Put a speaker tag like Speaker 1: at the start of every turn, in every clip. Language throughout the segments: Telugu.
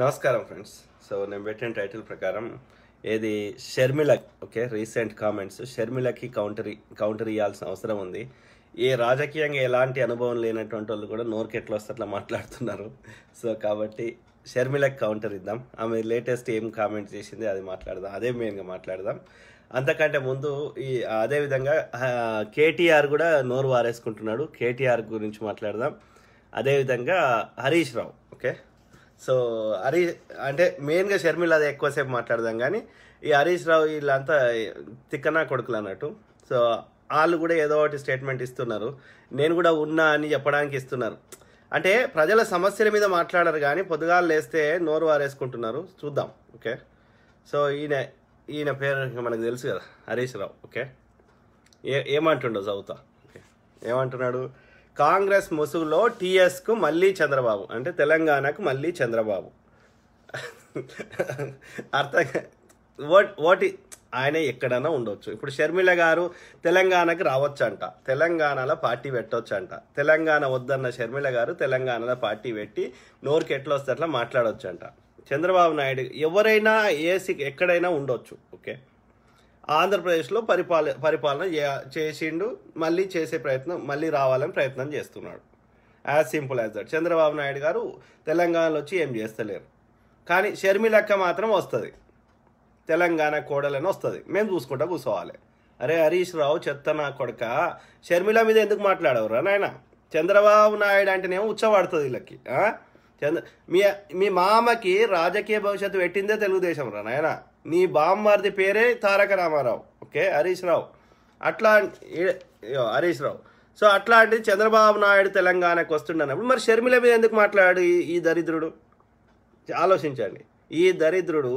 Speaker 1: నమస్కారం ఫ్రెండ్స్ సో నేను పెట్టిన టైటిల్ ప్రకారం ఏది షర్మిల ఓకే రీసెంట్ కామెంట్స్ షర్మిలకి కౌంటర్ కౌంటర్ ఇవ్వాల్సిన అవసరం ఉంది ఏ రాజకీయంగా ఎలాంటి అనుభవం లేనటువంటి వాళ్ళు కూడా నోరుకెట్లా వస్తే అట్లా మాట్లాడుతున్నారు సో కాబట్టి షర్మిలకి కౌంటర్ ఇద్దాం ఆమె లేటెస్ట్ ఏం కామెంట్ చేసింది అది మాట్లాడదాం అదే మెయిన్గా మాట్లాడదాం అంతకంటే ముందు ఈ అదేవిధంగా కేటీఆర్ కూడా నోరు వారేసుకుంటున్నాడు కేటీఆర్ గురించి మాట్లాడదాం అదేవిధంగా హరీష్ రావు ఓకే సో హరీ అంటే మెయిన్గా షర్మిల అదే ఎక్కువసేపు మాట్లాడదాం కానీ ఈ హరీష్ రావు వీళ్ళంతా తిక్కనా కొడుకులు అన్నట్టు సో వాళ్ళు కూడా ఏదో ఒకటి స్టేట్మెంట్ ఇస్తున్నారు నేను కూడా ఉన్నా అని చెప్పడానికి ఇస్తున్నారు అంటే ప్రజల సమస్యల మీద మాట్లాడరు కానీ పొద్దుగా లేస్తే నోరు వారేసుకుంటున్నారు చూద్దాం ఓకే సో ఈయన ఈయన పేరు మనకు తెలుసు కదా హరీష్ రావు ఓకే ఏ ఏమంటుండో చదువుతా ఓకే ఏమంటున్నాడు కాంగ్రెస్ ముసుగులో టీఎస్కు మళ్ళీ చంద్రబాబు అంటే తెలంగాణకు మళ్ళీ చంద్రబాబు అర్థం ఓటి ఆయన ఎక్కడైనా ఉండొచ్చు ఇప్పుడు షర్మిల గారు రావచ్చు రావచ్చంట తెలంగాణలో పార్టీ పెట్టొచ్చంట తెలంగాణ వద్దన్న షర్మిల గారు తెలంగాణలో పార్టీ పెట్టి నోరుకి ఎట్లా వస్తే అట్లా మాట్లాడొచ్చంట చంద్రబాబు నాయుడు ఎవరైనా ఏ ఎక్కడైనా ఉండొచ్చు ఓకే ఆంధ్రప్రదేశ్లో పరిపాల పరిపాలన చేసిండు మళ్ళీ చేసే ప్రయత్నం మళ్ళీ రావాలని ప్రయత్నం చేస్తున్నాడు as simple as that Chandrababu Naidu garu తెలంగాణలో వచ్చి ఏం చేస్తలేరు కానీ షర్మిలక్క మాత్రం వస్తుంది తెలంగాణ కోడలని వస్తుంది మేము చూసుకుంటా కూర్చోవాలి అరే హరీష్ రావు చెత్త నా కొడక షర్మిల మీద ఎందుకు మాట్లాడవరా నాయన చంద్రబాబు నాయుడు అంటేనేమో ఉచ్చబడుతుంది వీళ్ళకి చంద్ర మీ మీ మామకి రాజకీయ భవిష్యత్తు పెట్టిందే తెలుగుదేశం రా నాయనా నీ బామ్మారిది పేరే తారక రామారావు ఓకే హరీష్ రావు అట్లా హరీష్ రావు సో అట్లాంటిది చంద్రబాబు నాయుడు తెలంగాణకు వస్తుండనప్పుడు మరి షర్మిల మీద ఎందుకు మాట్లాడు ఈ దరిద్రుడు ఆలోచించండి ఈ దరిద్రుడు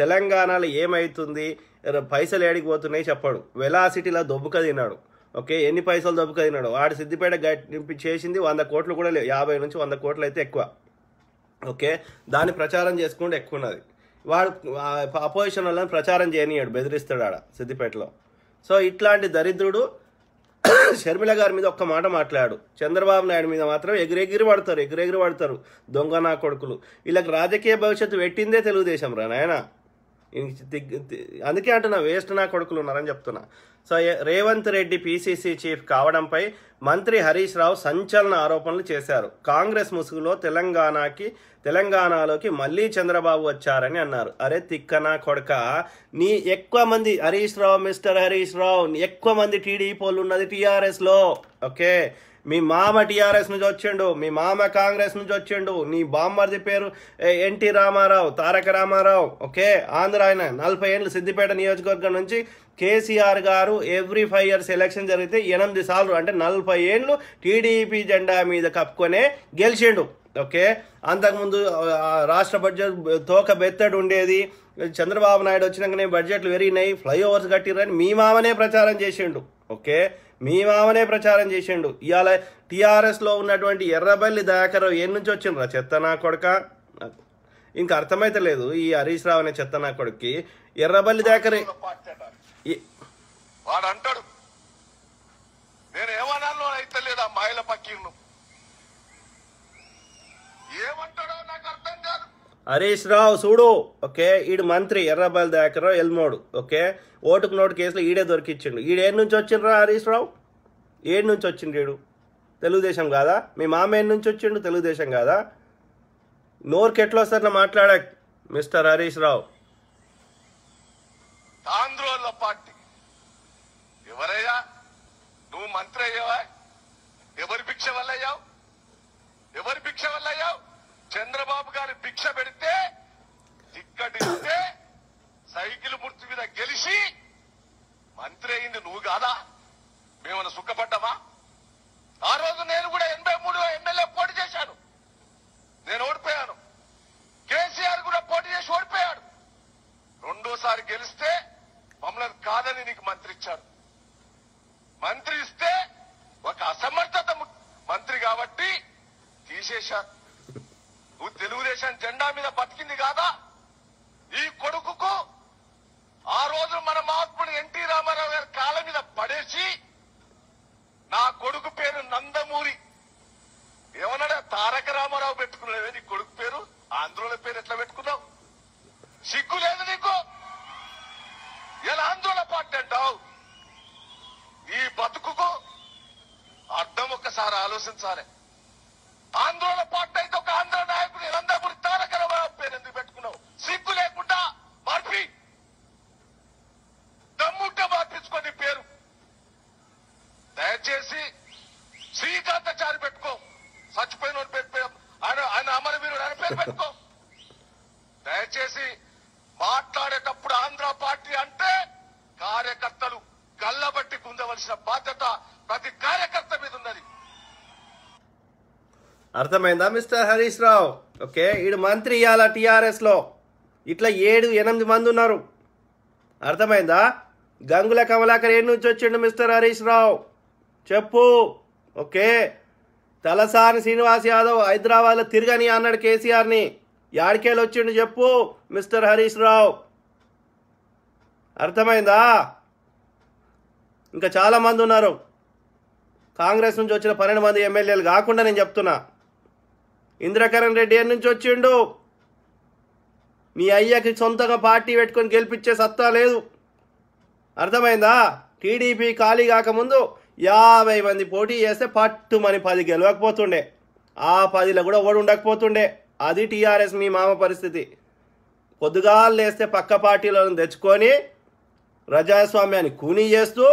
Speaker 1: తెలంగాణలో ఏమవుతుంది పైసలు ఏడికి పోతున్నాయి చెప్పాడు వెలాసిటీలో దొబ్బుక తిన్నాడు ఓకే ఎన్ని పైసలు దొబ్బుక తిన్నాడు వాడు సిద్దిపేట గట్టి చేసింది వంద కోట్లు కూడా లేవు యాభై నుంచి వంద కోట్లు అయితే ఎక్కువ ఓకే దాన్ని ప్రచారం చేసుకుంటే ఎక్కువ ఉన్నది వాడు అపోజిషన్ వాళ్ళని ప్రచారం చేయనియాడు బెదిరిస్తాడు ఆడ సిద్దిపేటలో సో ఇట్లాంటి దరిద్రుడు షర్మిల గారి మీద ఒక్క మాట మాట్లాడు చంద్రబాబు నాయుడు మీద మాత్రం ఎగిరెగిరి పడతారు ఎగిరెగిరి పడతారు దొంగ నా కొడుకులు వీళ్ళకి రాజకీయ భవిష్యత్తు పెట్టిందే తెలుగుదేశం రా నాయనా అందుకే అంటున్నా వేస్ట్ నా కొడుకులు ఉన్నారని చెప్తున్నా so Revanth Reddy PCC chief కావడంపై మంత్రి హరీష్ రావు సంచలన ఆరోపణలు చేశారు కాంగ్రెస్ ముసుగులో తెలంగాణకి తెలంగాణలోకి మళ్ళీ చంద్రబాబు వచ్చారని అన్నారు అరే తిక్కనా కొడక నీ ఎక్కువ మంది హరీష్ రావు మిస్టర్ హరీష్ రావు ఎక్కువ మంది టీడీపీ ఉన్నది టీఆర్ఎస్లో ఓకే మీ మామ టీఆర్ఎస్ నుంచి వచ్చిండు మీ మామ కాంగ్రెస్ నుంచి వచ్చిండు నీ బామ్మర్ది పేరు ఎన్టీ రామారావు తారక రామారావు ఓకే ఆంధ్ర ఆయన నలభై ఏళ్ళు సిద్దిపేట నియోజకవర్గం నుంచి కేసీఆర్ గారు ఎవ్రీ ఫైవ్ ఇయర్స్ ఎలక్షన్ జరిగితే ఎనిమిది సార్లు అంటే నలభై ఏళ్ళు టీడీపీ జెండా మీద కప్పుకొనే గెలిచిండు ఓకే అంతకుముందు రాష్ట్ర బడ్జెట్ తోక బెత్తడు ఉండేది చంద్రబాబు నాయుడు వచ్చినాకనే బడ్జెట్లు పెరిగినాయి ఫ్లైఓవర్స్ కట్టిరని మీ మామనే ప్రచారం చేసిండు ఓకే మీ మామనే ప్రచారం చేసిండు ఇవాళ టీఆర్ఎస్లో ఉన్నటువంటి ఎర్రబల్లి దయాకర్ ఏం నుంచి వచ్చిండ్రా చెత్త నా నాకు ఇంకా అర్థమైతే లేదు ఈ హరీష్ రావు అనే చెత్త నా కొడుక్కి ఎర్రబల్లి దయాకర్ వాడు అంటాడు హరీష్ రావు చూడు ఓకే ఈడు మంత్రి ఎర్రబల్ రావు ఎల్మోడు ఓకే ఓటుకు నోటు కేసులు ఈడే దొరికిచ్చిండు ఈడేడు నుంచి వచ్చిండ్రా హరీష్ రావు ఏడు నుంచి వచ్చిండేడు తెలుగుదేశం కాదా మీ మామ ఏడు నుంచి వచ్చిండు తెలుగుదేశం కాదా నోరుకెట్లో సార్ మాట్లాడా మిస్టర్ హరీష్ రావు
Speaker 2: ఆంధ్రోళ్ళ పార్టీ ఎవరయ్యా నువ్వు మంత్రి అయ్యావా ఎవరి భిక్ష వల్ల అయ్యావు ఎవరి భిక్ష వల్ల అయ్యావు చంద్రబాబు గారి భిక్ష పెడితే టిక్కెట్ ఇస్తే సైకిల్ మూర్తి మీద గెలిచి మంత్రి అయింది నువ్వు కాదా మేమన్నా సుఖపడ్డామా ఆ రోజు నేను కూడా ఎనభై మూడు ఎమ్మెల్యే పోటీ చేశాను నేను ఓడిపోయాను కేసీఆర్ కూడా పోటీ చేసి ఓడిపోయాడు రెండోసారి గెలిస్తే మమ్మల్ని కాదని నీకు మంత్రి ఇచ్చారు మంత్రి ఇస్తే ఒక అసమర్థత మంత్రి కాబట్టి తీసేశారు నువ్వు తెలుగుదేశం జెండా మీద బతికింది కాదా ఈ కొడుకుకు ఆ రోజు మన మహాత్ముడు ఎన్టీ రామారావు గారి కాళ్ళ మీద పడేసి నా కొడుకు పేరు నందమూరి ఏమన్నాడా తారక రామారావు పెట్టుకున్నావే నీ కొడుకు పేరు ఆంధ్రుల పేరు ఎట్లా పెట్టుకున్నావు సిగ్గు లేదు నీకు ఎలా ఆంధ్రుల పార్టీ అంటావు ఈ బతుకుకు అర్థం ఒక్కసారి ఆలోచించాలి ఆంధ్రుల పార్టీ అయితే ఒక ఆంధ్ర నాయకుడు నందమూరి తారక రామారావు పేరు ఎందుకు పెట్టుకున్నావు సిగ్గు లేకుండా మార్పి దమ్ముంటే మార్పించుకొని పేరు దయచేసి చారి పెట్టుకో చచ్చిపోయిన పెట్టుకో ఆయన ఆయన వీరుడు ఆయన పేరు పెట్టుకో దయచేసి మాట్లాడేటప్పుడు ఆంధ్ర పార్టీ అంటే కార్యకర్తలు గల్లబట్టి గుంజవలసిన బాధ్యత ప్రతి కార్యకర్త మీద ఉన్నది
Speaker 1: అర్థమైందా మిస్టర్ హరీష్ రావు ఓకే ఈడు మంత్రి టిఆర్ఎస్ టీఆర్ఎస్లో ఇట్లా ఏడు ఎనిమిది మంది ఉన్నారు అర్థమైందా గంగుల కమలాకర్ ఏడు నుంచి వచ్చిండు మిస్టర్ హరీష్ రావు చెప్పు ఓకే తలసాని శ్రీనివాస్ యాదవ్ హైదరాబాద్లో తిరగని అన్నాడు కేసీఆర్ని యాడికేళ్ళు వచ్చిండు చెప్పు మిస్టర్ హరీష్ రావు అర్థమైందా ఇంకా చాలామంది ఉన్నారు కాంగ్రెస్ నుంచి వచ్చిన పన్నెండు మంది ఎమ్మెల్యేలు కాకుండా నేను చెప్తున్నా ఇంద్రకరణ్ రెడ్డి ఏ నుంచి వచ్చిండు మీ అయ్యకి సొంతగా పార్టీ పెట్టుకొని గెలిపించే సత్తా లేదు అర్థమైందా టీడీపీ ఖాళీ కాకముందు యాభై మంది పోటీ చేస్తే పట్టుమని పది గెలవకపోతుండే ఆ పదిలో కూడా ఓడి ఉండకపోతుండే అది టీఆర్ఎస్ మీ మామ పరిస్థితి పొద్దుగాలు లేస్తే పక్క పార్టీలను తెచ్చుకొని ప్రజాస్వామ్యాన్ని కూనీ చేస్తూ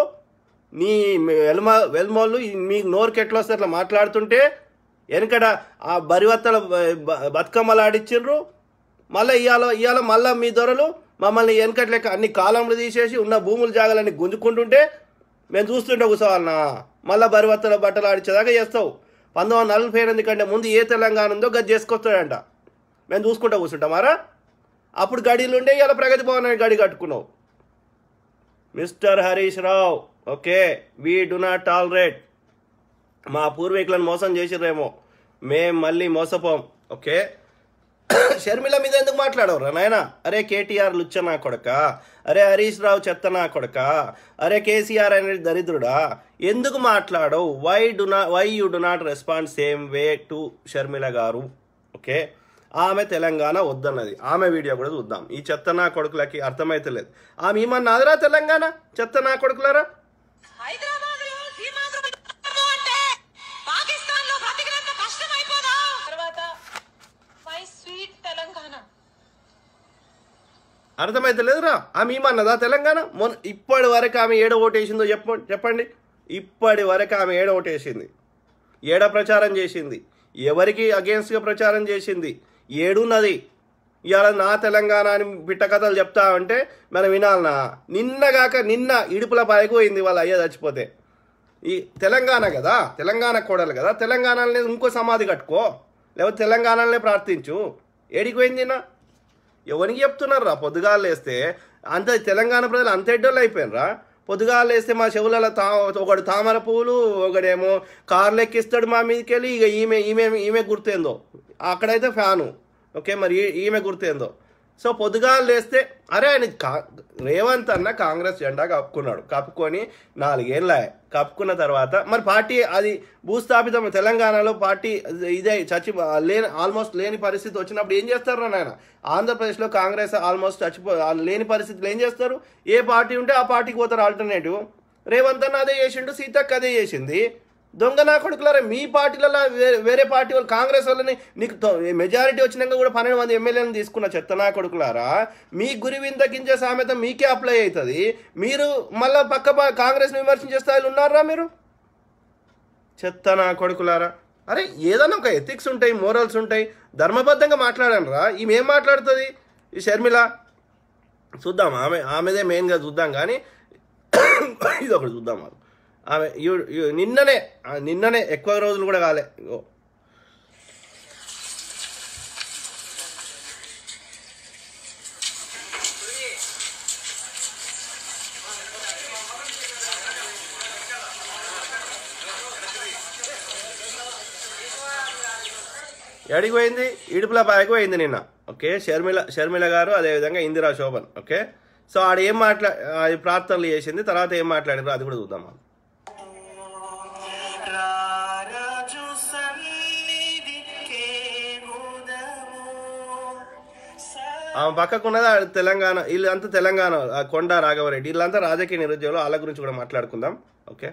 Speaker 1: నీ వెల్మ వెల్మోళ్ళు మీ నోరుకెట్లు వస్తే అట్లా మాట్లాడుతుంటే వెనకడ ఆ బరివత్తల బతుకమ్మలు ఆడిచ్చిండ్రు మళ్ళీ ఇవాళ ఇవాళ మళ్ళీ మీ దొరలు మమ్మల్ని వెనకట్లేక అన్ని కాలంలో తీసేసి ఉన్న భూములు జాగాలని గుంజుకుంటుంటే మేము చూస్తుంటే కూసవాలన్నా మళ్ళా బరివత్తల బట్టలు ఆడిచేదాకా చేస్తావు పంతొమ్మిది వందల నలభై ఎనిమిది కంటే ముందు ఏ తెలంగాణ ఉందో గది చేసుకొస్తాడంట మేము చూసుకుంటా కూర్చుంటామారా అప్పుడు గడిలు ఉండే ఇలా ప్రగతి భవన్ అని గడి కట్టుకున్నావు mister Harish Rao okay we do not tolerate మా పూర్వీకులను మోసం చేసిరేమో మేం మళ్ళీ మోసపోం ఓకే షర్మిల మీద ఎందుకు మాట్లాడవరా నాయన అరే కేటీఆర్ లుచ్చ నా కొడక అరే హరీష్ రావు చెత్త నా కొడక అరే కేసీఆర్ అనేది దరిద్రుడా ఎందుకు మాట్లాడవు వై డు నా why you do not respond same way to Sharmila garu okay ఆమె తెలంగాణ వద్దన్నది ఆమె వీడియో కూడా చూద్దాం ఈ చెత్త నా కొడుకులకి లేదు ఆమె ఏమన్నాదిరా తెలంగాణ చెత్త నా అర్థమైతలేదురా ఆమె ఏమన్నదా తెలంగాణ మొన్న ఇప్పటి వరకు ఆమె ఏడ ఓటేసిందో చెప్ప చెప్పండి ఇప్పటి వరకు ఆమె ఏడ ఓటేసింది ఏడ ప్రచారం చేసింది ఎవరికి అగేన్స్ట్గా ప్రచారం చేసింది ఏడున్నది ఇవాళ నా తెలంగాణ అని బిట్ట కథలు చెప్తా అంటే మనం వినాలనా నిన్నగాక నిన్న ఇడుపుల పైకిపోయింది వాళ్ళ అయ్య చచ్చిపోతే ఈ తెలంగాణ కదా తెలంగాణ కోడలు కదా తెలంగాణలోనే ఇంకో సమాధి కట్టుకో లేకపోతే తెలంగాణలోనే ప్రార్థించు ఏడికి పోయింది నా ఎవరికి చెప్తున్నారా పొద్దుగా లేస్తే అంత తెలంగాణ ప్రజలు అంత ఎడ్డోళ్ళు అయిపోయినరా పొద్దుగా లేస్తే మా చెవులలో తా ఒకడు తామర పువ్వులు ఒకడేమో కార్లు ఎక్కిస్తాడు మా మీదకెళ్ళి ఇక ఈమె ఈమె ఈమె గుర్తేందో అక్కడైతే ఫ్యాను ఓకే మరి ఈమె గుర్తేందో సో పొద్దుగా లేస్తే అరే ఆయన కా రేవంత్ అన్న కాంగ్రెస్ జెండా కప్పుకున్నాడు కప్పుకొని నాలుగేళ్ళ కప్పుకున్న తర్వాత మరి పార్టీ అది భూస్థాపితం తెలంగాణలో పార్టీ ఇదే చచ్చి లేని ఆల్మోస్ట్ లేని పరిస్థితి వచ్చినప్పుడు ఏం చేస్తారు నాయన ఆంధ్రప్రదేశ్లో కాంగ్రెస్ ఆల్మోస్ట్ చచ్చిపో లేని పరిస్థితులు ఏం చేస్తారు ఏ పార్టీ ఉంటే ఆ పార్టీకి పోతారు ఆల్టర్నేటివ్ రేవంత్ అన్న అదే చేసిండు సీతక్క అదే చేసింది దొంగ నా కొడుకులారా మీ పార్టీలలో వేరే పార్టీ వాళ్ళు కాంగ్రెస్ వాళ్ళని నీకు మెజారిటీ వచ్చినాక కూడా పన్నెండు మంది ఎమ్మెల్యేలను తీసుకున్న చెత్త నా కొడుకులారా మీ గురి వింత గింజ సామెత మీకే అప్లై అవుతుంది మీరు మళ్ళీ పక్క కాంగ్రెస్ని విమర్శించే స్థాయిలో ఉన్నారా మీరు చెత్త నా కొడుకులారా అరే ఏదైనా ఒక ఎథిక్స్ ఉంటాయి మోరల్స్ ఉంటాయి ధర్మబద్ధంగా రా ఈమె ఏం మాట్లాడుతుంది ఈ షర్మిల చూద్దాం ఆమె ఆమెదే మెయిన్గా చూద్దాం కానీ ఇది ఒకటి చూద్దాం మరి ఆమె నిన్ననే నిన్ననే ఎక్కువ రోజులు కూడా కాలే ఎడికి పోయింది ఇడుపుల పాయకు పోయింది నిన్న ఓకే షర్మిల షర్మిల గారు అదేవిధంగా ఇందిరా శోభన్ ఓకే సో ఆడేం మాట్లా ప్రార్థనలు చేసింది తర్వాత ఏం మాట్లాడారు అది కూడా చూద్దాం ఆమె పక్కకు ఉన్నది తెలంగాణ వీళ్ళంతా తెలంగాణ కొండ రాఘవరెడ్డి వీళ్ళంతా రాజకీయ నిరుద్యోగులు వాళ్ళ గురించి కూడా మాట్లాడుకుందాం ఓకే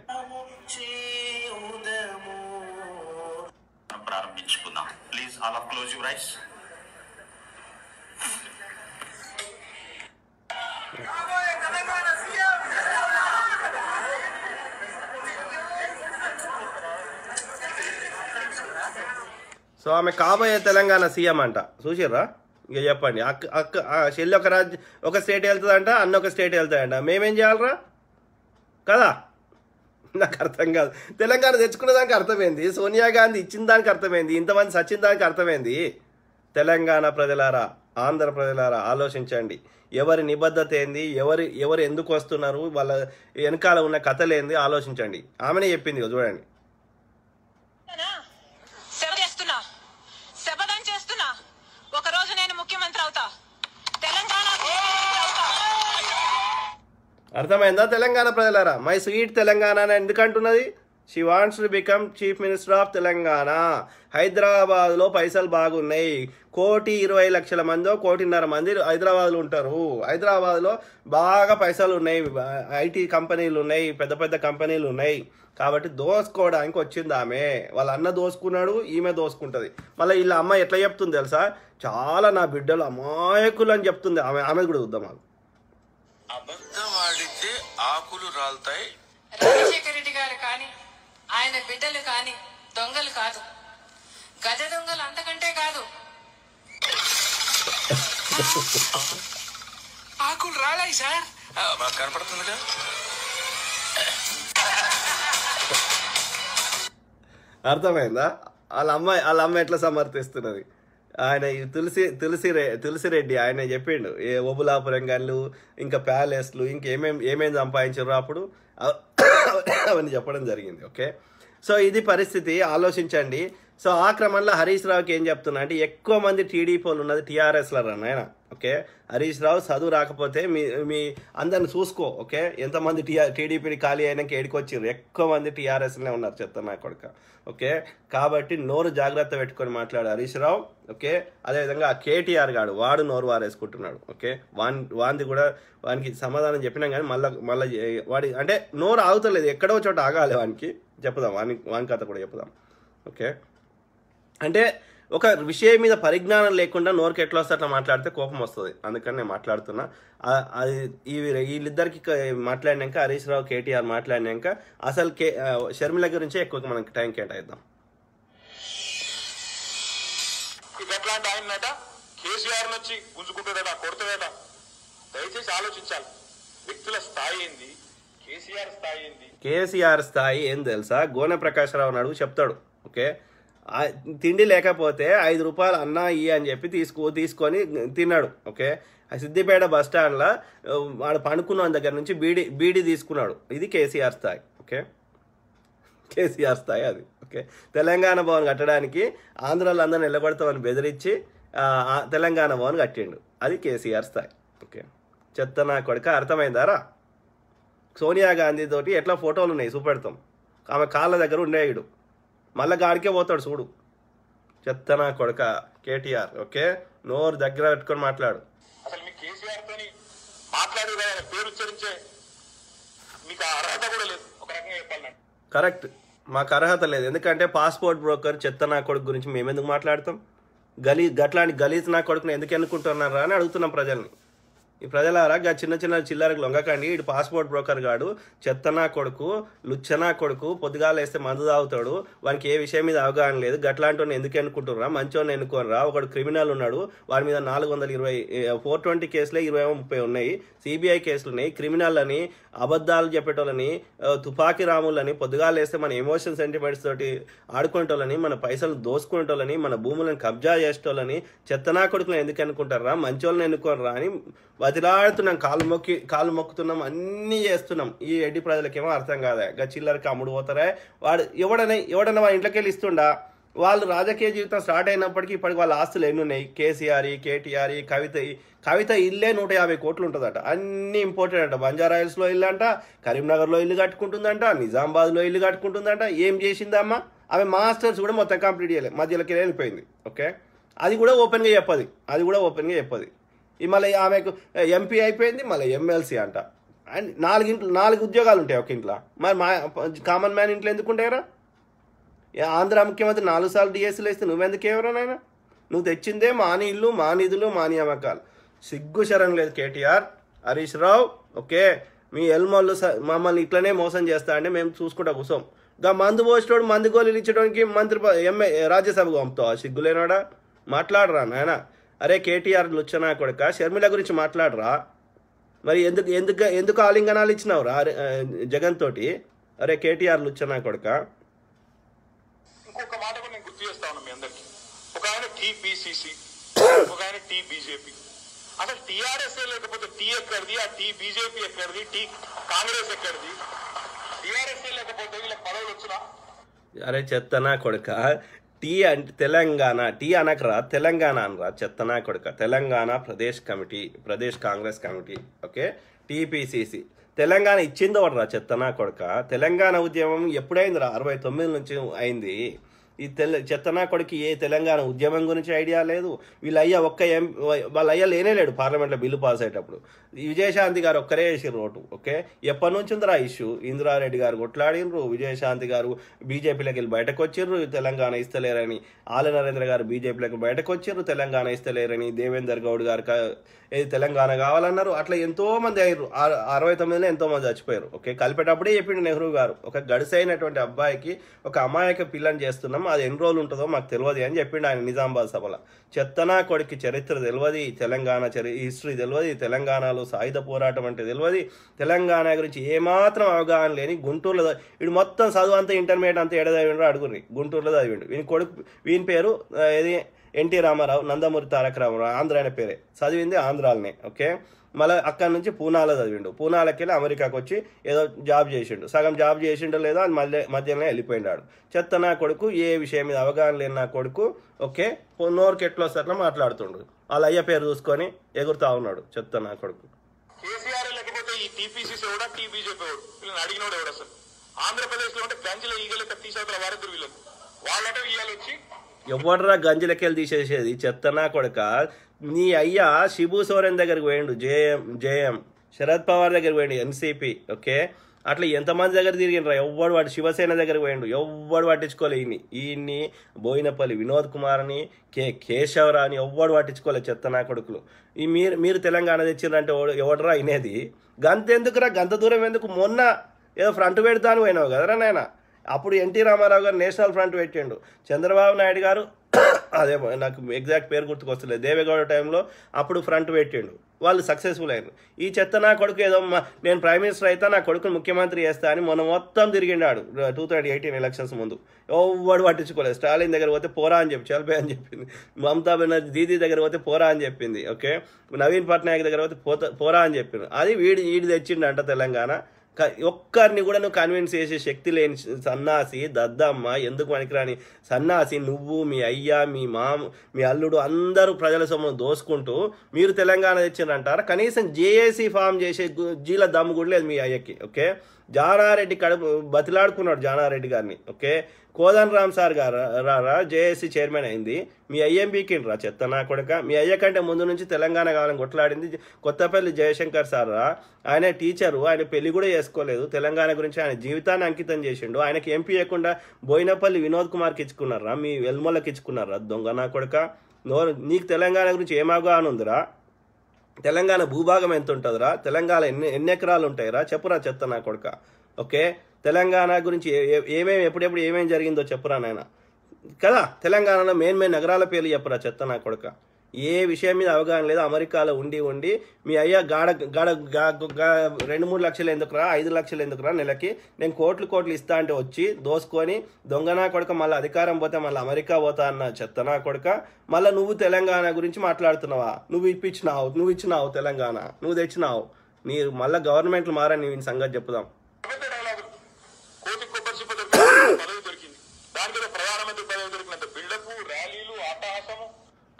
Speaker 1: సో ఆమె కాబోయే తెలంగాణ సీఎం అంట చూసారా ఇక చెప్పండి అక్క అక్క చెల్లి ఒక రాజ్య ఒక స్టేట్ వెళ్తుందంట అన్న ఒక స్టేట్ వెళ్తాయంట మేమేం చేయాలరా కదా నాకు అర్థం కాదు తెలంగాణ తెచ్చుకున్న దానికి అర్థమైంది సోనియా గాంధీ ఇచ్చిన దానికి అర్థమైంది ఇంతమంది సచిన దానికి అర్థమైంది తెలంగాణ ప్రజలారా ఆంధ్ర ప్రజలారా ఆలోచించండి ఎవరి నిబద్ధత ఏంది ఎవరు ఎవరు ఎందుకు వస్తున్నారు వాళ్ళ వెనకాల ఉన్న కథలేంది ఆలోచించండి ఆమెనే చెప్పింది చూడండి అర్థమైందా తెలంగాణ ప్రజలారా మై స్వీట్ తెలంగాణ అని ఎందుకంటున్నది she wants to become chief minister of Telangana హైదరాబాద్లో పైసలు బాగున్నాయి కోటి ఇరవై లక్షల మందో కోటిన్నర మంది హైదరాబాద్లో ఉంటారు హైదరాబాద్లో బాగా పైసలు ఉన్నాయి ఐటీ కంపెనీలు ఉన్నాయి పెద్ద పెద్ద కంపెనీలు ఉన్నాయి కాబట్టి దోసుకోవడానికి వచ్చింది ఆమె వాళ్ళ అన్న దోసుకున్నాడు ఈమె దోసుకుంటుంది మళ్ళీ వీళ్ళ అమ్మ ఎట్లా చెప్తుంది తెలుసా చాలా నా బిడ్డలు అమాయకులు అని చెప్తుంది ఆమె ఆమె కూడా చూద్దాం
Speaker 3: ఆకులు రాల్తాయి రాజశేఖర రెడ్డి గారు కానీ ఆయన బిడ్డలు కానీ దొంగలు కాదు గజ దొంగలు అంతకంటే కాదు ఆకులు రాలాయి సార్
Speaker 4: కనపడుతుందిగా
Speaker 1: అర్థమైందా వాళ్ళ అమ్మాయి వాళ్ళ అమ్మాయి ఎట్లా సమర్థిస్తున్నది ఆయన తులసి తులసి తులసిరెడ్డి ఆయన చెప్పిండు ఏ ఓబులాపురం గన్లు ఇంకా ప్యాలెస్లు ఇంకా ఏమేమి ఏమేమి సంపాదించారు అప్పుడు అవన్నీ చెప్పడం జరిగింది ఓకే సో ఇది పరిస్థితి ఆలోచించండి సో ఆ క్రమంలో హరీష్ రావుకి ఏం చెప్తున్నా అంటే ఎక్కువ మంది టీడీపీలు ఉన్నది టీఆర్ఎస్లర్ రన్ ఆయన ఓకే హరీష్ రావు చదువు రాకపోతే మీ మీ అందరిని చూసుకో ఓకే ఎంతమంది టీఆర్ టీడీపీని ఖాళీ అయినాక ఏడికొచ్చారు ఎక్కువ మంది టీఆర్ఎస్లోనే ఉన్నారు చెప్తాను నా కొడుక ఓకే కాబట్టి నోరు జాగ్రత్త పెట్టుకొని మాట్లాడు హరీష్ రావు ఓకే అదేవిధంగా ఆ కేటీఆర్ గాడు వాడు నోరు వారేసుకుంటున్నాడు ఓకే వాన్ వాంది కూడా వానికి సమాధానం చెప్పినా కానీ మళ్ళీ మళ్ళీ వాడి అంటే నోరు ఆగుతలేదు ఎక్కడో చోట ఆగాలి వానికి చెప్పుదాం వాని వాని కథ కూడా చెప్పుదాం ఓకే అంటే ఒక విషయం మీద పరిజ్ఞానం లేకుండా నోరుకి ఎట్లా వస్తే అట్లా మాట్లాడితే కోపం వస్తుంది అందుకని నేను మాట్లాడుతున్నా అది వీళ్ళిద్దరికి మాట్లాడినాక హరీష్ రావు కేటీఆర్ మాట్లాడినాక అసలు కే షర్మిల గురించే ఎక్కువ మనకి టైం కేటాయిద్దాం
Speaker 4: కేసీఆర్ నుంచి గుంజుకుంటుందట దయచేసి ఆలోచించాలి వ్యక్తుల స్థాయి ఏంది
Speaker 1: కేసీఆర్ స్థాయి ఏంది కేసీఆర్ స్థాయి ఏం తెలుసా గోనె అని అడుగు చెప్తాడు ఓకే తిండి లేకపోతే ఐదు రూపాయలు అన్న ఇయ్యి అని చెప్పి తీసుకో తీసుకొని తిన్నాడు ఓకే సిద్దిపేట బస్ స్టాండ్లో వాడు పనుకున్న దగ్గర నుంచి బీడీ బీడీ తీసుకున్నాడు ఇది కేసీఆర్ స్థాయి ఓకే కేసీఆర్ స్థాయి అది ఓకే తెలంగాణ భవన్ కట్టడానికి ఆంధ్రాలో అందరూ నిలబడతామని బెదిరించి తెలంగాణ భవన్ కట్టిండు అది కేసీఆర్ స్థాయి ఓకే చెత్త నా కొడుక అర్థమైందారా సోనియా గాంధీతో ఎట్లా ఫోటోలు ఉన్నాయి చూపెడతాం ఆమె కాళ్ళ దగ్గర ఉండేయుడు మళ్ళీ గాడికే పోతాడు చూడు చెత్తనా కొడుక కేటీఆర్ ఓకే నోరు దగ్గర పెట్టుకొని మాట్లాడు కరెక్ట్ మాకు అర్హత లేదు ఎందుకంటే పాస్పోర్ట్ బ్రోకర్ చెత్త నా కొడుకు గురించి మేము ఎందుకు మాట్లాడతాం గలీ గట్లాంటి గలీజ్ నా కొడుకుని ఎందుకు ఎన్నుకుంటున్నారా అని అడుగుతున్నాం ప్రజల్ని ఈ ప్రజలారా చిన్న చిన్న చిల్లరకు లొంగకండి ఇటు పాస్పోర్ట్ బ్రోకర్ గాడు చెత్తనా కొడుకు లుచ్చనా కొడుకు పొద్దుగాలేస్తే మందు తాగుతాడు వానికి ఏ విషయం మీద అవగాహన లేదు గట్లాంటి ఎందుకు ఎన్నుకుంటున్నా మంచోని ఎన్నుకోనరా ఒకడు క్రిమినల్ ఉన్నాడు వాడి మీద నాలుగు వందల ఇరవై ఫోర్ ట్వంటీ కేసులే ఇరవై ముప్పై ఉన్నాయి సిబిఐ కేసులు ఉన్నాయి క్రిమినల్ అని అబద్ధాలు చెప్పేటోళ్ళని తుపాకీ రాములని పొద్దుగాలేస్తే మన ఎమోషన్ సెంటిమెంట్స్ తోటి ఆడుకునేటోళ్ళని మన పైసలు దోసుకునేటోళ్ళని మన భూములను కబ్జా చేసేటోళ్ళని చెత్తనా కొడుకులను ఎందుకు ఎన్నుకుంటారా మంచోళ్ళని ఎన్నుకోనరా అని బతిలాడుతున్నాం కాలు మొక్కి కాలు మొక్కుతున్నాం అన్నీ చేస్తున్నాం ఈ ఎడ్డి ప్రజలకేమో అర్థం కాదా ఇంకా చిల్లరకి అమ్ముడు పోతారే వాడు ఎవడన ఎవడన్నా వాళ్ళ ఇంట్లోకి వెళ్ళి ఇస్తుండా వాళ్ళు రాజకీయ జీవితం స్టార్ట్ అయినప్పటికీ ఇప్పటికి వాళ్ళ ఆస్తులు ఎన్ని ఉన్నాయి కేసీఆర్ కేటీఆర్ కవిత కవిత ఇల్లే నూట యాభై కోట్లు ఉంటుందట అన్ని ఇంపార్టెంట్ అంట బంజారాయల్స్లో ఇల్లు అంట కరీంనగర్లో ఇల్లు కట్టుకుంటుందంట నిజామాబాద్లో ఇల్లు కట్టుకుంటుందంట ఏం చేసిందమ్మా ఆమె మాస్టర్స్ కూడా మొత్తం కంప్లీట్ చేయలేదు మధ్యలోకి వెళ్ళిపోయింది ఓకే అది కూడా ఓపెన్గా చెప్పది అది కూడా ఓపెన్గా చెప్పది మళ్ళీ ఆమెకు ఎంపీ అయిపోయింది మళ్ళీ ఎమ్మెల్సీ అంట అండ్ నాలుగు ఇంట్లో నాలుగు ఉద్యోగాలు ఉంటాయి ఒక ఇంట్లో మరి మా కామన్ మ్యాన్ ఇంట్లో ఎందుకు ఉంటాయరా ఆంధ్ర ముఖ్యమంత్రి నాలుగు సార్లు డిఎస్సీలు వేస్తే నువ్వెందుకు ఎవరనైనా నువ్వు తెచ్చిందే మాని ఇల్లు మాని ఇదులు మాని అమ్మకాలు సిగ్గు శరణ్ లేదు కేటీఆర్ హరీష్ రావు ఓకే మీ ఎల్మోళ్ళు మమ్మల్ని ఇట్లనే మోసం చేస్తా అంటే మేము చూసుకుంటా కూసం ఇంకా మందు పోసేటోడు మందు గోళీలు ఇచ్చడానికి మంత్రి ఎంఏ రాజ్యసభకు పంపుతావు సిగ్గులేనాడా మాట్లాడరా నాయనా అరే కేటీఆర్ లుచ్చనా కొడక షర్మిల గురించి మాట్లాడరా మరి ఎందుకు ఎందుకు ఎందుకు ఆలింగనాలు రా జగన్ తోటి అరే కేటీఆర్ లుచ్చనా కొడక ఇంకొక మాట కూడా నేను గుర్తు చేస్తా మీ అందరికి ఒక ఆయన టీపీసీసీ
Speaker 4: ఒక ఆయన టీ బీజేపీ అసలు టీఆర్ఎస్ లేకపోతే టీ ఎక్కడిది ఆ టీ బీజేపీ ఎక్కడిది టీ కాంగ్రెస్ ఎక్కడిది టీఆర్ఎస్ లేకపోతే వీళ్ళకి పదవులు వచ్చినా
Speaker 1: అరే చెత్తనా కొడుక టీ అంటే తెలంగాణ టీ అనకరా తెలంగాణ అనరా చెత్తనా కొడుక Telangana Pradesh committee Pradesh Congress committee okay TPCC Telangana ఇచ్చింది ఒకటి రా చెత్తనా కొడుక తెలంగాణ ఉద్యమం ఎప్పుడైందిరా అరవై తొమ్మిది నుంచి అయింది ఈ తెల్ల చెత్తనా కొడుకు ఏ తెలంగాణ ఉద్యమం గురించి ఐడియా లేదు వీళ్ళయ్య ఒక్క ఎం వాళ్ళయ్య లేనే లేడు పార్లమెంట్లో బిల్లు పాస్ అయ్యేటప్పుడు విజయశాంతి గారు ఒక్కరే వేసిన ఓటు ఓకే ఎప్పటి నుంచి ఉందిరా ఇష్యూ ఇందిరారెడ్డి గారు కొట్లాడినరు విజయశాంతి గారు బీజేపీలోకి వెళ్ళి బయటకు వచ్చిర్రు తెలంగాణ ఇస్తలేరని ఆల నరేంద్ర గారు బీజేపీలోకి బయటకు వచ్చిర్రు తెలంగాణ ఇస్తలేరని దేవేందర్ గౌడ్ గారు ఏది తెలంగాణ కావాలన్నారు అట్లా ఎంతో మంది అయ్యారు అరవై తొమ్మిదిలో ఎంతో మంది చచ్చిపోయారు ఓకే కలిపేటప్పుడే చెప్పిండు నెహ్రూ గారు ఒక గడిసైనటువంటి అబ్బాయికి ఒక అమాయక పిల్లని చేస్తున్నాం అది ఎన్ని రోజులు ఉంటుందో మాకు తెలియదు అని చెప్పిండు ఆయన నిజామాబాద్ సభలో చెత్తనా కొడుకు చరిత్ర తెలియదు తెలంగాణ చరి హిస్టరీ తెలియదు తెలంగాణలో సాయుధ పోరాటం అంటే తెలియదు తెలంగాణ గురించి ఏమాత్రం అవగాహన లేని గుంటూరులో వీడు మొత్తం చదువు అంతా ఇంటర్మీడియట్ అంతా ఎడదవిండ్రో అడుగుని గుంటూరులో చదివిండు వీని కొడుకు వీని పేరు ఏది ఎన్టీ రామారావు నందమూరి తారక రామారావు ఆంధ్ర అనే పేరే చదివింది ఆంధ్రాలనే ఓకే మళ్ళీ అక్కడి నుంచి పూనాలో చదివిండు పూనాలకి వెళ్ళి అమెరికాకి వచ్చి ఏదో జాబ్ చేసిండు సగం జాబ్ చేసిండు లేదో అది మధ్య మధ్యలోనే వెళ్ళిపోయినాడు చెత్త నా కొడుకు ఏ విషయం మీద అవగాహన లేని నా కొడుకు ఓకే నోరుకి ఎట్లా వస్తారో మాట్లాడుతుండు వాళ్ళ అయ్య పేరు చూసుకొని ఎగురుతా ఉన్నాడు చెత్త నా కొడుకు
Speaker 4: ఆంధ్రప్రదేశ్ లో ఈ బెంచ్
Speaker 1: కూడా లో ఈగలు తీసేవారు వాళ్ళంటే వచ్చి ఎవడరా గంజలకెళ్ళి తీసేసేది చెత్తనా కొడక నీ అయ్యా శిబు సోరెన్ దగ్గరికి పోయిండు జేఎం జేఎం శరద్ పవార్ దగ్గరికి పోయిండు ఎన్సీపీ ఓకే అట్లా ఎంతమంది దగ్గర తిరిగిండ్రా ఎవ్వడు వాడు శివసేన దగ్గరికి పోయిండు ఎవ్వడు పట్టించుకోలే ఈయన్ని ఈయన్ని బోయినపల్లి వినోద్ కుమార్ని కే కేశవరా అని ఎవ్వడు పట్టించుకోలే చెత్త నా కొడుకులు ఈ మీరు మీరు తెలంగాణ తెచ్చిందంటే ఎవడరా ఇనేది గంత ఎందుకురా గంత దూరం ఎందుకు మొన్న ఏదో ఫ్రంట్ పెడతాను పోయినావు కదరా నాయనా అప్పుడు ఎన్టీ రామారావు గారు నేషనల్ ఫ్రంట్ పెట్టిండు చంద్రబాబు నాయుడు గారు అదే నాకు ఎగ్జాక్ట్ పేరు గుర్తుకొస్తలేదు దేవేగౌడ టైంలో అప్పుడు ఫ్రంట్ పెట్టిండు వాళ్ళు సక్సెస్ఫుల్ అయ్యారు ఈ చెత్త నా కొడుకు ఏదో నేను ప్రైమ్ మినిస్టర్ అయితే నా కొడుకుని ముఖ్యమంత్రి చేస్తా అని మొన్న మొత్తం తిరిగిండాడు టూ థౌజండ్ ఎయిటీన్ ఎలక్షన్స్ ముందు ఎవడు పట్టించుకోలేదు స్టాలిన్ దగ్గర పోతే పోరా అని చెప్పి చల్పే అని చెప్పింది మమతా బెనర్జీ దీదీ దగ్గర పోతే పోరా అని చెప్పింది ఓకే నవీన్ పట్నాయక్ దగ్గర పోతే పోరా అని చెప్పింది అది వీడి వీడి తెచ్చిండంట తెలంగాణ ఒక్కరిని కూడా నువ్వు కన్విన్స్ చేసే శక్తి లేని సన్నాసి దద్దమ్మ ఎందుకు పనికిరాని సన్నాసి నువ్వు మీ అయ్యా మీ మామ మీ అల్లుడు అందరూ ప్రజల సొమ్మును దోసుకుంటూ మీరు తెలంగాణ తెచ్చిందంటారు కనీసం జేఏసీ ఫామ్ చేసే జీల దమ్ము కూడా లేదు మీ అయ్యకి ఓకే జానారెడ్డి కడుపు బతిలాడుకున్నాడు జానారెడ్డి గారిని ఓకే కోదన్ రామ్ సార్ గారు రా జేఏసీ చైర్మన్ అయింది మీ ఐఎంబీకి రా చెత్త నా కొడక మీ అయ్య కంటే ముందు నుంచి తెలంగాణ కావాలని కొట్లాడింది కొత్తపల్లి జయశంకర్ సార్ రా ఆయన టీచరు ఆయన పెళ్లి కూడా చేసుకోలేదు తెలంగాణ గురించి ఆయన జీవితాన్ని అంకితం చేసిండు ఆయనకి ఎంపీ చేయకుండా బోయినపల్లి వినోద్ కుమార్కి ఇచ్చుకున్నారా మీ వెల్మొల్లకి ఇచ్చుకున్నారా దొంగ నా కొడక నీకు తెలంగాణ గురించి ఏమాగా ఉందిరా తెలంగాణ భూభాగం ఎంత ఉంటుందిరా తెలంగాణ ఎన్ని ఎన్ని ఎకరాలు ఉంటాయిరా చెప్పురా చెత్త నా కొడుక ఓకే తెలంగాణ గురించి ఏమేమి ఎప్పుడెప్పుడు ఏమేమి జరిగిందో చెప్పురా నాయన కదా తెలంగాణలో మెయిన్ మెయిన్ నగరాల పేర్లు చెప్పరా చెత్త నా కొడుక ఏ విషయం మీద అవగాహన లేదు అమెరికాలో ఉండి ఉండి మీ అయ్యా గాడ గాడ రెండు మూడు లక్షలు ఎందుకురా ఐదు లక్షలు ఎందుకురా నెలకి నేను కోట్లు కోట్లు ఇస్తా అంటే వచ్చి దోసుకొని దొంగనా కొడుక మళ్ళీ అధికారం పోతే మళ్ళీ అమెరికా పోతా అన్న చెత్తనా కొడుక మళ్ళీ నువ్వు తెలంగాణ గురించి మాట్లాడుతున్నావా నువ్వు ఇప్పించినావు నువ్వు ఇచ్చినావు తెలంగాణ నువ్వు తెచ్చినావు నీరు మళ్ళీ గవర్నమెంట్లు మారని సంగతి చెప్పుదాం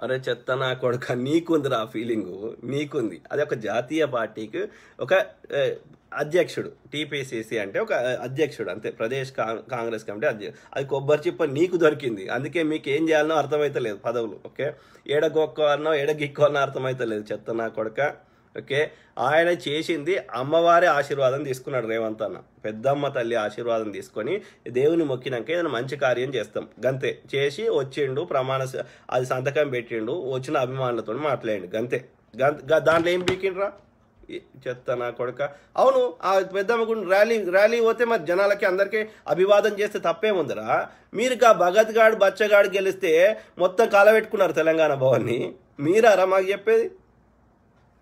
Speaker 1: అరే చెత్త నా కొడుక నీకుంది రా ఫీలింగు నీకుంది అది ఒక జాతీయ పార్టీకి ఒక అధ్యక్షుడు టీపీసీసీ అంటే ఒక అధ్యక్షుడు అంతే ప్రదేశ్ కాంగ్రెస్ కమిటీ అధ్యక్షుడు అది కొబ్బరి చిప్ప నీకు దొరికింది అందుకే మీకు ఏం చేయాలనో లేదు పదవులు ఓకే ఏడ గొక్కోవాలనో ఏడ గిక్కోవాలనో అర్థమైతలేదు చెత్త నా కొడుక ఓకే ఆయన చేసింది అమ్మవారి ఆశీర్వాదం తీసుకున్నాడు రేవంత్ అన్న పెద్దమ్మ తల్లి ఆశీర్వాదం తీసుకొని దేవుని మొక్కినాక ఏదైనా మంచి కార్యం చేస్తాం గంతే చేసి వచ్చిండు ప్రమాణ అది సంతకం పెట్టిండు వచ్చిన అభిమానులతో మాట్లాడండి గంతే గంత దాంట్లో ఏం పీకిండ్రా చెత్త నా కొడుక అవును ఆ పెద్దమ్మ గుడి ర్యాలీ ర్యాలీ పోతే మరి జనాలకి అందరికీ అభివాదం చేస్తే ఉందిరా మీరు కా భగత్ గాడు బచ్చగాడు గెలిస్తే మొత్తం కాలబెట్టుకున్నారు తెలంగాణ భవన్ని మీరారా మాకు చెప్పేది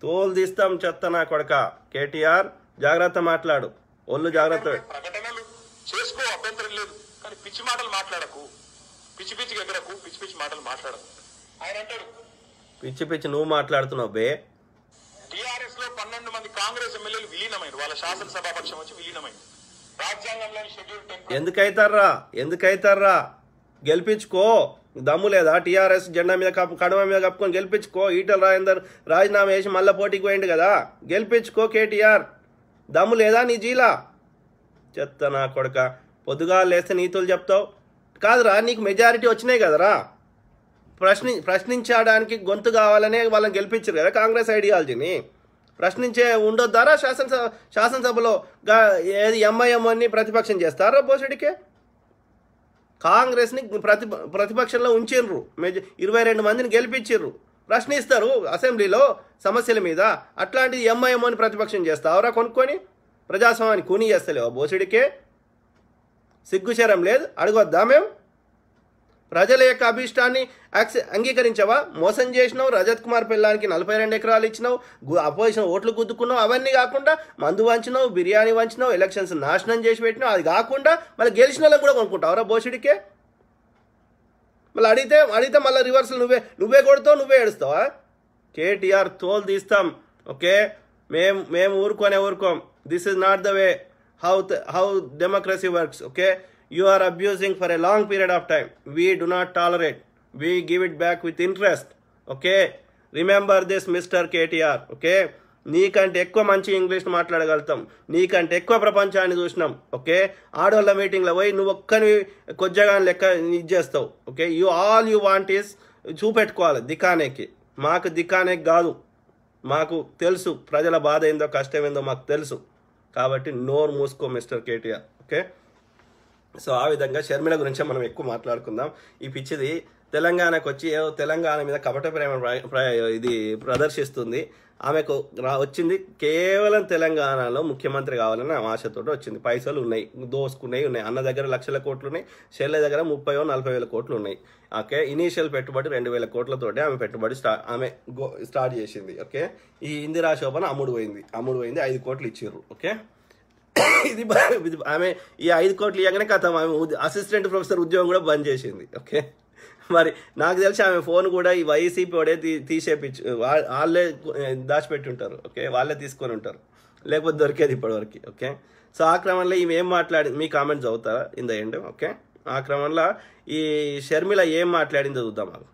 Speaker 1: తోలు తీస్తాం చెత్త నా కొడక కేటీఆర్ జాగ్రత్త మాట్లాడు ఒళ్ళు జాగ్రత్త చేసుకో
Speaker 4: అభ్యంతరం లేదు కానీ పిచ్చి మాటలు మాట్లాడకు పిచ్చి పిచ్చి ఎక్కడకు పిచ్చి పిచ్చి మాటలు మాట్లాడకు ఆయన అంటాడు
Speaker 1: పిచ్చి పిచ్చి నువ్వు మాట్లాడుతున్నావు బే టిఆర్ఎస్ లో పన్నెండు మంది కాంగ్రెస్ ఎమ్మెల్యేలు విలీనమైంది వాళ్ళ శాసనసభాపక్షం వచ్చి విలీనమైంది రాజ్యాంగంలోని షెడ్యూల్ ఎందుకైతారా ఎందుకైతారా గెలిపించుకో దమ్ము లేదా టీఆర్ఎస్ జెండా మీద కప్పు కడమ మీద కప్పుకొని గెలిపించుకో ఈటల రాజేందర్ రాజీనామా చేసి మళ్ళీ పోటీకి పోయిండు కదా గెలిపించుకో కేటీఆర్ దమ్ము లేదా నీ జీలా చెత్త నా కొడక పొద్దుగా లేస్తే నీతులు చెప్తావు కాదురా నీకు మెజారిటీ వచ్చినాయి కదరా ప్రశ్ని ప్రశ్నించడానికి గొంతు కావాలనే వాళ్ళని గెలిపించారు కదా కాంగ్రెస్ ఐడియాలజీని ప్రశ్నించే ఉండొద్దారా శాసనసభ శాసనసభలో ఏది ఎంఐఎం అని ప్రతిపక్షం చేస్తారా బోసెడికే కాంగ్రెస్ని ప్రతి ప్రతిపక్షంలో ఉంచిండ్రు మెజ ఇరవై రెండు మందిని గెలిపించిర్రు ప్రశ్నిస్తారు అసెంబ్లీలో సమస్యల మీద అట్లాంటిది ఎంఐఎం అని ప్రతిపక్షం చేస్తావురా కొనుక్కొని ప్రజాస్వామ్యాన్ని కొని చేస్తలేవా బోసిడికే సిగ్గుచరం లేదు అడగొద్దా మేము ప్రజల యొక్క అభిష్టాన్ని అంగీకరించవా మోసం చేసినావు రజత్ కుమార్ పిల్లానికి నలభై రెండు ఎకరాలు ఇచ్చినావు అపోజిషన్ ఓట్లు గుద్దుకున్నావు అవన్నీ కాకుండా మందు వంచినావు బిర్యానీ వంచినావు ఎలక్షన్స్ నాశనం చేసి పెట్టినావు అది కాకుండా మళ్ళీ గెలిచిన వాళ్ళకి కూడా కొనుక్కుంటావు రా బోసిడికే మళ్ళీ అడిగితే అడిగితే మళ్ళీ రివర్సల్ నువ్వే నువ్వే కొడుతావు నువ్వే ఏడుస్తావా కేటీఆర్ తోలు తీస్తాం ఓకే మేము మేము ఊరుకోనే ఊరుకోం this is not the way how how democracy works okay you are abusing for a long period of time we do not tolerate we give it back with interest okay remember this mister KTR okay నీకంటే ఎక్కువ మంచి ఇంగ్లీష్ మాట్లాడగలుగుతాం నీకంటే ఎక్కువ ప్రపంచాన్ని చూసినాం ఓకే ఆడవాళ్ళ మీటింగ్లో పోయి నువ్వు ఒక్కని కొద్దిగా లెక్క ఇది చేస్తావు okay you all you want is చూపెట్టుకోవాలి దికానేకి మాకు దికానేకి కాదు మాకు తెలుసు ప్రజల బాధ ఏందో కష్టం ఏందో మాకు తెలుసు కాబట్టి నోరు మూసుకో మిస్టర్ కేటీఆర్ ఓకే సో ఆ విధంగా షర్మిల గురించే మనం ఎక్కువ మాట్లాడుకుందాం ఈ పిచ్చిది తెలంగాణకు వచ్చి తెలంగాణ మీద కపట ప్రేమ ఇది ప్రదర్శిస్తుంది ఆమెకు రా వచ్చింది కేవలం తెలంగాణలో ముఖ్యమంత్రి కావాలని ఆశతో వచ్చింది పైసలు ఉన్నాయి దోసుకున్నాయి ఉన్నాయి అన్న దగ్గర లక్షల కోట్లు ఉన్నాయి షెర్ల దగ్గర ముప్పై నలభై వేల కోట్లు ఉన్నాయి ఓకే ఇనీషియల్ పెట్టుబడి రెండు వేల కోట్లతోటి ఆమె పెట్టుబడి స్టా ఆమె స్టార్ట్ చేసింది ఓకే ఈ ఇందిరా శోభన అమ్ముడు పోయింది అమ్ముడు పోయింది ఐదు కోట్లు ఇచ్చిర్రు ఓకే ఇది ఆమె ఈ ఐదు కోట్లు ఇవ్వగానే కథ ఆమె అసిస్టెంట్ ప్రొఫెసర్ ఉద్యోగం కూడా బంద్ చేసింది ఓకే మరి నాకు తెలిసి ఆమె ఫోన్ కూడా ఈ వైసీపీ వాడే తీసేపించు వాళ్ళే దాచిపెట్టి ఉంటారు ఓకే వాళ్ళే తీసుకొని ఉంటారు లేకపోతే దొరికేది ఇప్పటివరకు ఓకే సో ఆ క్రమంలో ఈమె ఏం మాట్లాడింది మీ కామెంట్స్ చదువుతారా ఇంద ఎండ్ ఓకే ఆ క్రమంలో ఈ షర్మిల ఏం మాట్లాడిందో చూద్దాం మాకు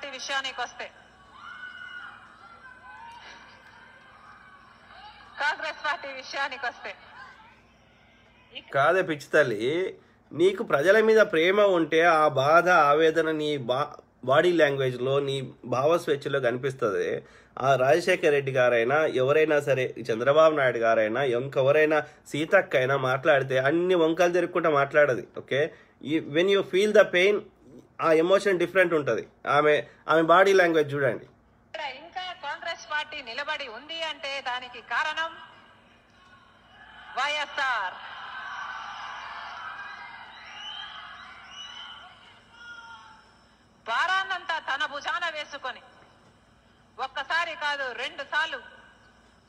Speaker 3: పార్టీ విషయానికి వస్తే కాంగ్రెస్ పార్టీ విషయానికి వస్తే
Speaker 1: కాదే పిచ్చి తల్లి నీకు ప్రజల మీద ప్రేమ ఉంటే ఆ బాధ ఆవేదన నీ బా బాడీ లాంగ్వేజ్లో నీ భావస్వేచ్ఛలో కనిపిస్తుంది ఆ రాజశేఖర్ రెడ్డి గారైనా ఎవరైనా సరే చంద్రబాబు నాయుడు గారైనా ఇంకెవరైనా అయినా మాట్లాడితే అన్ని వంకలు తిరుగుకుంటూ మాట్లాడది okay when you feel the pain ఆ ఎమోషన్ డిఫరెంట్ ఉంటుంది ఆమె ఆమె బాడీ లాంగ్వేజ్ చూడండి
Speaker 3: ఇంకా కాంగ్రెస్ పార్టీ నిలబడి ఉంది అంటే దానికి కారణం వైఎస్ఆర్ వారాన్నంతా తన భుజాన వేసుకొని ఒక్కసారి కాదు రెండు సార్లు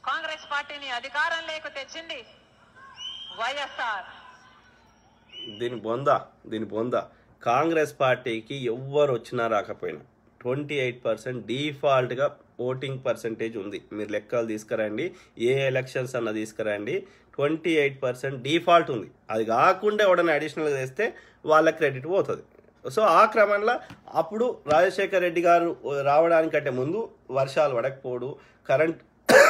Speaker 3: కాంగ్రెస్ పార్టీని అధికారం లేక తెచ్చింది వైఎస్ఆర్
Speaker 1: దీని బొందా దీని బొందా కాంగ్రెస్ పార్టీకి ఎవ్వరు వచ్చినా రాకపోయినా ట్వంటీ ఎయిట్ పర్సెంట్ డిఫాల్ట్గా ఓటింగ్ పర్సంటేజ్ ఉంది మీరు లెక్కలు తీసుకురండి ఏ ఎలక్షన్స్ అన్న తీసుకురండి ట్వంటీ ఎయిట్ పర్సెంట్ డిఫాల్ట్ ఉంది అది కాకుండా ఎవడన్నా అడిషనల్గా చేస్తే వాళ్ళ క్రెడిట్ పోతుంది సో ఆ క్రమంలో అప్పుడు రాజశేఖర్ రెడ్డి గారు రావడానికంటే ముందు వర్షాలు పడకపోడు కరెంట్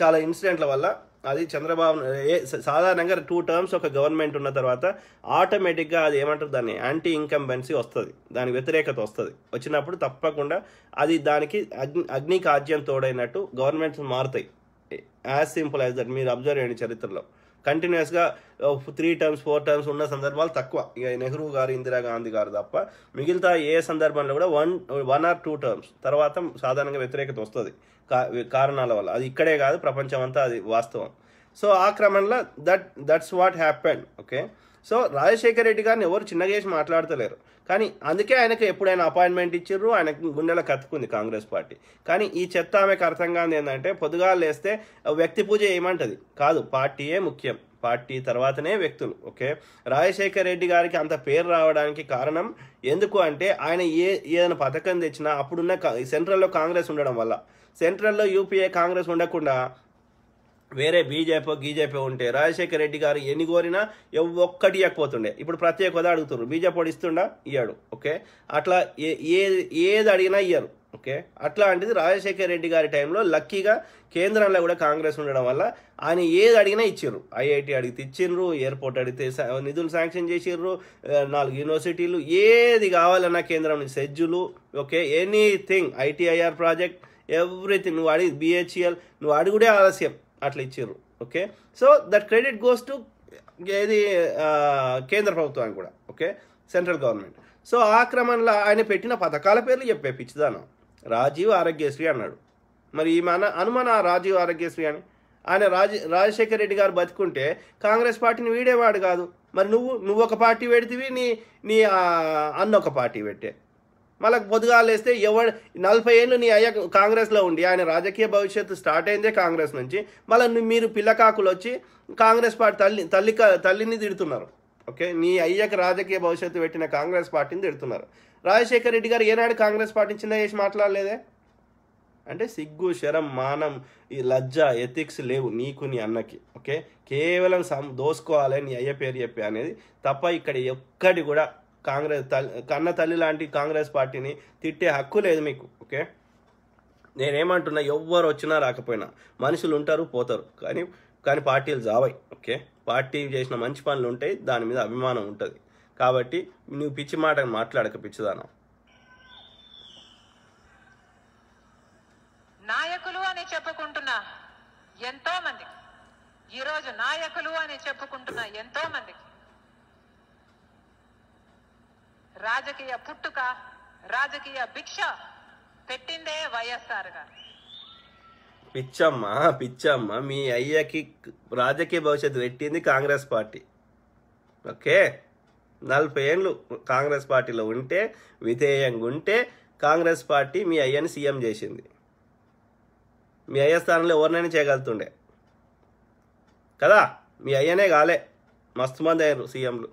Speaker 1: చాలా ఇన్సిడెంట్ల వల్ల అది చంద్రబాబు సాధారణంగా టూ టర్మ్స్ ఒక గవర్నమెంట్ ఉన్న తర్వాత ఆటోమేటిక్గా అది ఏమంటారు దాన్ని యాంటీ ఇన్కంబెన్సీ వస్తుంది దానికి వ్యతిరేకత వస్తుంది వచ్చినప్పుడు తప్పకుండా అది దానికి అగ్ని అగ్ని కాజ్యం తోడైనట్టు గవర్నమెంట్స్ మారుతాయి యాజ్ సింపుల్ యాజ్ దట్ మీరు అబ్జర్వ్ చేయండి చరిత్రలో కంటిన్యూస్గా త్రీ టర్మ్స్ ఫోర్ టర్మ్స్ ఉన్న సందర్భాలు తక్కువ ఇక నెహ్రూ గారు ఇందిరాగాంధీ గారు తప్ప మిగిలితా ఏ సందర్భంలో కూడా one one or two terms తర్వాత సాధారణంగా వ్యతిరేకత వస్తుంది కారణాల వల్ల అది ఇక్కడే కాదు ప్రపంచం అంతా అది వాస్తవం సో ఆ క్రమంలో that that's what happen okay so Rajasekhara Reddy గారిని ఎవరు చిన్నగా చేసి మాట్లాడతలేరు కానీ అందుకే ఆయనకు ఎప్పుడైనా అపాయింట్మెంట్ ఇచ్చారు ఆయనకు గుండెలో కత్తుకుంది కాంగ్రెస్ పార్టీ కానీ ఈ చెత్త ఆమెకు అర్థం కాదు ఏంటంటే పొద్దుగా లేస్తే వ్యక్తి పూజ ఏమంటది కాదు పార్టీయే ముఖ్యం పార్టీ తర్వాతనే వ్యక్తులు ఓకే రాజశేఖర్ రెడ్డి గారికి అంత పేరు రావడానికి కారణం ఎందుకు అంటే ఆయన ఏ ఏదైనా పథకం తెచ్చినా అప్పుడున్న సెంట్రల్లో కాంగ్రెస్ ఉండడం వల్ల సెంట్రల్లో యూపీఏ కాంగ్రెస్ ఉండకుండా వేరే బీజేపీ గీజేపీ ఉంటే రాజశేఖర రెడ్డి గారు ఎన్ని కోరినా ఒక్కటి ఇవ్వకపోతుండే ఇప్పుడు ప్రత్యేక హోదా అడుగుతున్నారు బీజేపీ ఇస్తుండ ఇయ్యాడు ఓకే అట్లా ఏ ఏది అడిగినా ఇయ్యరు ఓకే అట్లాంటిది రాజశేఖర రెడ్డి గారి టైంలో లక్కీగా కేంద్రంలో కూడా కాంగ్రెస్ ఉండడం వల్ల ఆయన ఏది అడిగినా ఇచ్చారు ఐఐటి అడిగితే ఇచ్చిండ్రు ఎయిర్పోర్ట్ అడిగితే నిధులు శాంక్షన్ చేసిర్రు నాలుగు యూనివర్సిటీలు ఏది కావాలన్నా కేంద్రం నుంచి సెజ్జులు okay anything ITIR project everything నువ్వు అడిగి బిహెచ్ఎల్ నువ్వు అడుగుడే ఆలస్యం అట్లా ఇచ్చారు okay so that credit goes to ఏది కేంద్ర ప్రభుత్వానికి కూడా ఓకే సెంట్రల్ గవర్నమెంట్ సో ఆ క్రమంలో ఆయన పెట్టిన పథకాల పేర్లు చెప్పే పిచ్చిదానం రాజీవ్ ఆరోగ్యశ్రీ అన్నాడు మరి ఈ మన అనుమాన రాజీవ్ ఆరోగ్యశ్రీ అని ఆయన రాజ రాజశేఖర రెడ్డి గారు బతుకుంటే కాంగ్రెస్ పార్టీని వీడేవాడు కాదు మరి నువ్వు నువ్వు ఒక పార్టీ పెడితివి నీ నీ అన్న ఒక పార్టీ పెట్టే మళ్ళీ పొద్దుగాలు వేస్తే ఎవరు నలభై ఏళ్ళు నీ అయ్య కాంగ్రెస్లో ఉండి ఆయన రాజకీయ భవిష్యత్తు స్టార్ట్ అయిందే కాంగ్రెస్ నుంచి మళ్ళీ మీరు పిల్లకాకులు వచ్చి కాంగ్రెస్ పార్టీ తల్లి తల్లి తల్లిని తిడుతున్నారు ఓకే నీ అయ్యకు రాజకీయ భవిష్యత్తు పెట్టిన కాంగ్రెస్ పార్టీని తిడుతున్నారు రాజశేఖర రెడ్డి గారు ఏనాడు కాంగ్రెస్ పార్టీ చిన్న చేసి మాట్లాడలేదే అంటే సిగ్గు శరం మానం ఈ లజ్జ ఎథిక్స్ లేవు నీకు నీ అన్నకి ఓకే కేవలం సం దోసుకోవాలి నీ అయ్య పేరు చెప్పి అనేది తప్ప ఇక్కడ ఎక్కడి కూడా కాంగ్రెస్ కన్న తల్లి లాంటి కాంగ్రెస్ పార్టీని తిట్టే హక్కు లేదు మీకు ఓకే నేనేమంటున్నా ఎవ్వరు వచ్చినా రాకపోయినా మనుషులు ఉంటారు పోతారు కానీ కానీ పార్టీలు జావాయి ఓకే పార్టీ చేసిన మంచి పనులు ఉంటాయి దాని మీద అభిమానం ఉంటుంది కాబట్టి నువ్వు పిచ్చి మాట మాట్లాడక పిచ్చిదానం
Speaker 3: నాయకులు అని చెప్పుకుంటున్నా ఎంతో మంది ఈరోజు నాయకులు అని చెప్పుకుంటున్నా ఎంతో మందికి రాజకీయ పుట్టుక రాజకీయ భిక్ష పెట్టిందే వైఎస్ఆర్ గారు
Speaker 1: పిచ్చమ్మ పిచ్చమ్మ మీ అయ్యకి రాజకీయ భవిష్యత్తు పెట్టింది కాంగ్రెస్ పార్టీ ఓకే నలభై ఏళ్ళు కాంగ్రెస్ పార్టీలో ఉంటే విధేయంగా ఉంటే కాంగ్రెస్ పార్టీ మీ అయ్యని సీఎం చేసింది మీ అయ్య స్థానంలో ఎవరినైనా చేయగలుగుతుండే కదా మీ అయ్యనే కాలే మస్తు మంది అయ్యారు సీఎంలు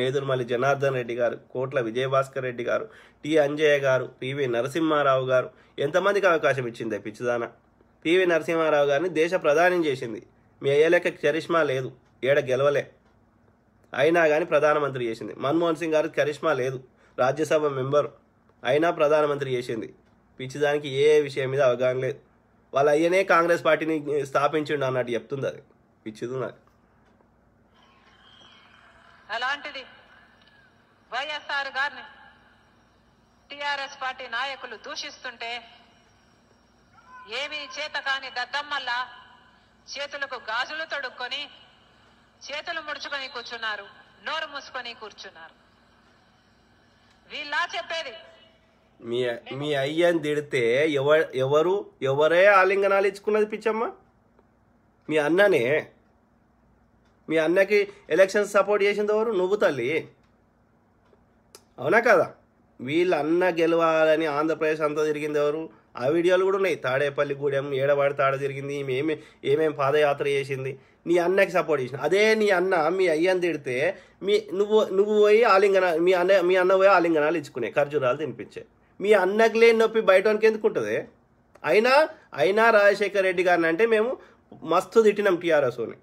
Speaker 1: నేదురుమల్లి జనార్దన్ రెడ్డి గారు కోట్ల విజయభాస్కర్ రెడ్డి గారు టి అంజయ్య గారు పివి నరసింహారావు గారు ఎంతమందికి అవకాశం ఇచ్చిందే పిచ్చిదాన పివి నరసింహారావు గారిని దేశ ప్రధాని చేసింది మీ అయ్యలేక కరిష్మా లేదు ఏడ గెలవలే అయినా కానీ ప్రధానమంత్రి చేసింది మన్మోహన్ సింగ్ గారు కరిష్మా లేదు రాజ్యసభ మెంబర్ అయినా ప్రధానమంత్రి చేసింది పిచ్చిదానికి ఏ విషయం మీద అవగాహన లేదు వాళ్ళ అయ్యనే కాంగ్రెస్ పార్టీని స్థాపించిండు అన్నట్టు చెప్తుంది అది నాకు
Speaker 3: అలాంటిది వైఎస్ఆర్ గారిని టిఆర్ఎస్ పార్టీ నాయకులు దూషిస్తుంటే ఏమీ చేత కాని దద్దమ్మల్లా చేతులకు గాజులు తొడుక్కొని చేతులు ముడుచుకొని కూర్చున్నారు నోరు మూసుకొని కూర్చున్నారు వీళ్ళా చెప్పేది
Speaker 1: మీ మీ అయ్యని తిడితే ఎవరు ఎవరే ఆలింగనాలు ఇచ్చుకున్నది పిచ్చమ్మ మీ అన్ననే మీ అన్నకి ఎలక్షన్ సపోర్ట్ చేసింది ఎవరు నువ్వు తల్లి అవునా కదా వీళ్ళ అన్న గెలవాలని ఆంధ్రప్రదేశ్ అంతా తిరిగింది ఎవరు ఆ వీడియోలు కూడా ఉన్నాయి తాడేపల్లి గూడెం ఏడవాడి తాడ తిరిగింది ఏమేమి ఏమేమి పాదయాత్ర చేసింది నీ అన్నకి సపోర్ట్ చేసిన అదే నీ అన్న మీ అయ్యని తిడితే మీ నువ్వు నువ్వు పోయి ఆలింగన మీ అన్న మీ అన్న పోయి ఆలింగనాలు ఇచ్చుకునే ఖర్జూరాలు తినిపించే మీ అన్నకి లేని నొప్పి బయటోనికి ఎందుకు ఉంటుంది అయినా అయినా రాజశేఖర్ రెడ్డి గారిని అంటే మేము మస్తు తిట్టినాం టీఆర్ఎస్ని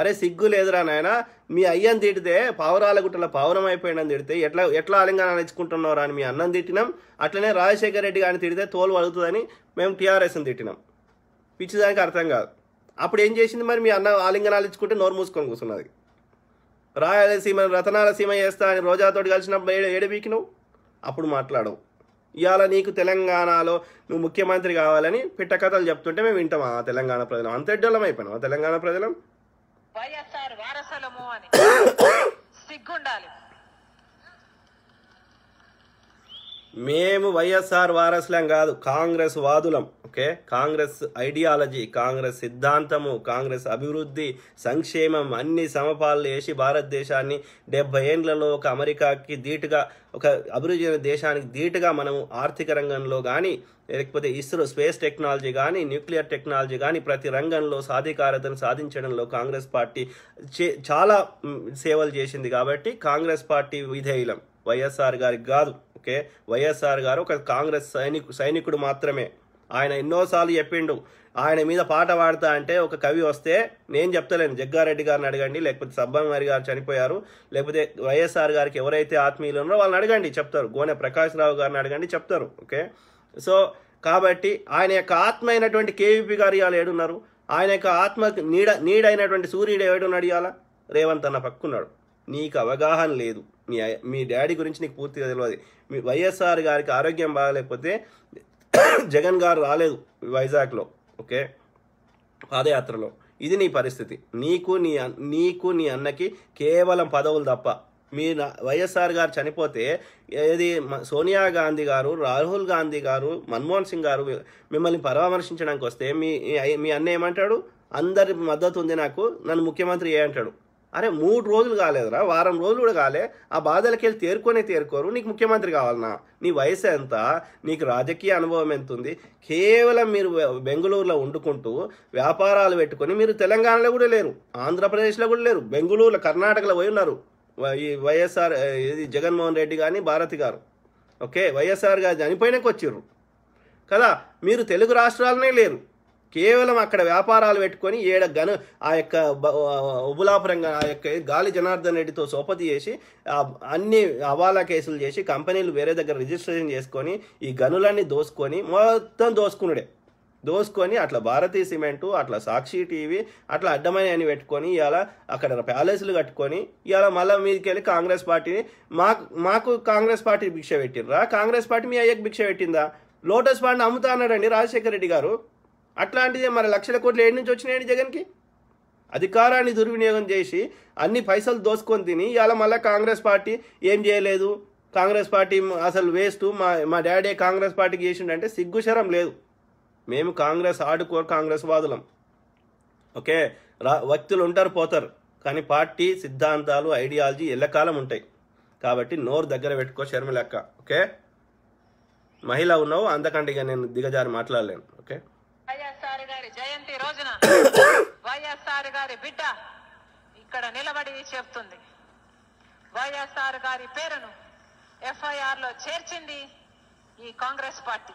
Speaker 1: అరే సిగ్గు లేదురా నాయన మీ అయ్యని తిడితే పావురాల గుట్టల పావురం అయిపోయిందని తిడితే ఎట్లా ఎట్లా ఆలింగనం తెచ్చుకుంటున్నారా అని మీ అన్నం తిట్టినాం అట్లనే రాజశేఖర రెడ్డి గారిని తిడితే తోలు వలుగుతుందని మేము టీఆర్ఎస్ని తిట్టినాం పిచ్చిదానికి అర్థం కాదు అప్పుడు ఏం చేసింది మరి మీ అన్న ఆలింగనాలు ఇచ్చుకుంటే నోరు మూసుకొని కూర్చున్నది రాయలసీమ రతనాలసీమ చేస్తా అని రోజాతోటి కలిసినప్పుడు ఏడు ఏడబీకి నువ్వు అప్పుడు మాట్లాడవు ఇవాళ నీకు తెలంగాణలో నువ్వు ముఖ్యమంత్రి కావాలని పిట్ట కథలు చెప్తుంటే మేము వింటాం ఆ తెలంగాణ ప్రజలం అంతెడ్డోళం అయిపోయినాం తెలంగాణ ప్రజలం
Speaker 3: వైఎస్ఆర్ వారసులము అని సిగ్గుండాలి
Speaker 1: మేము వైఎస్ఆర్ వారసులం కాదు కాంగ్రెస్ వాదులం ఓకే కాంగ్రెస్ ఐడియాలజీ కాంగ్రెస్ సిద్ధాంతము కాంగ్రెస్ అభివృద్ధి సంక్షేమం అన్ని సమపాలు వేసి భారతదేశాన్ని డెబ్బై ఏండ్లలో ఒక అమెరికాకి ధీటుగా ఒక అభివృద్ధి దేశానికి ధీటుగా మనము ఆర్థిక రంగంలో కానీ లేకపోతే ఇస్రో స్పేస్ టెక్నాలజీ కానీ న్యూక్లియర్ టెక్నాలజీ కానీ ప్రతి రంగంలో సాధికారతను సాధించడంలో కాంగ్రెస్ పార్టీ చాలా సేవలు చేసింది కాబట్టి కాంగ్రెస్ పార్టీ విధేయులం వైఎస్ఆర్ గారికి కాదు ఓకే వైఎస్ఆర్ గారు ఒక కాంగ్రెస్ సైనికు సైనికుడు మాత్రమే ఆయన ఎన్నోసార్లు చెప్పిండు ఆయన మీద పాట పాడతా అంటే ఒక కవి వస్తే నేను చెప్తలేను జగ్గారెడ్డి గారిని అడగండి లేకపోతే సబ్బమ్మారి గారు చనిపోయారు లేకపోతే వైఎస్ఆర్ గారికి ఎవరైతే ఆత్మీయులు ఉన్నారో వాళ్ళని అడగండి చెప్తారు గోనె ప్రకాశ్ రావు గారిని అడగండి చెప్తారు ఓకే సో కాబట్టి ఆయన యొక్క ఆత్మ అయినటువంటి కేవీపీ గారు ఇవాళ ఏడున్నారు ఆయన యొక్క ఆత్మ నీడ నీడైనటువంటి సూర్యుడు ఏడున్నాడు ఇవాళ రేవంత్ అన్న పక్కున్నాడు నీకు అవగాహన లేదు మీ మీ డాడీ గురించి నీకు పూర్తిగా తెలియదు వైఎస్ఆర్ గారికి ఆరోగ్యం బాగలేకపోతే జగన్ గారు రాలేదు వైజాగ్లో ఓకే పాదయాత్రలో ఇది నీ పరిస్థితి నీకు నీ నీకు నీ అన్నకి కేవలం పదవులు తప్ప మీ వైఎస్ఆర్ గారు చనిపోతే ఏది సోనియా గాంధీ గారు రాహుల్ గాంధీ గారు మన్మోహన్ సింగ్ గారు మిమ్మల్ని పరామర్శించడానికి వస్తే మీ మీ అన్న ఏమంటాడు అందరి మద్దతు ఉంది నాకు నన్ను ముఖ్యమంత్రి ఏ అంటాడు అరే మూడు రోజులు కాలేదురా వారం రోజులు కూడా కాలే ఆ బాధలకి వెళ్ళి తేరుకొనే తేరుకోరు నీకు ముఖ్యమంత్రి కావాలన్నా నీ వయసు ఎంత నీకు రాజకీయ అనుభవం ఎంత ఉంది కేవలం మీరు బెంగళూరులో వండుకుంటూ వ్యాపారాలు పెట్టుకొని మీరు తెలంగాణలో కూడా లేరు ఆంధ్రప్రదేశ్లో కూడా లేరు బెంగళూరులో కర్ణాటకలో పోయి ఉన్నారు ఈ వైఎస్ఆర్ ఇది జగన్మోహన్ రెడ్డి కానీ భారతి గారు ఓకే వైఎస్ఆర్ గారు చనిపోయినాక వచ్చిర్రు కదా మీరు తెలుగు రాష్ట్రాలనే లేరు కేవలం అక్కడ వ్యాపారాలు పెట్టుకొని ఏడ గన ఆ యొక్క ఉబులాపురంగా ఆ యొక్క గాలి జనార్దన్ రెడ్డితో సోపతి చేసి అన్ని అవాలా కేసులు చేసి కంపెనీలు వేరే దగ్గర రిజిస్ట్రేషన్ చేసుకొని ఈ గనులన్నీ దోసుకొని మొత్తం దోసుకున్నాడే దోసుకొని అట్లా భారతీయ సిమెంటు అట్లా సాక్షి టీవీ అట్లా అడ్డమైన అని పెట్టుకొని ఇవాళ అక్కడ ప్యాలెస్లు కట్టుకొని ఇవాళ మళ్ళీ మీదకి వెళ్ళి కాంగ్రెస్ పార్టీని మాకు మాకు కాంగ్రెస్ పార్టీ భిక్ష పెట్టిర్రా కాంగ్రెస్ పార్టీ మీ అయ్యకు భిక్ష పెట్టిందా లోటస్ పాండ్ అమ్ముతా అన్నాడండి రాజశేఖర రెడ్డి గారు అట్లాంటిదే మరి లక్షల కోట్లు ఏడు నుంచి వచ్చినాయండి జగన్కి అధికారాన్ని దుర్వినియోగం చేసి అన్ని పైసలు దోసుకొని తిని ఇవాళ మళ్ళీ కాంగ్రెస్ పార్టీ ఏం చేయలేదు కాంగ్రెస్ పార్టీ అసలు వేస్ట్ మా మా డాడీ కాంగ్రెస్ పార్టీకి చేసిండంటే సిగ్గుశరం లేదు మేము కాంగ్రెస్ ఆడుకోరు కాంగ్రెస్ వాదులం ఓకే రా వ్యక్తులు ఉంటారు పోతారు కానీ పార్టీ సిద్ధాంతాలు ఐడియాలజీ ఎల్లకాలం ఉంటాయి కాబట్టి నోరు దగ్గర పెట్టుకో శర్మ లెక్క ఓకే మహిళ ఉన్నావు అంతకంటే ఇక నేను దిగజారి మాట్లాడలేను
Speaker 3: గారి జయంతి రోజున వైఎస్ఆర్ గారి బిడ్డ ఇక్కడ నిలబడి చెప్తుంది వైఎస్ఆర్ గారి పేరును ఎఫ్ఐఆర్ లో చేర్చింది ఈ కాంగ్రెస్ పార్టీ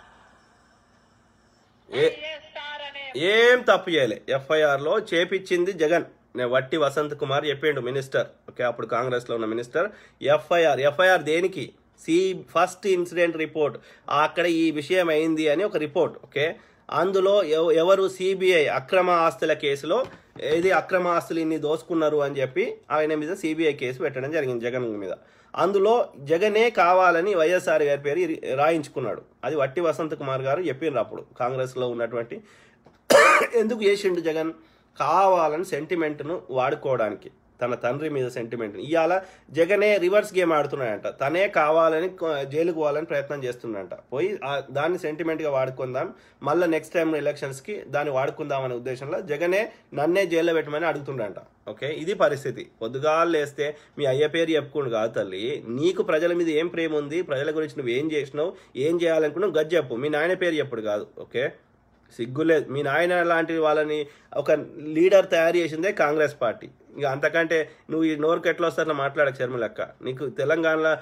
Speaker 1: ఏం తప్పు చేయలే ఎఫ్ఐఆర్ లో చేపించింది జగన్ నేను వట్టి వసంత్ కుమార్ చెప్పిండు మినిస్టర్ ఓకే అప్పుడు కాంగ్రెస్ లో ఉన్న మినిస్టర్ ఎఫ్ఐఆర్ ఎఫ్ఐఆర్ దేనికి సి ఫస్ట్ ఇన్సిడెంట్ రిపోర్ట్ అక్కడ ఈ విషయం అయింది అని ఒక రిపోర్ట్ ఓకే అందులో ఎవరు సిబిఐ అక్రమ ఆస్తుల కేసులో ఏది అక్రమ ఆస్తులు ఇన్ని దోసుకున్నారు అని చెప్పి ఆయన మీద సిబిఐ కేసు పెట్టడం జరిగింది జగన్ మీద అందులో జగనే కావాలని వైఎస్ఆర్ గారి పేరు రాయించుకున్నాడు అది వట్టి వసంత కుమార్ గారు చెప్పినారు అప్పుడు కాంగ్రెస్లో ఉన్నటువంటి ఎందుకు చేసిండు జగన్ కావాలని సెంటిమెంట్ను వాడుకోవడానికి తన తండ్రి మీద సెంటిమెంట్ ఇవాళ జగనే రివర్స్ గేమ్ ఆడుతున్నాడంట తనే కావాలని జైలుకు పోవాలని ప్రయత్నం చేస్తున్నాడంట పోయి దాన్ని సెంటిమెంట్గా వాడుకుందాం మళ్ళీ నెక్స్ట్ టైం ఎలక్షన్స్కి దాన్ని వాడుకుందాం అనే ఉద్దేశంలో జగనే నన్నే జైల్లో పెట్టమని అడుగుతుండంట ఓకే ఇది పరిస్థితి పొద్దుగాలు లేస్తే మీ అయ్య పేరు చెప్పుకోండి కాదు తల్లి నీకు ప్రజల మీద ఏం ప్రేమ ఉంది ప్రజల గురించి నువ్వు ఏం చేసినావు ఏం చేయాలనుకున్నావు గది చెప్పు మీ నాయన పేరు చెప్పుడు కాదు ఓకే సిగ్గులేదు మీ నాయన లాంటి వాళ్ళని ఒక లీడర్ తయారు చేసిందే కాంగ్రెస్ పార్టీ ఇక అంతకంటే నువ్వు ఈ నోరుకు ఎట్లా వస్తారో మాట్లాడక షర్మిలక్క నీకు తెలంగాణలో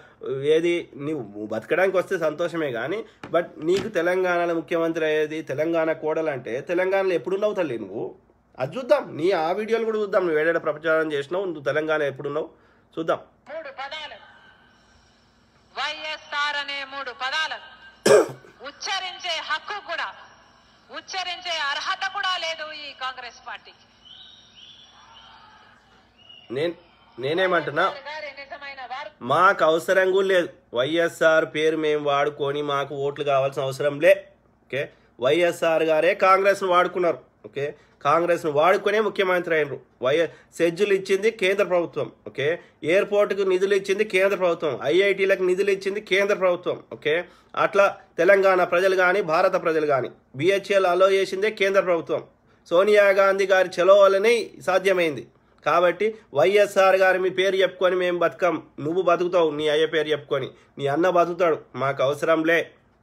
Speaker 1: ఏది నువ్వు బతకడానికి వస్తే సంతోషమే కానీ బట్ నీకు తెలంగాణలో ముఖ్యమంత్రి అయ్యేది తెలంగాణ కోడలంటే తెలంగాణలో ఎప్పుడున్నావు తల్లి నువ్వు అది చూద్దాం నీ ఆ వీడియోలు కూడా చూద్దాం నువ్వు ఏడాడ ప్రచారం చేసినావు నువ్వు తెలంగాణ ఎప్పుడున్నావు చూద్దాం
Speaker 3: వైఎస్ఆర్ అనే మూడు పదాలు ఉచ్చరించే హక్కు కూడా ఉచ్చరించే అర్హత కూడా లేదు ఈ కాంగ్రెస్ పార్టీకి
Speaker 1: నేను నేనేమంటున్నా మాకు అవసరం కూడా లేదు వైఎస్ఆర్ పేరు మేము వాడుకొని మాకు ఓట్లు కావాల్సిన అవసరం లే ఓకే వైఎస్ఆర్ గారే కాంగ్రెస్ను వాడుకున్నారు ఓకే కాంగ్రెస్ను వాడుకునే ముఖ్యమంత్రి అయినరు వై సెజ్జులు ఇచ్చింది కేంద్ర ప్రభుత్వం ఓకే ఎయిర్పోర్ట్కు నిధులు ఇచ్చింది కేంద్ర ప్రభుత్వం ఐఐటీలకు నిధులు ఇచ్చింది కేంద్ర ప్రభుత్వం ఓకే అట్లా తెలంగాణ ప్రజలు కానీ భారత ప్రజలు కానీ బిహెచ్ఎల్ అలో చేసిందే కేంద్ర ప్రభుత్వం సోనియా గాంధీ గారి చలో సాధ్యమైంది కాబట్టి వైఎస్ఆర్ గారు మీ పేరు చెప్పుకొని మేము బతకం నువ్వు బతుకుతావు నీ అయ్య పేరు చెప్పుకొని నీ అన్న బతుకుతాడు మాకు అవసరంలే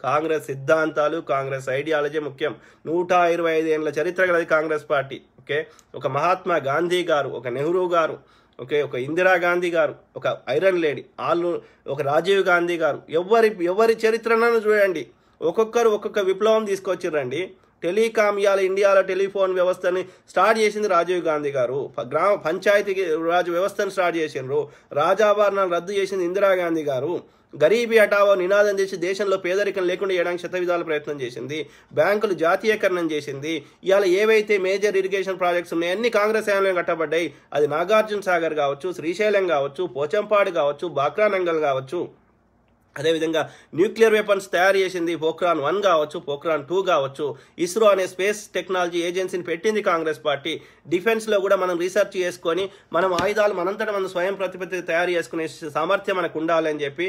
Speaker 1: కాంగ్రెస్ సిద్ధాంతాలు కాంగ్రెస్ ఐడియాలజీ ముఖ్యం నూట ఇరవై ఐదు ఏళ్ళ చరిత్ర కలది కాంగ్రెస్ పార్టీ ఓకే ఒక మహాత్మా గాంధీ గారు ఒక నెహ్రూ గారు ఓకే ఒక ఇందిరాగాంధీ గారు ఒక ఐరన్ లేడీ వాళ్ళు ఒక రాజీవ్ గాంధీ గారు ఎవరి ఎవరి చరిత్రను చూడండి ఒక్కొక్కరు ఒక్కొక్క విప్లవం తీసుకొచ్చిరండి టెలికామ్యాల ఇండియాలో టెలిఫోన్ వ్యవస్థని స్టార్ట్ చేసింది రాజీవ్ గాంధీ గారు గ్రామ పంచాయతీ రాజు వ్యవస్థను స్టార్ట్ చేసినారు రాజాభరణాలు రద్దు చేసింది ఇందిరాగాంధీ గారు గరీబీ హటావో నినాదం చేసి దేశంలో పేదరికం లేకుండా చేయడానికి శతవిధాల ప్రయత్నం చేసింది బ్యాంకులు జాతీయకరణం చేసింది ఇవాళ ఏవైతే మేజర్ ఇరిగేషన్ ప్రాజెక్ట్స్ ఉన్నాయో అన్ని కాంగ్రెస్ హయాంలో కట్టబడ్డాయి అది నాగార్జున సాగర్ కావచ్చు శ్రీశైలం కావచ్చు పోచంపాడు కావచ్చు బాక్రానంగల్ కావచ్చు అదేవిధంగా న్యూక్లియర్ వెపన్స్ తయారు చేసింది పోఖ్రాన్ వన్ కావచ్చు పోఖ్రాన్ టూ కావచ్చు ఇస్రో అనే స్పేస్ టెక్నాలజీ ఏజెన్సీని పెట్టింది కాంగ్రెస్ పార్టీ డిఫెన్స్లో కూడా మనం రీసెర్చ్ చేసుకొని మనం ఆయుధాలు మనంతటా మనం స్వయం ప్రతిపత్తి తయారు చేసుకునే సామర్థ్యం మనకు ఉండాలని చెప్పి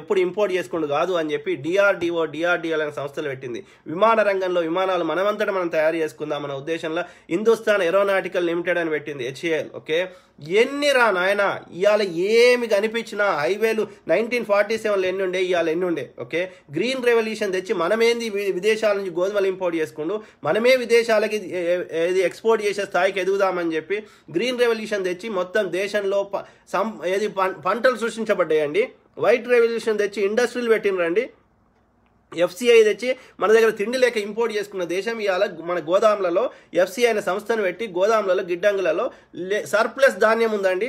Speaker 1: ఎప్పుడు ఇంపోర్ట్ చేసుకుంటూ కాదు అని చెప్పి డిఆర్డిఓ డిఆర్డిఎల్ అనే సంస్థలు పెట్టింది విమాన రంగంలో విమానాలు మనమంతటా మనం తయారు చేసుకుందాం మన ఉద్దేశంలో హిందుస్థాన్ ఏరోనాటికల్ లిమిటెడ్ అని పెట్టింది హెచ్ఏఎల్ ఓకే ఎన్ని రా నాయన ఇవాళ ఏమి కనిపించినా హైవేలు నైన్టీన్ ఫార్టీ సెవెన్లో ఎన్ని ఉండే ఇవాళ ఎన్ని ఉండే ఓకే గ్రీన్ రెవల్యూషన్ తెచ్చి మనమేంది విదేశాల నుంచి గోధుమలు ఇంపోర్ట్ చేసుకుంటూ మనమే విదేశాలకి ఏది ఎక్స్పోర్ట్ ఎక్స్పోర్ట్ చేసే స్థాయికి ఎదుగుదామని చెప్పి గ్రీన్ రెవల్యూషన్ తెచ్చి మొత్తం దేశంలో సం ఏది పంటలు సృష్టించబడ్డాయండి వైట్ రెవల్యూషన్ తెచ్చి ఇండస్ట్రీలు పెట్టినరండి ఎఫ్సిఐ తెచ్చి మన దగ్గర తిండి లేక ఇంపోర్ట్ చేసుకున్న దేశం ఇవాళ మన గోదాములలో ఎఫ్సిఐ అనే సంస్థను పెట్టి గోదాములలో గిడ్డంగులలో సర్ప్లస్ ధాన్యం ఉందండి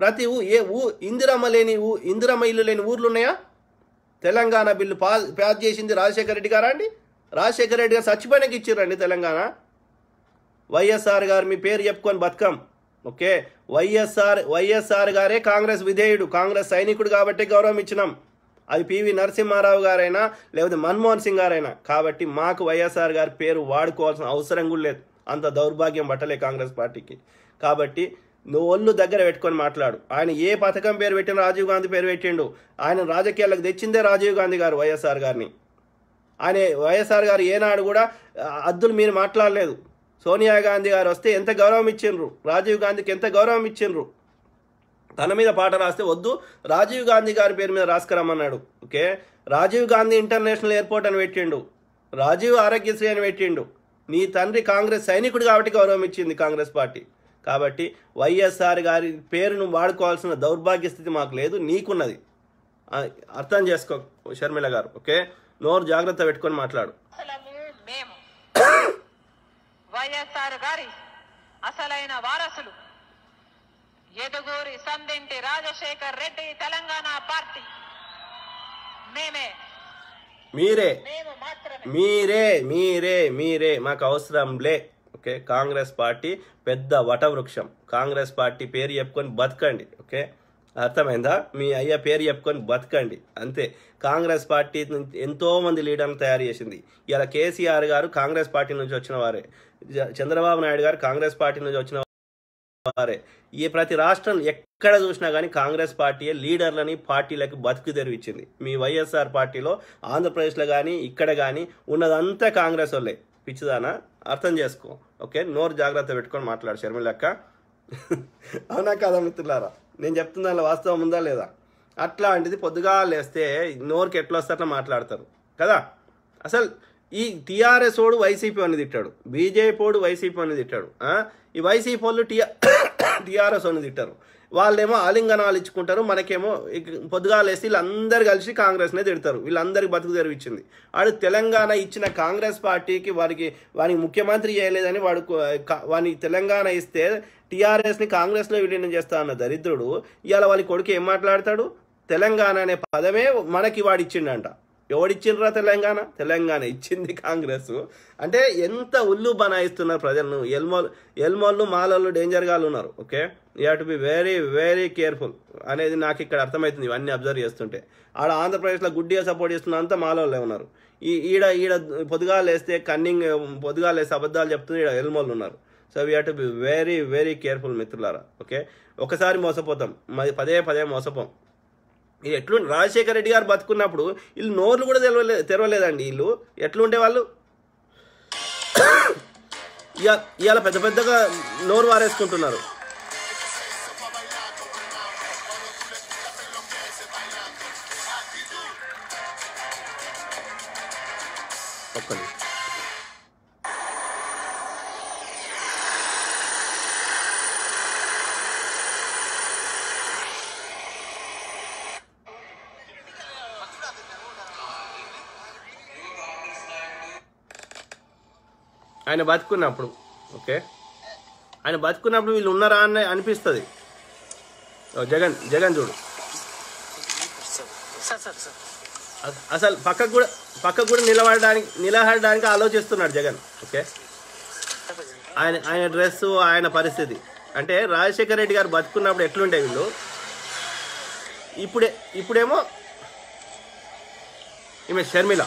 Speaker 1: ప్రతి ఊ ఏ ఊ ఇందిరమ్మ లేని ఊ ఇందిరమ్మ ఇల్లు లేని ఊర్లు ఉన్నాయా తెలంగాణ బిల్లు పా ప్యాస్ చేసింది రాజశేఖర రెడ్డి గారా అండి రాజశేఖర రెడ్డి గారు చచ్చిపోయినాకి ఇచ్చారండి తెలంగాణ వైఎస్ఆర్ గారు మీ పేరు చెప్పుకొని బతకం ఓకే వైఎస్ఆర్ వైఎస్ఆర్ గారే కాంగ్రెస్ విధేయుడు కాంగ్రెస్ సైనికుడు కాబట్టి గౌరవం ఇచ్చినాం అది పివి నరసింహారావు గారైనా లేకపోతే మన్మోహన్ సింగ్ గారైనా కాబట్టి మాకు వైఎస్ఆర్ గారి పేరు వాడుకోవాల్సిన అవసరం కూడా లేదు అంత దౌర్భాగ్యం పట్టలే కాంగ్రెస్ పార్టీకి కాబట్టి నువ్వు ఒళ్ళు దగ్గర పెట్టుకొని మాట్లాడు ఆయన ఏ పథకం పేరు పెట్టిన రాజీవ్ గాంధీ పేరు పెట్టిండు ఆయన రాజకీయాలకు తెచ్చిందే రాజీవ్ గాంధీ గారు వైఎస్ఆర్ గారిని ఆయన వైఎస్ఆర్ గారు ఏనాడు కూడా అద్దులు మీరు మాట్లాడలేదు సోనియా గాంధీ గారు వస్తే ఎంత గౌరవం ఇచ్చిండ్రు రాజీవ్ గాంధీకి ఎంత గౌరవం ఇచ్చిండ్రు తన మీద పాట రాస్తే వద్దు రాజీవ్ గాంధీ గారి పేరు మీద రాసుకురామన్నాడు okay Rajiv Gandhi international airport అని పెట్టిండు రాజీవ్ ఆరోగ్యశ్రీ అని పెట్టిండు నీ తండ్రి కాంగ్రెస్ సైనికుడు కాబట్టి గౌరవం ఇచ్చింది కాంగ్రెస్ పార్టీ కాబట్టి వైఎస్ఆర్ గారి పేరును వాడుకోవాల్సిన దౌర్భాగ్య స్థితి మాకు లేదు నీకున్నది అర్థం చేసుకో షర్మిల గారు ఓకే నోరు జాగ్రత్త పెట్టుకొని మాట్లాడు
Speaker 3: మేము వైఎస్ఆర్ గారి అసలైన వారసులు ఎదుగురి సందింటి రాజశేఖర్ రెడ్డి తెలంగాణ పార్టీ
Speaker 1: మేమే మీరే మీరే మీరే మీరే మాకు అవసరంలే ఓకే కాంగ్రెస్ పార్టీ పెద్ద వటవృక్షం కాంగ్రెస్ పార్టీ పేరు చెప్పుకొని బతకండి ఓకే అర్థమైందా మీ అయ్య పేరు చెప్పుకొని బతకండి అంతే కాంగ్రెస్ పార్టీ ఎంతోమంది లీడర్ని తయారు చేసింది ఇలా కేసీఆర్ గారు కాంగ్రెస్ పార్టీ నుంచి వచ్చిన వారే చంద్రబాబు నాయుడు గారు కాంగ్రెస్ పార్టీ నుంచి వచ్చిన వారే ఈ ప్రతి రాష్ట్రం ఎక్కడ చూసినా కానీ కాంగ్రెస్ పార్టీయే లీడర్లని పార్టీలకు బతుకు తెరివిచ్చింది మీ వైఎస్ఆర్ పార్టీలో ఆంధ్రప్రదేశ్లో కానీ ఇక్కడ కానీ ఉన్నదంతా కాంగ్రెస్ వాళ్ళే పిచ్చిదానా అర్థం చేసుకో ఓకే నోరు జాగ్రత్త పెట్టుకొని మాట్లాడు అక్క అవునా కదా మిత్రులారా నేను చెప్తున్నా వాస్తవం ఉందా లేదా అట్లాంటిది పొద్దుగా లేస్తే నోరుకి ఎట్లా వస్తే అట్లా మాట్లాడతారు కదా అసలు ఈ టీఆర్ఎస్ ఓడు వైసీపీ అని తిట్టాడు బీజేపీ ఓడు వైసీపీ అని తిట్టాడు ఈ వైసీపీ వాళ్ళు టీఆర్ టీఆర్ఎస్ అని తిట్టారు వాళ్ళేమో ఆలింగనాలు ఇచ్చుకుంటారు మనకేమో పొద్దుగాలేసి వీళ్ళందరూ కలిసి కాంగ్రెస్నే తిడతారు వీళ్ళందరికీ బతుకు తెరువు వాడు తెలంగాణ ఇచ్చిన కాంగ్రెస్ పార్టీకి వారికి వారికి ముఖ్యమంత్రి చేయలేదని వాడు వాని తెలంగాణ ఇస్తే టీఆర్ఎస్ని కాంగ్రెస్లో విలీనం చేస్తా అన్న దరిద్రుడు ఇవాళ వాళ్ళ కొడుకు ఏం మాట్లాడతాడు తెలంగాణ అనే పదమే మనకి వాడిచ్చిండంట ఎవడిచ్చిండ్రా తెలంగాణ తెలంగాణ ఇచ్చింది కాంగ్రెస్ అంటే ఎంత ఉల్లు బనాయిస్తున్నారు ప్రజలను ఎల్మోల్ ఎల్మోళ్ళు మాలలు డేంజర్ గాలు ఉన్నారు okay you have to be very very careful అనేది నాకు ఇక్కడ అర్థమవుతుంది ఇవన్నీ అబ్జర్వ్ చేస్తుంటే ఆడ ఆంధ్రప్రదేశ్లో గుడ్డిగా సపోర్ట్ చేస్తున్నంత అంతా మాలలే ఉన్నారు ఈ ఈడ ఈడ పొదుగాలు వేస్తే కన్నింగ్ పొదుగాలు వేస్తే అబద్ధాలు చెప్తున్న ఈడ ఎల్మోళ్ళు ఉన్నారు so we have to be very very careful మిత్రులారా ఓకే ఒకసారి మోసపోతాం పదే పదే మోసపోం ఇది ఎట్లుండి రాజశేఖర రెడ్డి గారు బతుకున్నప్పుడు వీళ్ళు నోర్లు కూడా తెరవలే తెరవలేదండి వీళ్ళు ఎట్లుండే వాళ్ళు ఇవాళ పెద్ద పెద్దగా నోరు వారేసుకుంటున్నారు ఒక్క ఆయన బతుకున్నప్పుడు ఓకే ఆయన బతుకున్నప్పుడు వీళ్ళు ఉన్నారా అని అనిపిస్తుంది జగన్ జగన్ చూడు అసలు పక్కకు కూడా పక్కకు కూడా నిలబడడానికి నిలబడడానికి ఆలోచిస్తున్నాడు జగన్ ఓకే ఆయన ఆయన డ్రెస్సు ఆయన పరిస్థితి అంటే రాజశేఖర రెడ్డి గారు బతుకున్నప్పుడు ఎట్లుండే వీళ్ళు ఇప్పుడే ఇప్పుడేమో ఈమె షర్మిల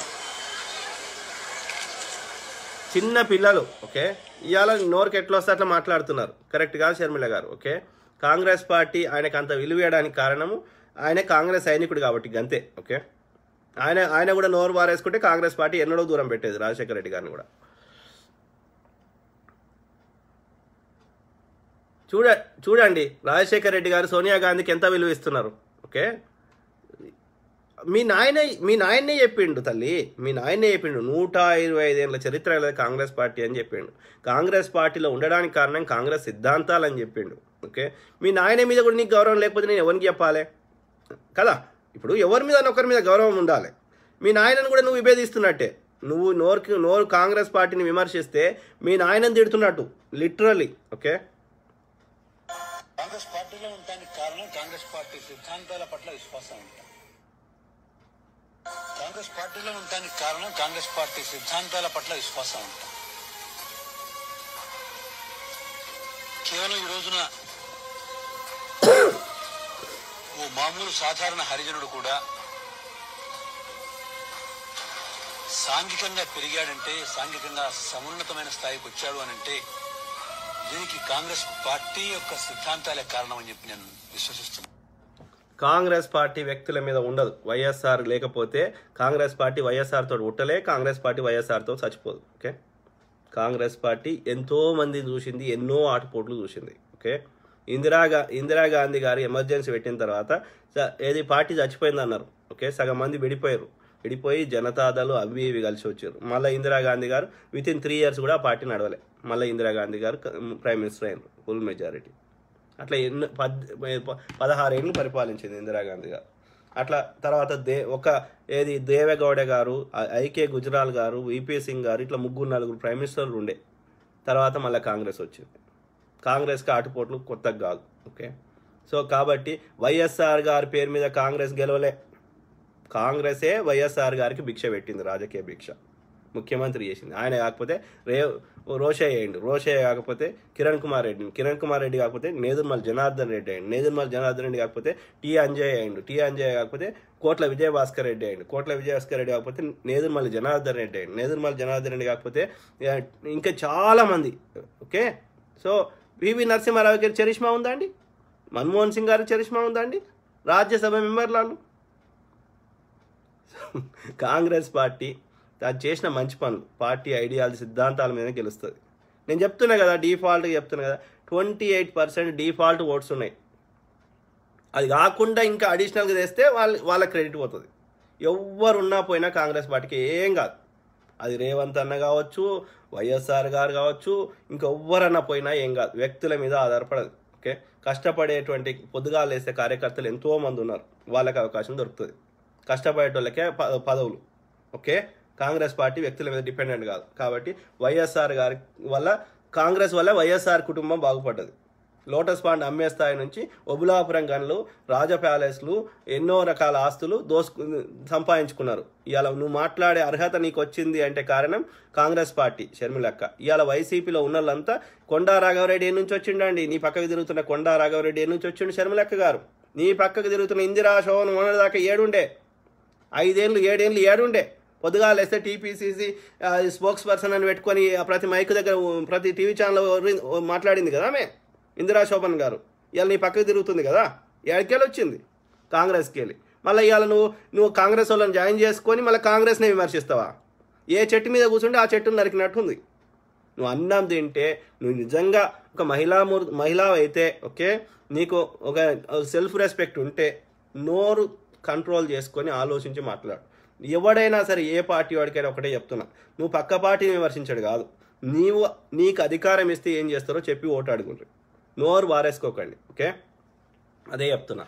Speaker 1: చిన్న పిల్లలు ఓకే ఇవాళ నోరుకి ఎట్లా వస్తే అట్లా మాట్లాడుతున్నారు కరెక్ట్ కాదు Sharmila garu okay Congress party ఆయనకు అంత విలువేయడానికి కారణము ఆయన కాంగ్రెస్ సైనికుడు కాబట్టి గంతే ఓకే ఆయన ఆయన కూడా నోరు వారేసుకుంటే కాంగ్రెస్ పార్టీ ఎన్నడో దూరం పెట్టేది రాజశేఖర రెడ్డి గారిని కూడా చూడ చూడండి రాజశేఖర రెడ్డి గారు సోనియా గాంధీకి ఎంత విలువ ఇస్తున్నారు ఓకే మీ నాయన మీ నాయన్నే చెప్పిండు తల్లి మీ నాయనే చెప్పిండు నూట ఇరవై ఐదేళ్ళ చరిత్ర లేదు కాంగ్రెస్ పార్టీ అని చెప్పిండు కాంగ్రెస్ పార్టీలో ఉండడానికి కారణం కాంగ్రెస్ సిద్ధాంతాలు అని చెప్పిండు ఓకే మీ నాయన మీద కూడా నీకు గౌరవం లేకపోతే నేను ఎవరికి చెప్పాలి కదా ఇప్పుడు ఎవరి మీద ఒకరి మీద గౌరవం ఉండాలి మీ నాయనను కూడా నువ్వు విభేదిస్తున్నట్టే నువ్వు నోరుకి నోరు కాంగ్రెస్ పార్టీని విమర్శిస్తే మీ నాయనని తిడుతున్నట్టు లిటరలీ ఓకే
Speaker 4: కాంగ్రెస్ పార్టీలో ఉండడానికి కారణం కాంగ్రెస్ పార్టీ సిద్ధాంతాల పట్ల విశ్వాసం కాంగ్రెస్ పార్టీలో ఉండటానికి కారణం కాంగ్రెస్ పార్టీ సిద్ధాంతాల పట్ల విశ్వాసం ఉంటుంది కేవలం ఈ రోజున ఓ మామూలు సాధారణ హరిజనుడు కూడా
Speaker 1: సాంఘికంగా పెరిగాడంటే సాంఘికంగా సమున్నతమైన స్థాయికి వచ్చాడు
Speaker 4: అని అంటే దీనికి కాంగ్రెస్ పార్టీ యొక్క సిద్ధాంతాలే కారణం అని చెప్పి నేను విశ్వసిస్తున్నాను
Speaker 1: కాంగ్రెస్ పార్టీ వ్యక్తుల మీద ఉండదు వైఎస్ఆర్ లేకపోతే కాంగ్రెస్ పార్టీ వైఎస్ఆర్ తోటి ఉట్టలే కాంగ్రెస్ పార్టీ వైఎస్ఆర్తో చచ్చిపోదు ఓకే కాంగ్రెస్ పార్టీ ఎంతో మందిని చూసింది ఎన్నో ఆటపోట్లు చూసింది ఓకే ఇందిరాగా ఇందిరాగాంధీ గారు ఎమర్జెన్సీ పెట్టిన తర్వాత ఏది పార్టీ చచ్చిపోయింది అన్నారు ఓకే సగం మంది విడిపోయారు విడిపోయి జనతాదలు అవి ఇవి కలిసి వచ్చారు మళ్ళీ ఇందిరాగాంధీ గారు విత్ ఇన్ త్రీ ఇయర్స్ కూడా పార్టీ నడవలే మళ్ళీ ఇందిరాగాంధీ గారు ప్రైమ్ మినిస్టర్ అయినారు ఫుల్ మెజారిటీ అట్లా ఎన్నో పద్ ఏళ్ళు పరిపాలించింది ఇందిరాగాంధీగా అట్లా తర్వాత దే ఒక ఏది దేవేగౌడే గారు ఐకే గుజరాల్ గారు విపి సింగ్ గారు ఇట్లా ముగ్గురు నలుగురు ప్రైమ్ మినిస్టర్లు ఉండే తర్వాత మళ్ళీ కాంగ్రెస్ వచ్చింది కాంగ్రెస్కి ఆటుపోట్లు కొత్తగా కాదు ఓకే సో కాబట్టి వైఎస్ఆర్ గారి పేరు మీద కాంగ్రెస్ గెలవలే కాంగ్రెసే వైఎస్ఆర్ గారికి భిక్ష పెట్టింది రాజకీయ భిక్ష ముఖ్యమంత్రి చేసింది ఆయన కాకపోతే రే రోషే అయ్యండి రోషే కాకపోతే కిరణ్ కుమార్ రెడ్డి కిరణ్ కుమార్ రెడ్డి కాకపోతే నేదుర్మల్ జనార్దన్ రెడ్డి అయ్యండి నేదుర్మల్ జనార్దన్ రెడ్డి కాకపోతే టీ అంజయ్ అయ్యండి టీ అంజయ్ కాకపోతే కోట్ల విజయభాస్కర్ రెడ్డి అయ్యండి కోట్ల విజయభాస్కర్ రెడ్డి కాకపోతే నేదుర్మల్ జనార్దన్ రెడ్డి అయ్యండి నేదుర్మల్ జనార్దన్ రెడ్డి కాకపోతే ఇంకా చాలామంది ఓకే సో వివి నరసింహారావు గారి చరిష్మా ఉందా అండి మన్మోహన్ సింగ్ గారి చరిష్మా ఉందా అండి రాజ్యసభ మెంబర్లు కాంగ్రెస్ పార్టీ అది చేసిన మంచి పనులు పార్టీ ఐడియాలజీ సిద్ధాంతాల మీద గెలుస్తుంది నేను చెప్తున్నా కదా డిఫాల్ట్గా చెప్తున్నా కదా twenty eight percent default votes ఉన్నాయి అది కాకుండా ఇంకా అడిషనల్గా చేస్తే వాళ్ళ వాళ్ళ క్రెడిట్ పోతుంది ఎవరున్నా పోయినా కాంగ్రెస్ పార్టీకి ఏం కాదు అది రేవంత్ అన్న కావచ్చు వైఎస్ఆర్ గారు కావచ్చు ఎవరన్నా పోయినా ఏం కాదు వ్యక్తుల మీద ఆధారపడదు ఓకే కష్టపడేటువంటి పొద్దుగాలు వేసే కార్యకర్తలు ఎంతోమంది ఉన్నారు వాళ్ళకి అవకాశం దొరుకుతుంది కష్టపడేటోళ్ళకే పదవులు ఓకే కాంగ్రెస్ పార్టీ వ్యక్తుల మీద డిపెండెంట్ కాదు కాబట్టి వైఎస్ఆర్ గారి వల్ల కాంగ్రెస్ వల్ల వైఎస్ఆర్ కుటుంబం బాగుపడ్డది లోటస్ పాండ్ అమ్మే స్థాయి నుంచి ఒబులాపురం గన్లు రాజ ప్యాలెస్లు ఎన్నో రకాల ఆస్తులు దోసుకు సంపాదించుకున్నారు ఇవాళ నువ్వు మాట్లాడే అర్హత నీకు వచ్చింది అంటే కారణం కాంగ్రెస్ పార్టీ షర్మిలక్క ఇవాళ వైసీపీలో ఉన్నోళ్ళంతా కొండా రాఘవరెడ్డి ఏ నుంచి వచ్చిండండి నీ పక్కకు తిరుగుతున్న కొండా రాఘవరెడ్డి ఏ నుంచి వచ్చిండు షర్మిలక్క గారు నీ పక్కకు తిరుగుతున్న ఇందిరా శోభన్ మొన్నటిదాకా ఏడుండే ఐదేళ్ళు ఏడేళ్ళు ఏడుండే పొద్దుగా లేస్తే టీపీసీసీ స్పోక్స్ పర్సన్ అని పెట్టుకొని ప్రతి మైక్ దగ్గర ప్రతి టీవీ ఛానల్ మాట్లాడింది కదా ఆమె ఇందిరా శోభన్ గారు ఇవాళ నీ పక్కకు తిరుగుతుంది కదా ఎక్కడికెళ్ళి వచ్చింది కాంగ్రెస్కి వెళ్ళి మళ్ళీ ఇవాళ నువ్వు నువ్వు కాంగ్రెస్ వాళ్ళని జాయిన్ చేసుకొని మళ్ళీ కాంగ్రెస్ని విమర్శిస్తావా ఏ చెట్టు మీద కూర్చుంటే ఆ చెట్టును నరికినట్టుంది నువ్వు అన్నం తింటే నువ్వు నిజంగా ఒక మహిళా మహిళ అయితే ఓకే నీకు ఒక సెల్ఫ్ రెస్పెక్ట్ ఉంటే నోరు కంట్రోల్ చేసుకొని ఆలోచించి మాట్లాడు ఎవడైనా సరే ఏ పార్టీ వాడికైనా ఒకటే చెప్తున్నా నువ్వు పక్క పార్టీని విమర్శించాడు కాదు నీవు నీకు అధికారం ఇస్తే ఏం చేస్తారో చెప్పి ఓటు అడుగుండ్రు నోరు వారేసుకోకండి ఓకే అదే చెప్తున్నా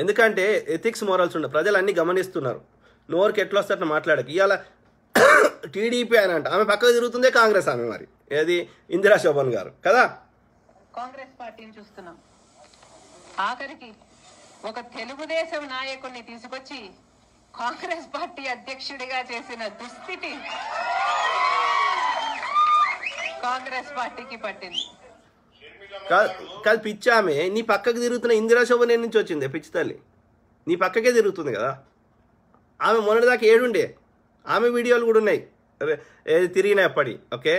Speaker 1: ఎందుకంటే ఎథిక్స్ మోరల్స్ ఉండవు ప్రజలు అన్నీ గమనిస్తున్నారు నోరుకి ఎట్లా వస్తారని మాట్లాడక ఇవాళ టీడీపీ అని అంట ఆమె పక్కకు తిరుగుతుందే కాంగ్రెస్ ఆమె మరి ఏది ఇందిరా శోభన్ గారు కదా
Speaker 3: కాంగ్రెస్ పార్టీని చూస్తున్నాం ఆఖరికి ఒక తెలుగుదేశం నాయకుడిని తీసుకొచ్చి కాంగ్రెస్ పార్టీ అధ్యక్షుడిగా చేసిన దుస్థితి కాంగ్రెస్ పార్టీకి పట్టింది
Speaker 1: కాదు పిచ్చామె నీ పక్కకు తిరుగుతున్న ఇందిరా నేను నుంచి వచ్చింది పిచ్చి తల్లి నీ పక్కకే తిరుగుతుంది కదా ఆమె మొన్నటిదాకా ఏడుండే ఆమె వీడియోలు కూడా ఉన్నాయి అదే తిరిగినప్పటి ఓకే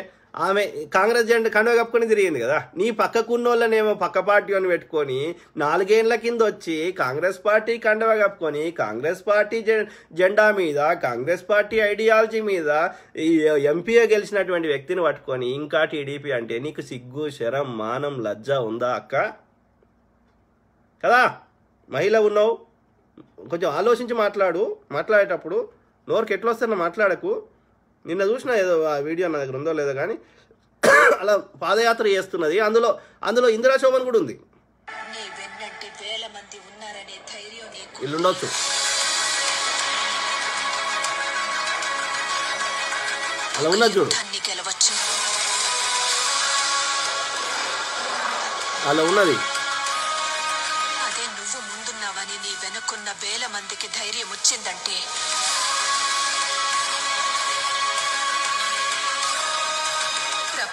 Speaker 1: ఆమె కాంగ్రెస్ జెండా కండువ కప్పుకొని తిరిగింది కదా నీ వాళ్ళనేమో పక్క పార్టీ అని పెట్టుకొని నాలుగేండ్ల కింద వచ్చి కాంగ్రెస్ పార్టీ కండువ కప్పుకొని కాంగ్రెస్ పార్టీ జెండా మీద కాంగ్రెస్ పార్టీ ఐడియాలజీ మీద ఈ ఎంపీఏ గెలిచినటువంటి వ్యక్తిని పట్టుకొని ఇంకా టీడీపీ అంటే నీకు సిగ్గు శరం మానం లజ్జ ఉందా అక్క కదా మహిళ ఉన్నావు కొంచెం ఆలోచించి మాట్లాడు మాట్లాడేటప్పుడు నోరుకి ఎట్లా మాట్లాడకు నిన్న చూసిన ఏదో ఆ వీడియో నా దగ్గర ఉందో లేదో కానీ అలా పాదయాత్ర చేస్తున్నది అందులో అందులో ఇందిరా చౌహాన్ కూడా ఉంది ఇల్లుండొచ్చు అలా ఉన్నది చూడు అలా ఉన్నది
Speaker 3: అదే నువ్వు ముందున్నావని నీ వెనుకున్న వేల మందికి ధైర్యం వచ్చిందంటే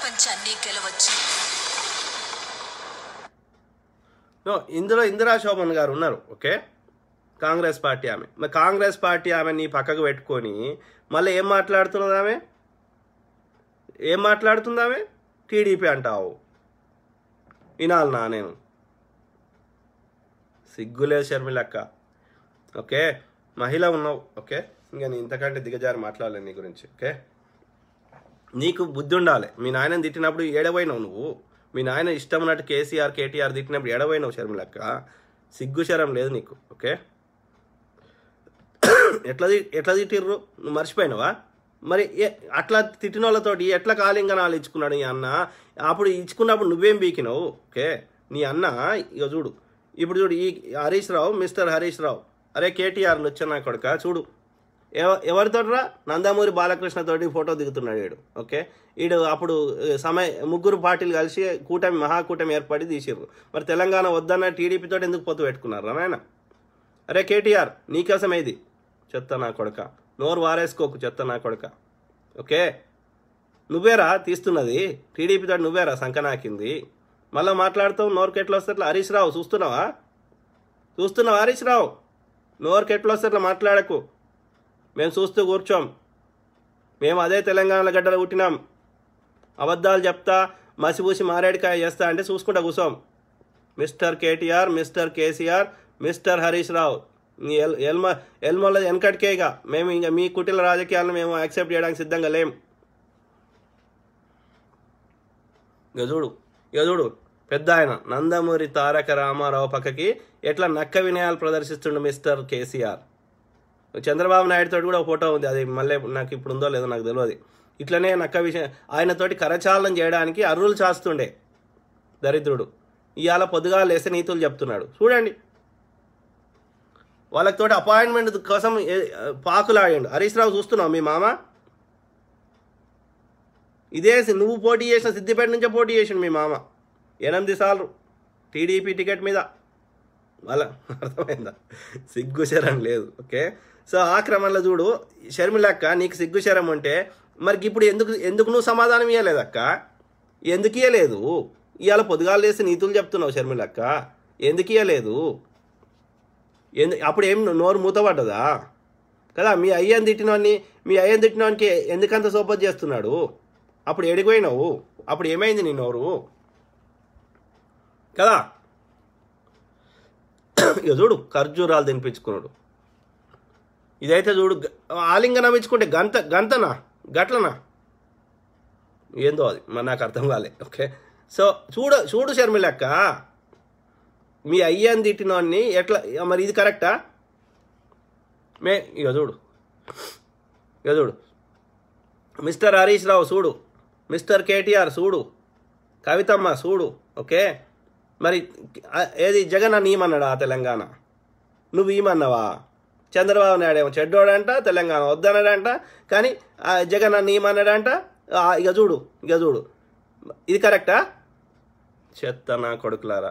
Speaker 3: ప్రపంచాన్ని గెలవచ్చు
Speaker 1: ఇందులో ఇందిరా శోభన్ గారు ఉన్నారు ఓకే కాంగ్రెస్ పార్టీ ఆమె మరి కాంగ్రెస్ పార్టీ ఆమెని పక్కకు పెట్టుకొని మళ్ళీ ఏం మాట్లాడుతున్నది ఆమె ఏం మాట్లాడుతుంది ఆమె టీడీపీ అంటావు నా నేను సిగ్గులే షర్మిలక్క ఓకే మహిళ ఉన్నావు ఓకే ఇంకా నేను ఇంతకంటే దిగజారి మాట్లాడలేదు నీ గురించి ఓకే నీకు బుద్ధి ఉండాలి మీ నాయనని తిట్టినప్పుడు ఏడవైనావు నువ్వు మీ నాయన ఇష్టం ఉన్నట్టు కేసీఆర్ కేటీఆర్ తిట్టినప్పుడు ఏడవైనావు షర్మిలక్క సిగ్గు శరం లేదు నీకు ఓకే ఎట్లా ఎట్లా తిట్టిర్రు నువ్వు మర్చిపోయినావా మరి అట్లా తిట్టిన వాళ్ళతోటి ఎట్లా నాలు ఇచ్చుకున్నాడు నీ అన్న అప్పుడు ఇచ్చుకున్నప్పుడు నువ్వేం బీకినావు ఓకే నీ అన్న ఇక చూడు ఇప్పుడు చూడు ఈ హరీష్ రావు మిస్టర్ హరీష్ రావు అరే కేటీఆర్ నుచ్చనా కొడుక చూడు ఎవరితోట్రా నందమూరి బాలకృష్ణతోటి ఫోటో దిగుతున్నాడు వీడు ఓకే వీడు అప్పుడు సమయ ముగ్గురు పార్టీలు కలిసి కూటమి మహాకూటమి ఏర్పడి తీసిర్రు మరి తెలంగాణ వద్దన్న టీడీపీతో ఎందుకు పొత్తు పెట్టుకున్నారు నాయన అరే కేటీఆర్ నీకోసం ఏది చెత్త నా కొడక నోరు వారేసుకోకు చెత్త నా కొడక ఓకే నువ్వేరా తీస్తున్నది టీడీపీతో నువ్వేరా సంకనాకింది మళ్ళీ మాట్లాడుతావు నోరుకి ఎట్లా వస్తే అట్లా హరీష్ రావు చూస్తున్నావా చూస్తున్నావా హరీష్ రావు నోరుకి ఎట్లా వస్తే అట్లా మాట్లాడకు మేము చూస్తూ కూర్చోం మేము అదే తెలంగాణలో గడ్డలు పుట్టినాం అబద్ధాలు చెప్తా మసిపూసి మారేడికాయ చేస్తా అంటే చూసుకుంటా కూర్చోం mister KTR mister KCR mister Harish Rao ఎల్ ఎల్మ ఎల్మల వెనకటికే ఇక మేము ఇంకా మీ కుటిల రాజకీయాలను మేము యాక్సెప్ట్ చేయడానికి సిద్ధంగా లేం గజుడు గజుడు పెద్ద ఆయన నందమూరి తారక రామారావు పక్కకి ఎట్లా నక్క వినయాలు ప్రదర్శిస్తుండు మిస్టర్ కేసీఆర్ చంద్రబాబు నాయుడుతో కూడా ఫోటో ఉంది అది మళ్ళీ నాకు ఇప్పుడు ఉందో లేదో నాకు తెలియదు ఇట్లనే నక్క విషయం ఆయనతోటి కరచాలనం చేయడానికి అర్రులు చాస్తుండే దరిద్రుడు ఇవాళ పొద్దుగా లేస్తే నీతులు చెప్తున్నాడు చూడండి వాళ్ళతోటి అపాయింట్మెంట్ కోసం పాకులాడాడు హరీష్ రావు చూస్తున్నావు మీ మామ ఇదే నువ్వు పోటీ చేసిన సిద్దిపేట నుంచే పోటీ చేసిండు మీ మామ ఎనిమిది సార్లు టీడీపీ టికెట్ మీద వాళ్ళ అర్థమైందా సిగ్గుచరం లేదు ఓకే సో ఆ క్రమంలో చూడు షర్మిలక్క నీకు సిగ్గు శరం ఉంటే మరికి ఇప్పుడు ఎందుకు ఎందుకు నువ్వు సమాధానం ఇవ్వలేదక్క ఎందుకు ఇవ్వలేదు ఇవాళ పొదుగాలు చేసి నీతులు చెప్తున్నావు షర్మిలక్క ఎందుకు ఇవ్వలేదు ఎందు అప్పుడు ఏం నోరు మూతపడ్డదా కదా మీ అయ్యని తిట్టినవాన్ని మీ అయ్యని తిట్టినోనికి ఎందుకంత సోపత్ చేస్తున్నాడు అప్పుడు ఎడిగిపోయినావు అప్పుడు ఏమైంది నీ నోరు కదా ఇక చూడు ఖర్జూరాలు తినిపించుకున్నాడు ఇదైతే చూడు ఆలింగనం ఇచ్చుకుంటే గంత గంతనా గట్లనా ఏందో అది మరి నాకు అర్థం కాలే ఓకే సో చూడు చూడు లెక్క మీ అయ్యాన్ని తిట్టినాన్ని ఎట్లా మరి ఇది కరెక్టా మే ఇక చూడు ఇక చూడు మిస్టర్ హరీష్ రావు చూడు మిస్టర్ కేటీఆర్ చూడు కవితమ్మ చూడు ఓకే మరి ఏది జగన్ అని ఈమన్నాడా తెలంగాణ నువ్వు ఈమన్నావా చంద్రబాబు నాయుడు ఏమో చెడ్డోడంట తెలంగాణ వద్దనడంట కానీ జగన్ అన్న నీమన్నాడంట ఇక చూడు ఇక చూడు ఇది కరెక్టా చెత్త నా కొడుకులారా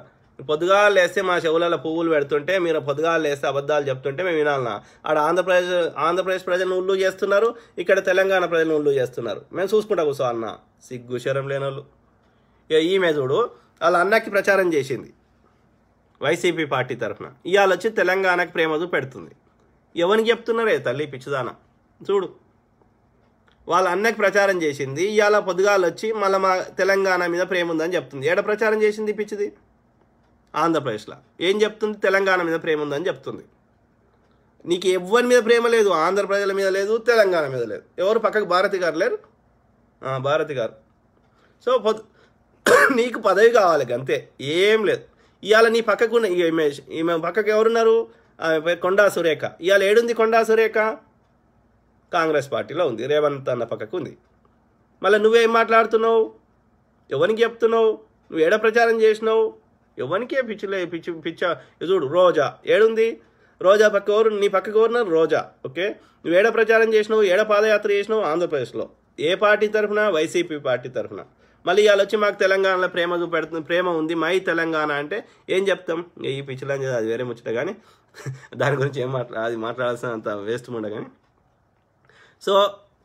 Speaker 1: పొద్దుగాలు లేస్తే మా చెవులలో పువ్వులు పెడుతుంటే మీరు పొద్దుగాలు లేస్తే అబద్ధాలు చెప్తుంటే మేము వినాలనా ఆడ ఆంధ్రప్రదేశ్ ఆంధ్రప్రదేశ్ ప్రజలను ఉల్లు చేస్తున్నారు ఇక్కడ తెలంగాణ ప్రజలను ఉల్లు చేస్తున్నారు మేము చూసుకుంటా కూర్చో అన్న సిగ్గు శరం లేని వాళ్ళు ఇక ఈమె చూడు వాళ్ళ అన్నకి ప్రచారం చేసింది వైసీపీ పార్టీ తరఫున ఇవాళ వచ్చి తెలంగాణకు ప్రేమ పెడుతుంది ఎవరికి చెప్తున్నారే తల్లి పిచ్చిదాన చూడు వాళ్ళ అన్నకి ప్రచారం చేసింది ఇవాళ పొద్దుగాలు వచ్చి మళ్ళీ మా తెలంగాణ మీద ప్రేమ ఉందని చెప్తుంది ఏడ ప్రచారం చేసింది పిచ్చిది ఆంధ్రప్రదేశ్లో ఏం చెప్తుంది తెలంగాణ మీద ప్రేమ ఉందని చెప్తుంది నీకు ఎవరి మీద ప్రేమ లేదు ఆంధ్ర ప్రజల మీద లేదు తెలంగాణ మీద లేదు ఎవరు పక్కకు భారతి గారు లేరు భారతి గారు సో నీకు పదవి కావాలి అంతే ఏం లేదు ఇవాళ నీ పక్కకు ఈమె ఈమె పక్కకు ఎవరున్నారు కొండా సురేఖ ఇవాళ ఏడుంది కొండా సురేఖ కాంగ్రెస్ పార్టీలో ఉంది రేవంత్ అన్న పక్కకు ఉంది మళ్ళీ నువ్వేం మాట్లాడుతున్నావు ఎవరికి చెప్తున్నావు నువ్వు ఏడ ప్రచారం చేసినావు ఎవరికే పిచ్చిలే పిచ్చి పిచ్చ చూడు రోజా ఏడుంది రోజా పక్క ఓరు నీ పక్కకు ఎవరున్నారు రోజా ఓకే నువ్వు ఏడ ప్రచారం చేసినావు ఏడ పాదయాత్ర చేసినావు ఆంధ్రప్రదేశ్లో ఏ పార్టీ తరఫున వైసీపీ పార్టీ తరఫున మళ్ళీ ఇవాళ వచ్చి మాకు తెలంగాణలో ప్రేమ చూపెడుతుంది ప్రేమ ఉంది మై తెలంగాణ అంటే ఏం చెప్తాం ఈ పిచ్చిలని అది వేరే ముచ్చట కానీ దాని గురించి ఏం మాట్లా అది మాట్లాడాల్సిన అంత వేస్ట్ ఉండ కానీ సో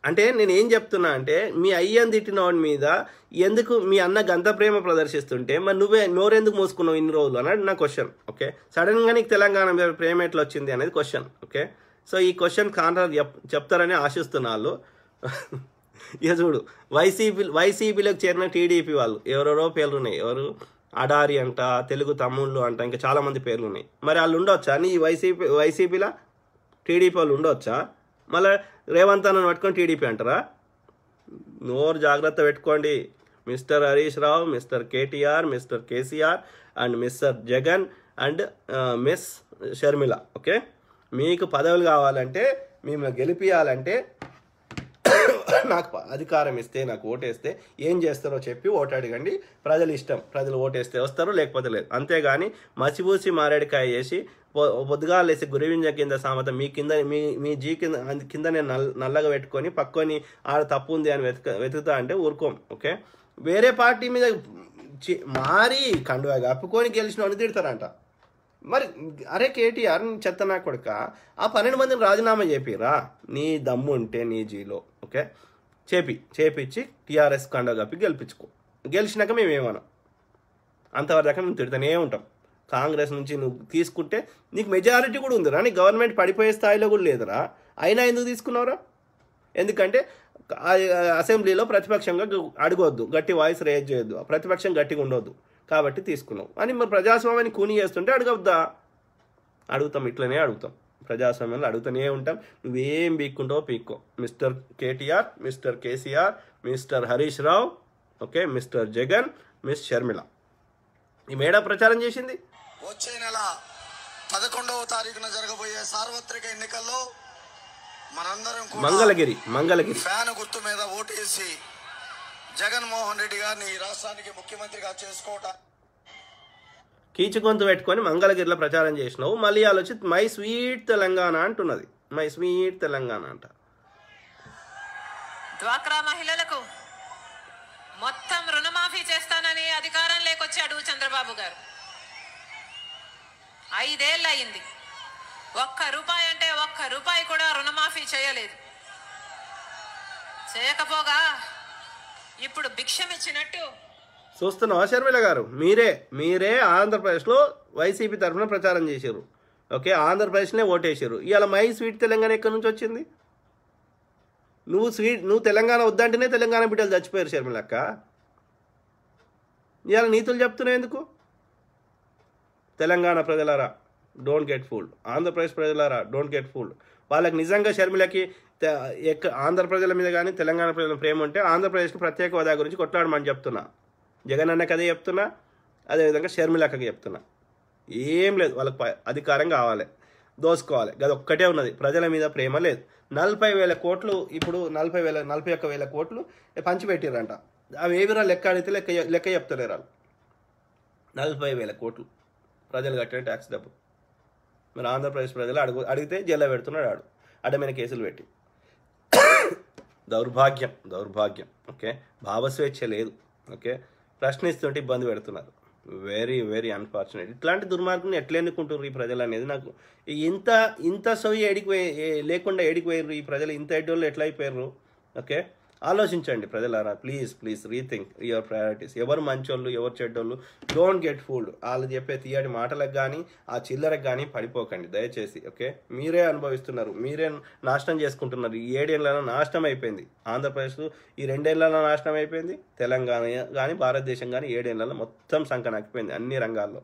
Speaker 1: అంటే నేను ఏం చెప్తున్నా అంటే మీ అయ్యని వాడి మీద ఎందుకు మీ అన్న గంత ప్రేమ ప్రదర్శిస్తుంటే మరి నువ్వే నోరెందుకు మోసుకున్నావు ఇన్ని రోజులు అన్నాడు నా క్వశ్చన్ ఓకే సడన్గా నీకు తెలంగాణ మీద ప్రేమ ఎట్లా వచ్చింది అనేది క్వశ్చన్ ఓకే సో ఈ క్వశ్చన్ కాంట్రా చెప్తారని ఆశిస్తున్నా వాళ్ళు ఇక చూడు వైసీపీ వైసీపీలోకి చేరిన టీడీపీ వాళ్ళు ఎవరెవరో పేర్లు ఉన్నాయి ఎవరు అడారి అంట తెలుగు తమ్ముళ్ళు అంట ఇంకా చాలామంది పేర్లు ఉన్నాయి మరి వాళ్ళు ఉండొచ్చా నీ వైసీపీ వైసీపీలో టీడీపీ వాళ్ళు ఉండొచ్చా మళ్ళీ రేవంత్ అన్నను పట్టుకొని టీడీపీ అంటారా నోరు జాగ్రత్త పెట్టుకోండి mister Harish Rao mister KTR mister KCR and mister Jagan and miss Sharmila okay మీకు పదవులు కావాలంటే మిమ్మల్ని గెలిపించాలంటే నాకు అధికారం ఇస్తే నాకు ఓటేస్తే ఏం చేస్తారో చెప్పి ఓటు అడగండి ప్రజలు ఇష్టం ప్రజలు ఓటేస్తే వస్తారు లేకపోతే లేదు అంతేగాని మసిపూసి మారేడుకాయ చేసి పొద్దుగాలేసి గురివింజ కింద సామెత మీ కింద మీ మీ జీ కింద కింద నేను నల్లగా పెట్టుకొని పక్కని ఆడ తప్పు ఉంది అని వెతుక వెతుకుతా అంటే ఊరుకోం ఓకే వేరే పార్టీ మీద మారి కండువా కప్పుకొని గెలిచిన అని తిడతారంట మరి అరే కేటీఆర్ చెత్త నా కొడుక ఆ పన్నెండు మందిని రాజీనామా చేపిరా నీ దమ్ము ఉంటే నీ జీలో ఓకే చేపి చేపించి టీఆర్ఎస్ కండ కప్పి గెలిపించుకో గెలిచినాక మేమేమనం అంతవరదాకా మేము తిడుతూనే ఉంటాం కాంగ్రెస్ నుంచి నువ్వు తీసుకుంటే నీకు మెజారిటీ కూడా ఉందిరా నీ గవర్నమెంట్ పడిపోయే స్థాయిలో కూడా లేదురా అయినా ఎందుకు తీసుకున్నావురా ఎందుకంటే అసెంబ్లీలో ప్రతిపక్షంగా అడగొద్దు గట్టి వాయిస్ రేజ్ చేయొద్దు ప్రతిపక్షం గట్టిగా ఉండొద్దు కాబట్టి తీసుకున్నాం అని మరి ప్రజాస్వామ్యాన్ని కూని చేస్తుంటే అడగద్దా అడుగుతాం ఇట్లనే అడుగుతాం ప్రజాస్వామ్యంలో అడుగుతూనే ఉంటాం నువ్వేం పీక్కుంటావో పీక్కో mister KTR mister KCR mister Harish Rao okay mister Jagan miss Sharmila ఈ మేడ ప్రచారం చేసింది వచ్చే నెల
Speaker 2: పదకొండవ తారీఖున జరగబోయే సార్వత్రిక ఎన్నికల్లో మనందరం మంగళగిరి మంగళగిరి ఫ్యాన్ గుర్తు మీద వేసి జగన్మోహన్ రెడ్డి గారిని ఈ రాష్ట్రానికి ముఖ్యమంత్రిగా చేసుకోవటానికి
Speaker 1: కీచుగొంతు పెట్టుకొని మంగళగిరిలో ప్రచారం చేసినావు మళ్ళీ ఆలోచి మై స్వీట్ తెలంగాణ అంటున్నది మై స్వీట్ తెలంగాణ అంట
Speaker 3: డ్వాక్రా మహిళలకు మొత్తం రుణమాఫీ చేస్తానని అధికారం లేకొచ్చాడు చంద్రబాబు గారు ఐదేళ్ళు అయింది ఒక్క రూపాయి అంటే ఒక్క రూపాయి కూడా రుణమాఫీ చేయలేదు చేయకపోగా ఇప్పుడు భిక్షమిచ్చినట్టు
Speaker 1: చూస్తున్నావా శర్మిల గారు మీరే మీరే ఆంధ్రప్రదేశ్లో వైసీపీ తరఫున ప్రచారం చేశారు ఓకే ఆంధ్రప్రదేశ్నే ఓటేశారు ఇవాళ మై స్వీట్ తెలంగాణ ఎక్కడి నుంచి వచ్చింది నువ్వు స్వీట్ నువ్వు తెలంగాణ వద్దంటేనే తెలంగాణ బిడ్డలు చచ్చిపోయారు షర్మిలక్క ఇవాళ నీతులు చెప్తున్నాయి ఎందుకు తెలంగాణ ప్రజలారా డోంట్ గెట్ ఫుల్ ఆంధ్రప్రదేశ్ ప్రజలారా డోంట్ గెట్ ఫుల్ వాళ్ళకి నిజంగా షర్మిలకి ఎక్క ఆంధ్ర ప్రజల మీద కానీ తెలంగాణ ప్రజల ప్రేమ ఉంటే ఆంధ్రప్రదేశ్కి ప్రత్యేక హోదా గురించి కొట్లాడమని చెప్తున్నా జగన్ అన్న అదే చెప్తున్నా అదేవిధంగా షర్మిలక్కకి చెప్తున్నా ఏం లేదు వాళ్ళకి అధికారం కావాలి దోసుకోవాలి అది ఒక్కటే ఉన్నది ప్రజల మీద ప్రేమ లేదు నలభై వేల కోట్లు ఇప్పుడు నలభై వేల నలభై ఒక్క వేల కోట్లు పంచిపెట్టారంట అవి ఏవిరా లెక్క అడిగితే లెక్క లెక్క చెప్తలేరు వాళ్ళు నలభై వేల కోట్లు ప్రజలు కట్టిన ట్యాక్స్ డబ్బు మరి ఆంధ్రప్రదేశ్ ప్రజలు అడుగు అడిగితే జైల్లో పెడుతున్నాడు ఆడు అడమైన కేసులు పెట్టి దౌర్భాగ్యం దౌర్భాగ్యం ఓకే భావస్వేచ్ఛ లేదు ఓకే ప్రశ్నిస్తుంటే ఇబ్బంది పెడుతున్నారు వెరీ వెరీ అన్ఫార్చునేట్ ఇట్లాంటి దుర్మార్గం ఎట్లా ఎన్నుకుంటారు ఈ ప్రజలు అనేది నాకు ఇంత ఇంత సొయ్యి ఎడికి లేకుండా ఏడికి ఈ ప్రజలు ఇంత ఎడ్డోళ్ళు ఎట్లయిపోయారు అయిపోయారు ఓకే ఆలోచించండి ప్రజలారా please please rethink your priorities ఎవరు మంచోళ్ళు ఎవరు చెడ్డోళ్ళు డోంట్ గెట్ ఫూల్డ్ వాళ్ళు చెప్పే తీయటి మాటలకు కానీ ఆ చిల్లరకు కానీ పడిపోకండి దయచేసి ఓకే మీరే అనుభవిస్తున్నారు మీరే నాశనం చేసుకుంటున్నారు ఈ ఏడేళ్లలో నాశనం అయిపోయింది ఆంధ్రప్రదేశ్ ఈ రెండేళ్లలో నాశనం అయిపోయింది తెలంగాణ కానీ భారతదేశం కానీ ఏడేళ్లలో మొత్తం నాకిపోయింది అన్ని రంగాల్లో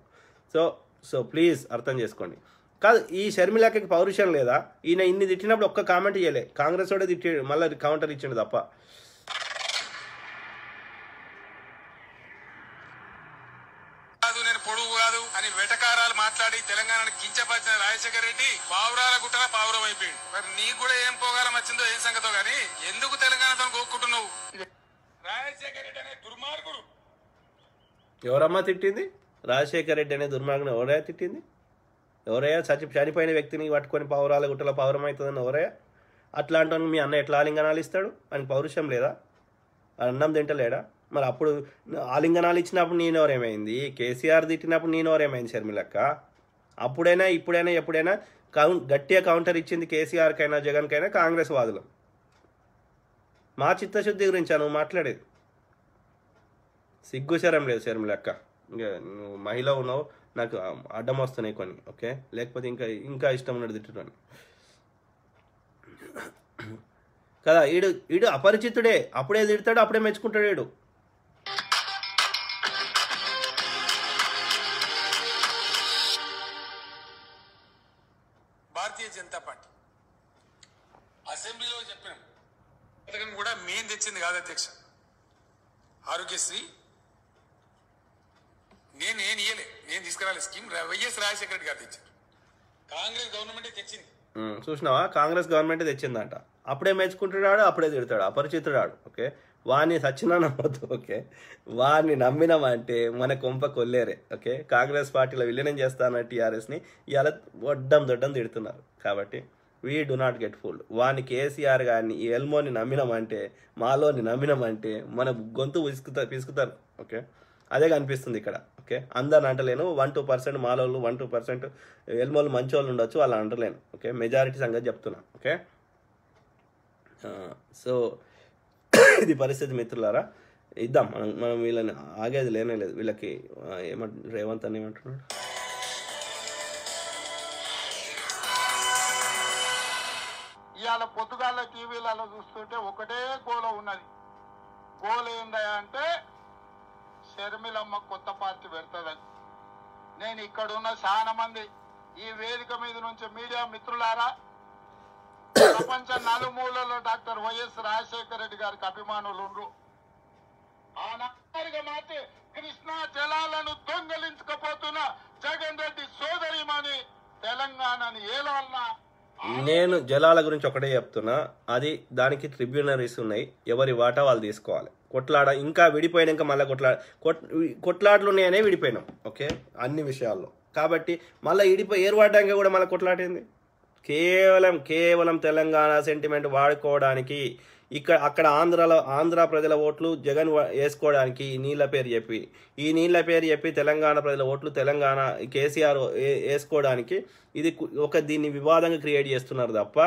Speaker 1: సో సో ప్లీజ్ అర్థం చేసుకోండి కాదు ఈ షర్మిలాకి పౌరుషం లేదా ఈయన ఇన్ని తిట్టినప్పుడు ఒక్క కామెంట్ చేయలే కాంగ్రెస్ కూడా తిట్టాడు మళ్ళీ కౌంటర్ ఇచ్చిండు తప్ప
Speaker 4: అని వెటకారాలు మాట్లాడి తెలంగాణను కించపరిచిన రాజశేఖర రెడ్డి పావురాల గుట్టల పావురం అయిపోయాడు మరి నీకు కూడా ఏం పోగాలం వచ్చిందో ఏం సంగతో గానీ ఎందుకు
Speaker 2: తెలంగాణతో కోక్కుంటున్నావు రాజశేఖర రెడ్డి అనే దుర్మార్గుడు
Speaker 1: ఎవరమ్మా తిట్టింది రాజశేఖర రెడ్డి అనే దుర్మార్గుడు ఎవరా తిట్టింది ఎవరయ్యా చచ్చి చనిపోయిన వ్యక్తిని పట్టుకొని పౌరాల గుట్టల పౌరం అవుతుందని ఎవరయ్యా అట్లాంటి మీ అన్న ఎట్లా ఆలింగనాలు ఇస్తాడు ఆయనకు పౌరుషం లేదా అన్నం తింటలేడా మరి అప్పుడు ఆలింగనాలు ఇచ్చినప్పుడు నేనెవరేమైంది కేసీఆర్ తిట్టినప్పుడు నేనెవరేమైంది షర్మిలక్క అప్పుడైనా ఇప్పుడైనా ఎప్పుడైనా కౌంట్ గట్టిగా కౌంటర్ ఇచ్చింది కేసీఆర్కైనా జగన్కైనా కాంగ్రెస్ వాదులు మా చిత్తశుద్ధి గురించి నువ్వు మాట్లాడేది సిగ్గుశరం లేదు షర్మిలక్క ఇంకా నువ్వు మహిళ ఉన్నావు నాకు అడ్డం um, వస్తున్నాయి కొన్ని ఓకే లేకపోతే ఇంకా ఇంకా ఇష్టం ఉన్నాడు తిట్టడం కదా ఈడు ఈడు అపరిచితుడే అప్పుడే తిడతాడు అప్పుడే మెచ్చుకుంటాడు ఈడు
Speaker 4: భారతీయ జనతా పార్టీ అసెంబ్లీలో చెప్పిన పథకం కూడా మెయిన్ తెచ్చింది కాదు అధ్యక్ష ఆరోగ్యశ్రీ నేను నేను ఇయ్యలే నేను తీసుకురాలే స్కీమ్ వైఎస్ రాజశేఖర రెడ్డి గారు తెచ్చారు కాంగ్రెస్
Speaker 1: గవర్నమెంటే తెచ్చింది చూసినావా కాంగ్రెస్ గవర్నమెంట్ తెచ్చిందంట అప్పుడే మెచ్చుకుంటున్నాడు అప్పుడే తిడతాడు అపరిచితుడాడు ఓకే వాడిని సచ్చినా నమ్మద్దు ఓకే వాడిని నమ్మినామంటే మన కొంప కొల్లేరే ఓకే కాంగ్రెస్ పార్టీలో విలీనం చేస్తాన టీఆర్ఎస్ని ఇవాళ వడ్డం దొడ్డం తిడుతున్నారు కాబట్టి we do not get full వాని కేసీఆర్ గారిని ఈ ఎల్మోని నమ్మినామంటే మాలోని నమ్మినామంటే మన గొంతు విసుకుతారు పిసుకుతారు ఓకే అదే కనిపిస్తుంది ఇక్కడ ఓకే అందరిని అంటలేను వన్ టూ పర్సెంట్ మాలోళ్ళు వన్ టూ పర్సెంట్ ఎల్మోళ్ళు వాళ్ళు ఉండొచ్చు వాళ్ళు అంటలేను ఓకే మెజారిటీ సంగతి చెప్తున్నా ఓకే సో ఇది పరిస్థితి మిత్రులారా ఇద్దాం మనం మనం వీళ్ళని ఆగేది లేనే లేదు వీళ్ళకి ఏమంట రేవంత్ అని ఏమంటున్నాడు
Speaker 5: ఇవాళ పొద్దుగాల టీవీలలో చూస్తుంటే ఒకటే గోల ఉన్నది గోల ఏందా అంటే షర్మిలమ్మ కొత్త పార్టీ పెడతదని నేను ఇక్కడున్న చాలా మంది ఈ వేదిక మీద నుంచి మీడియా మిత్రులారా ప్రపంచ నలుమూలలో డాక్టర్ వైఎస్ రాజశేఖర రెడ్డి గారికి అభిమానులు ఉండ్రు మాటి కృష్ణా జలాలను దొంగలించకపోతున్న జగన్ రెడ్డి సోదరిమని తెలంగాణని ఏలాలన్నా
Speaker 1: నేను జలాల గురించి ఒకటే చెప్తున్నా అది దానికి ట్రిబ్యునరీస్ ఉన్నాయి ఎవరి వాటా వాళ్ళు తీసుకోవాలి కొట్లాడ ఇంకా ఇంకా మళ్ళీ కొట్లాడ కొట్ ఉన్నాయనే విడిపోయినాం ఓకే అన్ని విషయాల్లో కాబట్టి మళ్ళీ విడిపోయి ఏర్పడ్డాక కూడా మళ్ళీ కొట్లాటింది కేవలం కేవలం తెలంగాణ సెంటిమెంట్ వాడుకోవడానికి ఇక్కడ అక్కడ ఆంధ్రలో ఆంధ్ర ప్రజల ఓట్లు జగన్ వేసుకోవడానికి నీళ్ళ పేరు చెప్పి ఈ నీళ్ళ పేరు చెప్పి తెలంగాణ ప్రజల ఓట్లు తెలంగాణ కేసీఆర్ వేసుకోవడానికి ఇది ఒక దీన్ని వివాదంగా క్రియేట్ చేస్తున్నారు తప్ప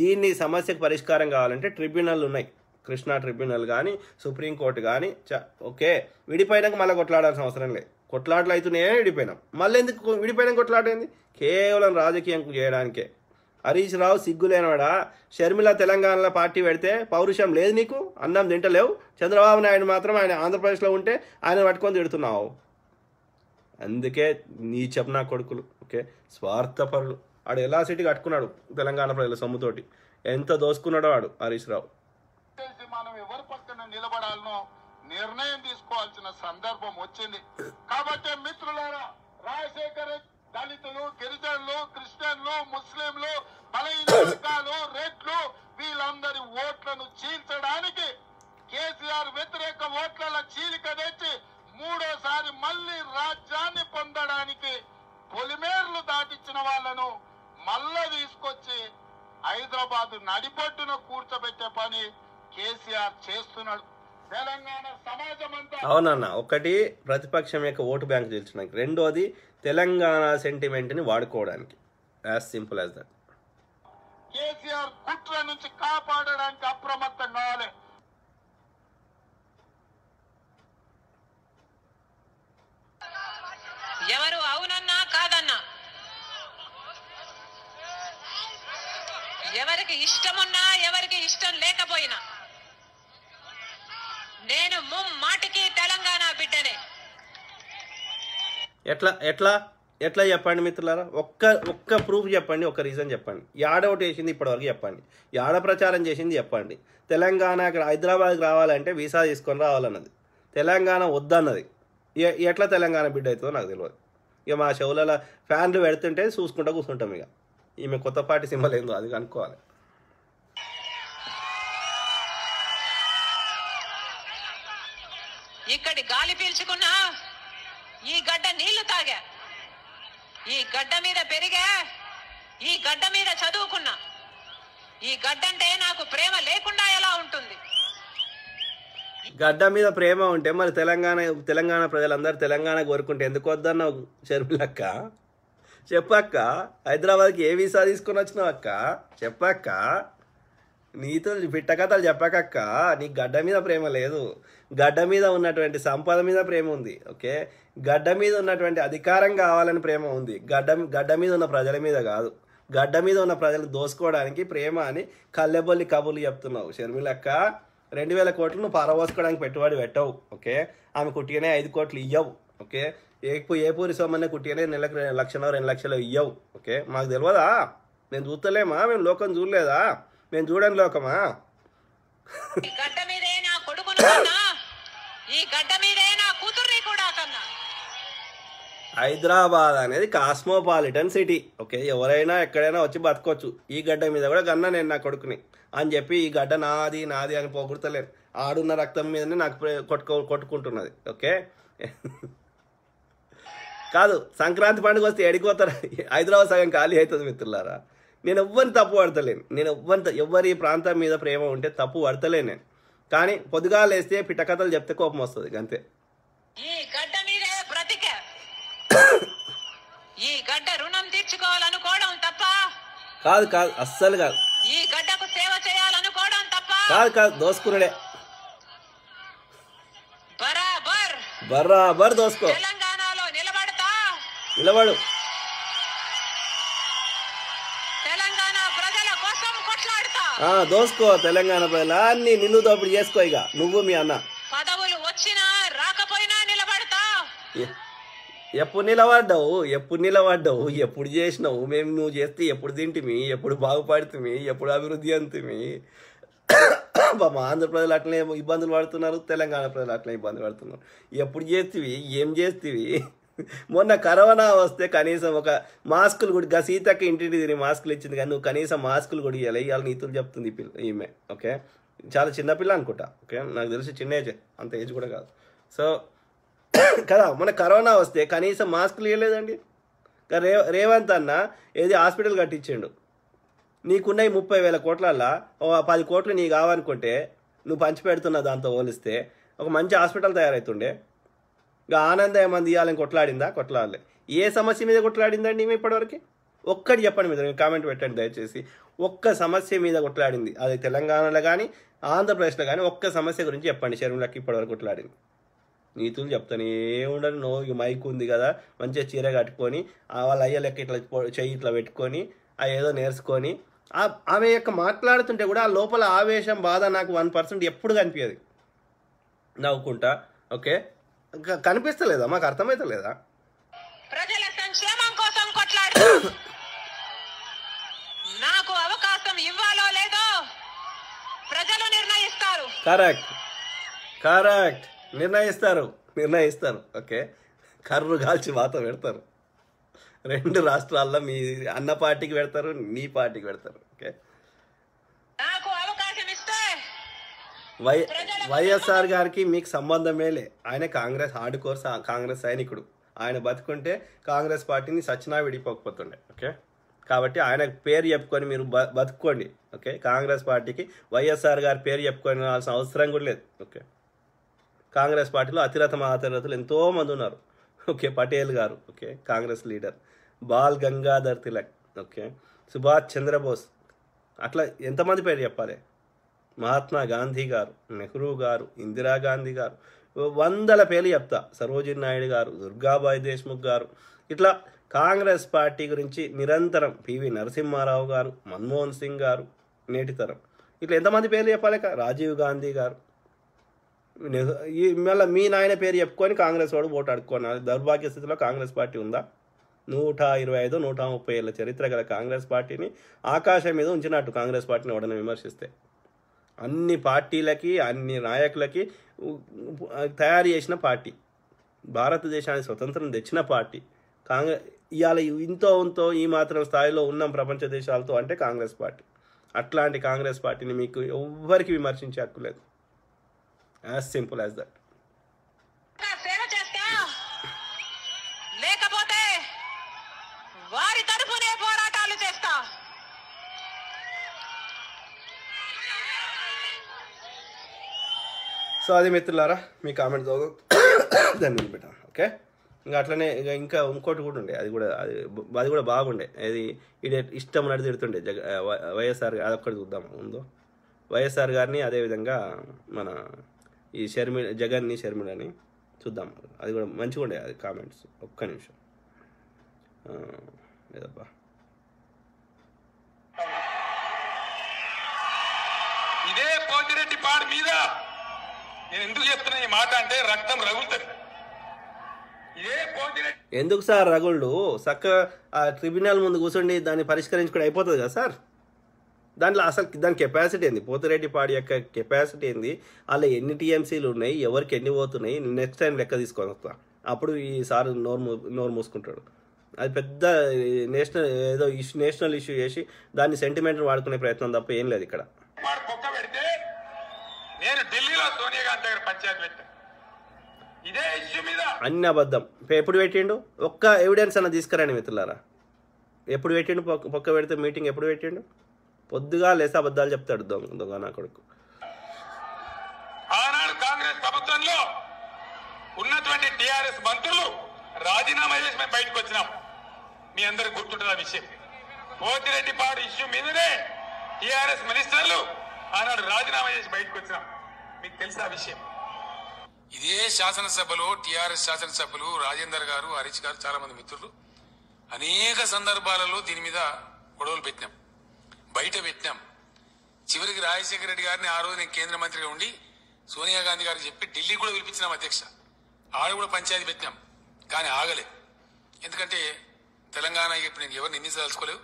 Speaker 1: దీన్ని సమస్యకు పరిష్కారం కావాలంటే ట్రిబ్యునల్ ఉన్నాయి కృష్ణా ట్రిబ్యునల్ కానీ సుప్రీంకోర్టు కానీ ఓకే విడిపోయినాక మళ్ళీ కొట్లాడాల్సిన అవసరం లేదు కొట్లాటలు అవుతున్నాయే విడిపోయినాం మళ్ళీ ఎందుకు విడిపోయినాం కొట్లాటైంది కేవలం రాజకీయం చేయడానికే హరీష్ రావు సిగ్గులేనవాడా షర్మిల తెలంగాణలో పార్టీ పెడితే పౌరుషం లేదు నీకు అన్నం తింటలేవు చంద్రబాబు నాయుడు మాత్రం ఆయన ఆంధ్రప్రదేశ్లో ఉంటే ఆయన పట్టుకొని తిడుతున్నావు అందుకే నీ చెప్పిన కొడుకులు ఓకే స్వార్థపరులు ఆడు ఎలా సిటీ కట్టుకున్నాడు తెలంగాణ ప్రజల సొమ్ముతోటి ఎంత దోసుకున్నాడో వాడు హరీష్ రావు
Speaker 5: పోరాటాలను నిర్ణయం తీసుకోవాల్సిన సందర్భం వచ్చింది కాబట్టి మిత్రులారా రాజశేఖర్ దళితులు గిరిజనులు క్రిస్టియన్లు ముస్లింలు బలహీన వర్గాలు రెడ్లు వీళ్ళందరి ఓట్లను చీల్చడానికి కేసీఆర్ వ్యతిరేక ఓట్ల చీలిక తెచ్చి మూడోసారి మళ్ళీ రాజ్యాన్ని పొందడానికి పొలిమేర్లు దాటిచ్చిన వాళ్ళను మళ్ళా తీసుకొచ్చి హైదరాబాద్ నడిపట్టున కూర్చోబెట్టే పని కేసీఆర్ చేస్తున్నాడు అవునన్న
Speaker 1: ఒకటి ప్రతిపక్షం యొక్క ఓటు బ్యాంక్ తీర్చడానికి రెండోది తెలంగాణ సెంటిమెంట్ ని వాడుకోవడానికి as simple as that
Speaker 5: KCR కుట్ర నుంచి కాపాడడానికి
Speaker 3: అప్రమత్తం కావాలి ఎవరు అవునన్నా కాదన్నా ఎవరికి ఇష్టమున్నా ఎవరికి ఇష్టం లేకపోయినా నేను ముమ్మాటికి తెలంగాణ బిడ్డనే
Speaker 1: ఎట్లా ఎట్లా ఎట్లా చెప్పండి మిత్రులారా ఒక్క ఒక్క ప్రూఫ్ చెప్పండి ఒక రీజన్ చెప్పండి యాడ ఒకటి వేసింది ఇప్పటివరకు చెప్పండి యాడ ప్రచారం చేసింది చెప్పండి తెలంగాణ ఇక్కడ హైదరాబాద్కి రావాలంటే వీసా తీసుకొని రావాలన్నది తెలంగాణ వద్దన్నది ఎట్లా తెలంగాణ బిడ్డ అవుతుందో నాకు తెలియదు ఇక మా షవులలో ఫ్యాన్లు పెడుతుంటే చూసుకుంటా కూర్చుంటాం ఇక ఈమె కొత్తపాటి సింబల్ ఏందో అది కనుక్కోవాలి
Speaker 3: ఇక్కడి గాలి పీల్చుకున్నా ఈ గడ్డ నీళ్లు తాగా ఈ గడ్డ మీద పెరిగా ఈ గడ్డ మీద చదువుకున్నా ఈ గడ్డంటే నాకు ప్రేమ లేకుండా ఎలా ఉంటుంది
Speaker 1: గడ్డ మీద ప్రేమ ఉంటే మరి తెలంగాణ తెలంగాణ ప్రజలందరూ తెలంగాణ కోరుకుంటే ఎందుకు వద్దన్నావు చెరువులక్క చెప్పక్క హైదరాబాద్కి ఏ వీసా తీసుకొని వచ్చినావు అక్క చెప్పక్క నీతో పిట్టకథలు చెప్పకక్క నీ గడ్డ మీద ప్రేమ లేదు గడ్డ మీద ఉన్నటువంటి సంపద మీద ప్రేమ ఉంది ఓకే గడ్డ మీద ఉన్నటువంటి అధికారం కావాలని ప్రేమ ఉంది గడ్డ గడ్డ మీద ఉన్న ప్రజల మీద కాదు గడ్డ మీద ఉన్న ప్రజలు దోసుకోవడానికి ప్రేమ అని కల్లెబొల్లి కబుర్లు చెప్తున్నావు షర్మిలక్క రెండు వేల కోట్లు నువ్వు పారబోసుకోవడానికి పెట్టుబడి పెట్టవు ఓకే ఆమె కుట్టిగానే ఐదు కోట్లు ఇవ్వవు ఓకే ఏ ఏ పూరి సోమన్న కుట్టిగానే నెలకు లక్షలో రెండు లక్షలు ఇవ్వవు ఓకే మాకు తెలియదా మేము చూస్తలేమా మేము లోకం చూడలేదా మేము చూడని లోకమా
Speaker 3: ఈ గడ్డ మీదే నా కూతుర్ని కూడా కన్నా
Speaker 1: హైదరాబాద్ అనేది కాస్మోపాలిటన్ సిటీ ఓకే ఎవరైనా ఎక్కడైనా వచ్చి బతకొచ్చు ఈ గడ్డ మీద కూడా కన్నా నేను నా కొడుకుని అని చెప్పి ఈ గడ్డ నాది నాది అని పోగొడతలేదు ఆడున్న రక్తం మీదనే నాకు కొట్టుకో కొట్టుకుంటున్నది ఓకే కాదు సంక్రాంతి పండుగ వస్తే ఎడిపోతారు హైదరాబాద్ సగం ఖాళీ అవుతుంది మిత్రులారా నేను ఎవ్వరిని తప్పు పడతలేను నేను ఎవ్వరి ఎవ్వరి ప్రాంతం మీద ప్రేమ ఉంటే తప్పు పడతలేను నేను కానీ పొద్దుగాలు వేస్తే పిట్టకథలు చెప్తే కోపం వస్తుంది అంతే
Speaker 3: ఈ గడ్డ మీదే బ్రతిక ఈ గడ్డ రుణం తీర్చుకోవాలనుకోవడం తప్ప
Speaker 1: కాదు కాదు అస్సలు కాదు
Speaker 3: ఈ గడ్డకు సేవ చేయాలనుకోవడం తప్ప
Speaker 1: కాదు కాదు దోసుకున్నాడే
Speaker 3: బరాబర్
Speaker 1: బరాబర్ దోసుకో తెలంగాణలో నిలబడతా నిలబడు దోసుకో తెలంగాణ ప్రజలు అన్ని నిన్ను తోపిడి చేసుకో ఇక నువ్వు మీ అన్న
Speaker 3: పదవులు వచ్చినా రాకపోయినా
Speaker 1: నిలబడతా ఎప్పుడు నిలబడ్డావు ఎప్పుడు నిలబడ్డావు ఎప్పుడు చేసినావు మేము నువ్వు చేస్తే ఎప్పుడు తింటిమి ఎప్పుడు బాగుపడుతుంది ఎప్పుడు అభివృద్ధి అంతమి మా ఆంధ్రప్రదేశ్ అట్లనే ఇబ్బందులు పడుతున్నారు తెలంగాణ ప్రజలు అట్లనే ఇబ్బందులు పడుతున్నారు ఎప్పుడు చేస్తేవి ఏం చేస్తేవి మొన్న కరోనా వస్తే కనీసం ఒక మాస్కులు కూడా సీతక్క ఇంటింటి తిరిగి మాస్కులు ఇచ్చింది కానీ నువ్వు కనీసం మాస్కులు కూడా ఇవ్వాలి ఇవాళ నీతులు చెప్తుంది పిల్ల ఈమె ఓకే చాలా చిన్నపిల్ల అనుకుంటా ఓకే నాకు తెలిసి చిన్న ఏజ్ అంత ఏజ్ కూడా కాదు సో కదా మన కరోనా వస్తే కనీసం మాస్కులు ఇవ్వలేదండి రే రేవంత్ అన్న ఏది హాస్పిటల్ కట్టించాడు నీకున్నాయి ముప్పై వేల కోట్లల్లో పది కోట్లు నీకు కావనుకుంటే నువ్వు పంచిపెడుతున్న దాంతో పోలిస్తే ఒక మంచి హాస్పిటల్ తయారవుతుండే ఇంకా ఆనంద ఏమంది తీయాలని కొట్లాడిందా కొట్లాడలే ఏ సమస్య మీద కొట్లాడిందండి మేము ఇప్పటివరకు ఒక్కటి చెప్పండి మీద కామెంట్ పెట్టండి దయచేసి ఒక్క సమస్య మీద కొట్లాడింది అది తెలంగాణలో కానీ ఆంధ్రప్రదేశ్లో కానీ ఒక్క సమస్య గురించి చెప్పండి షర్మిలకి ఇప్పటివరకు కొట్లాడింది నీతులు చెప్తాను ఏముండను నో మైక్ ఉంది కదా మంచిగా చీర కట్టుకొని వాళ్ళ అయ్య లెక్క ఇట్లా చెయ్యి ఇట్లా పెట్టుకొని ఆ ఏదో నేర్చుకొని ఆమె యొక్క మాట్లాడుతుంటే కూడా ఆ లోపల ఆవేశం బాధ నాకు వన్ పర్సెంట్ ఎప్పుడు కనిపించదు నవ్వుకుంటా ఓకే కనిపిస్తలేదా మాకు అర్థమైతలేదా ప్రజల సంక్షేమం కోసం కొట్లాడు
Speaker 3: నాకు అవకాశం ఇవ్వాలో లేదో ప్రజలు
Speaker 1: నిర్ణయిస్తారు కరెక్ట్ కరెక్ట్ నిర్ణయిస్తారు నిర్ణయిస్తారు ఓకే కర్రు కాల్చి వాత పెడతారు రెండు రాష్ట్రాల్లో మీ అన్న పార్టీకి పెడతారు నీ పార్టీకి పెడతారు ఓకే వై వైఎస్ఆర్ గారికి మీకు సంబంధమే లే ఆయన కాంగ్రెస్ హార్డ్ కోర్ కాంగ్రెస్ సైనికుడు ఆయన బతుకుంటే కాంగ్రెస్ పార్టీని సచ్చినా విడిపోకపోతుండే ఓకే కాబట్టి ఆయన పేరు చెప్పుకొని మీరు బ ఓకే కాంగ్రెస్ పార్టీకి వైఎస్ఆర్ గారి పేరు రావాల్సిన అవసరం కూడా లేదు ఓకే కాంగ్రెస్ పార్టీలో అతిరథ మహాతిరథులు ఎంతోమంది ఉన్నారు ఓకే పటేల్ గారు okay Congress leader Bal Gangadhar Tilak okay Subhash Chandrabose అట్లా ఎంతమంది పేరు చెప్పాలి మహాత్మా గాంధీ గారు నెహ్రూ గారు ఇందిరాగాంధీ గారు వందల పేర్లు చెప్తా సరోజిన్ నాయుడు గారు దుర్గాబాయి దేశ్ముఖ్ గారు ఇట్లా కాంగ్రెస్ పార్టీ గురించి నిరంతరం పివి నరసింహారావు గారు మన్మోహన్ సింగ్ గారు నేటితరం ఇట్లా ఎంతమంది పేర్లు చెప్పాలి రాజీవ్ గాంధీ గారు మళ్ళీ మీ నాయన పేరు చెప్పుకొని కాంగ్రెస్ వాడు ఓటు అడుక్కోనాలి దౌర్భాగ్య స్థితిలో కాంగ్రెస్ పార్టీ ఉందా నూట ఇరవై ఐదు నూట ముప్పై ఏళ్ళ చరిత్ర గల కాంగ్రెస్ పార్టీని ఆకాశం మీద ఉంచినట్టు కాంగ్రెస్ పార్టీని ఎవడని విమర్శిస్తే అన్ని పార్టీలకి అన్ని నాయకులకి తయారు చేసిన పార్టీ భారతదేశానికి స్వతంత్రం తెచ్చిన పార్టీ కాంగ్రెస్ ఇవాళ ఇంతో ఉంతో ఈ మాత్రం స్థాయిలో ఉన్నాం ప్రపంచ దేశాలతో అంటే కాంగ్రెస్ పార్టీ అట్లాంటి కాంగ్రెస్ పార్టీని మీకు ఎవ్వరికి విమర్శించే హక్కు లేదు as simple as that so అదే మిత్రులారా మీ కామెంట్ చదువు దాన్ని వదిలిపెట్టాను ఓకే ఇంకా అట్లనే ఇంకా ఇంకా ఇంకోటి కూడా ఉండే అది కూడా అది అది కూడా బాగుండే అది ఇది ఇష్టం నడి తిడుతుండే జగ వైఎస్ఆర్ అదొక్కటి చూద్దాం ఉందో వైఎస్ఆర్ గారిని అదేవిధంగా మన ఈ షర్మి జగన్ని షర్మిలని చూద్దాం అది కూడా మంచిగా ఉండే అది కామెంట్స్ ఒక్క నిమిషం లేదబ్బా
Speaker 4: ఇదే పాడు మీద నేను ఎందుకు చెప్తున్నా ఈ మాట అంటే రక్తం రగులుతుంది
Speaker 1: ఎందుకు సార్ రగుళ్ళు చక్క ఆ ట్రిబ్యునల్ ముందు కూర్చోండి దాన్ని పరిష్కరించుకుని అయిపోతుంది కదా సార్ దాంట్లో అసలు దాని కెపాసిటీ ఏంది పాడి యొక్క కెపాసిటీ ఏంది అలా ఎన్ని టీఎంసీలు ఉన్నాయి ఎవరికి ఎన్ని పోతున్నాయి నెక్స్ట్ టైం లెక్క తీసుకొని వస్తా అప్పుడు ఈ సార్ నోరు నోరు మూసుకుంటాడు అది పెద్ద నేషనల్ ఏదో ఇష్యూ నేషనల్ ఇష్యూ చేసి దాన్ని సెంటిమెంట్ వాడుకునే ప్రయత్నం తప్ప ఏం లేదు ఇక్కడ నేను ఢిల్లీలో సోనియా గాంధీ దగ్గర పంచాయతీ పెట్టాను ఇదే ఇష్యూ మీద అన్ని అబద్ధం ఎప్పుడు పెట్టిండు ఒక్క ఎవిడెన్స్ అన్న తీసుకురాని మిత్రులారా ఎప్పుడు పెట్టిండు పక్క పెడితే మీటింగ్ ఎప్పుడు పెట్టిండు పొద్దుగా లేస అబద్ధాలు చెప్తాడు దొంగ దొంగ నా కొడుకు ఆనాడు కాంగ్రెస్
Speaker 4: ప్రభుత్వంలో ఉన్నటువంటి టిఆర్ఎస్ మంత్రులు రాజీనామా చేసి మేము బయటకు వచ్చినాం మీ అందరు గుర్తుంటుంది ఆ విషయం పోతిరెడ్డి పాడు ఇష్యూ మీదనే టిఆర్ఎస్ మినిస్టర్లు ఆనాడు రాజీనామా చేసి బయటకు వచ్చినాం మీకు తెలుసా విషయం ఇదే శాసనసభలో టిఆర్ఎస్ శాసనసభ్యులు రాజేందర్ గారు హరీష్ గారు చాలా మంది మిత్రులు అనేక సందర్భాలలో దీని మీద గొడవలు పెట్టినాం బయట పెట్టినాం చివరికి రాజశేఖర రెడ్డి గారిని ఆ రోజు నేను కేంద్ర మంత్రిగా ఉండి సోనియా గాంధీ గారికి చెప్పి ఢిల్లీ కూడా పిలిపించినాం అధ్యక్ష ఆడ కూడా పంచాయతీ పెట్టినాం కానీ ఆగలే ఎందుకంటే తెలంగాణ చెప్పి నేను ఎవరు నిందించదలుచుకోలేదు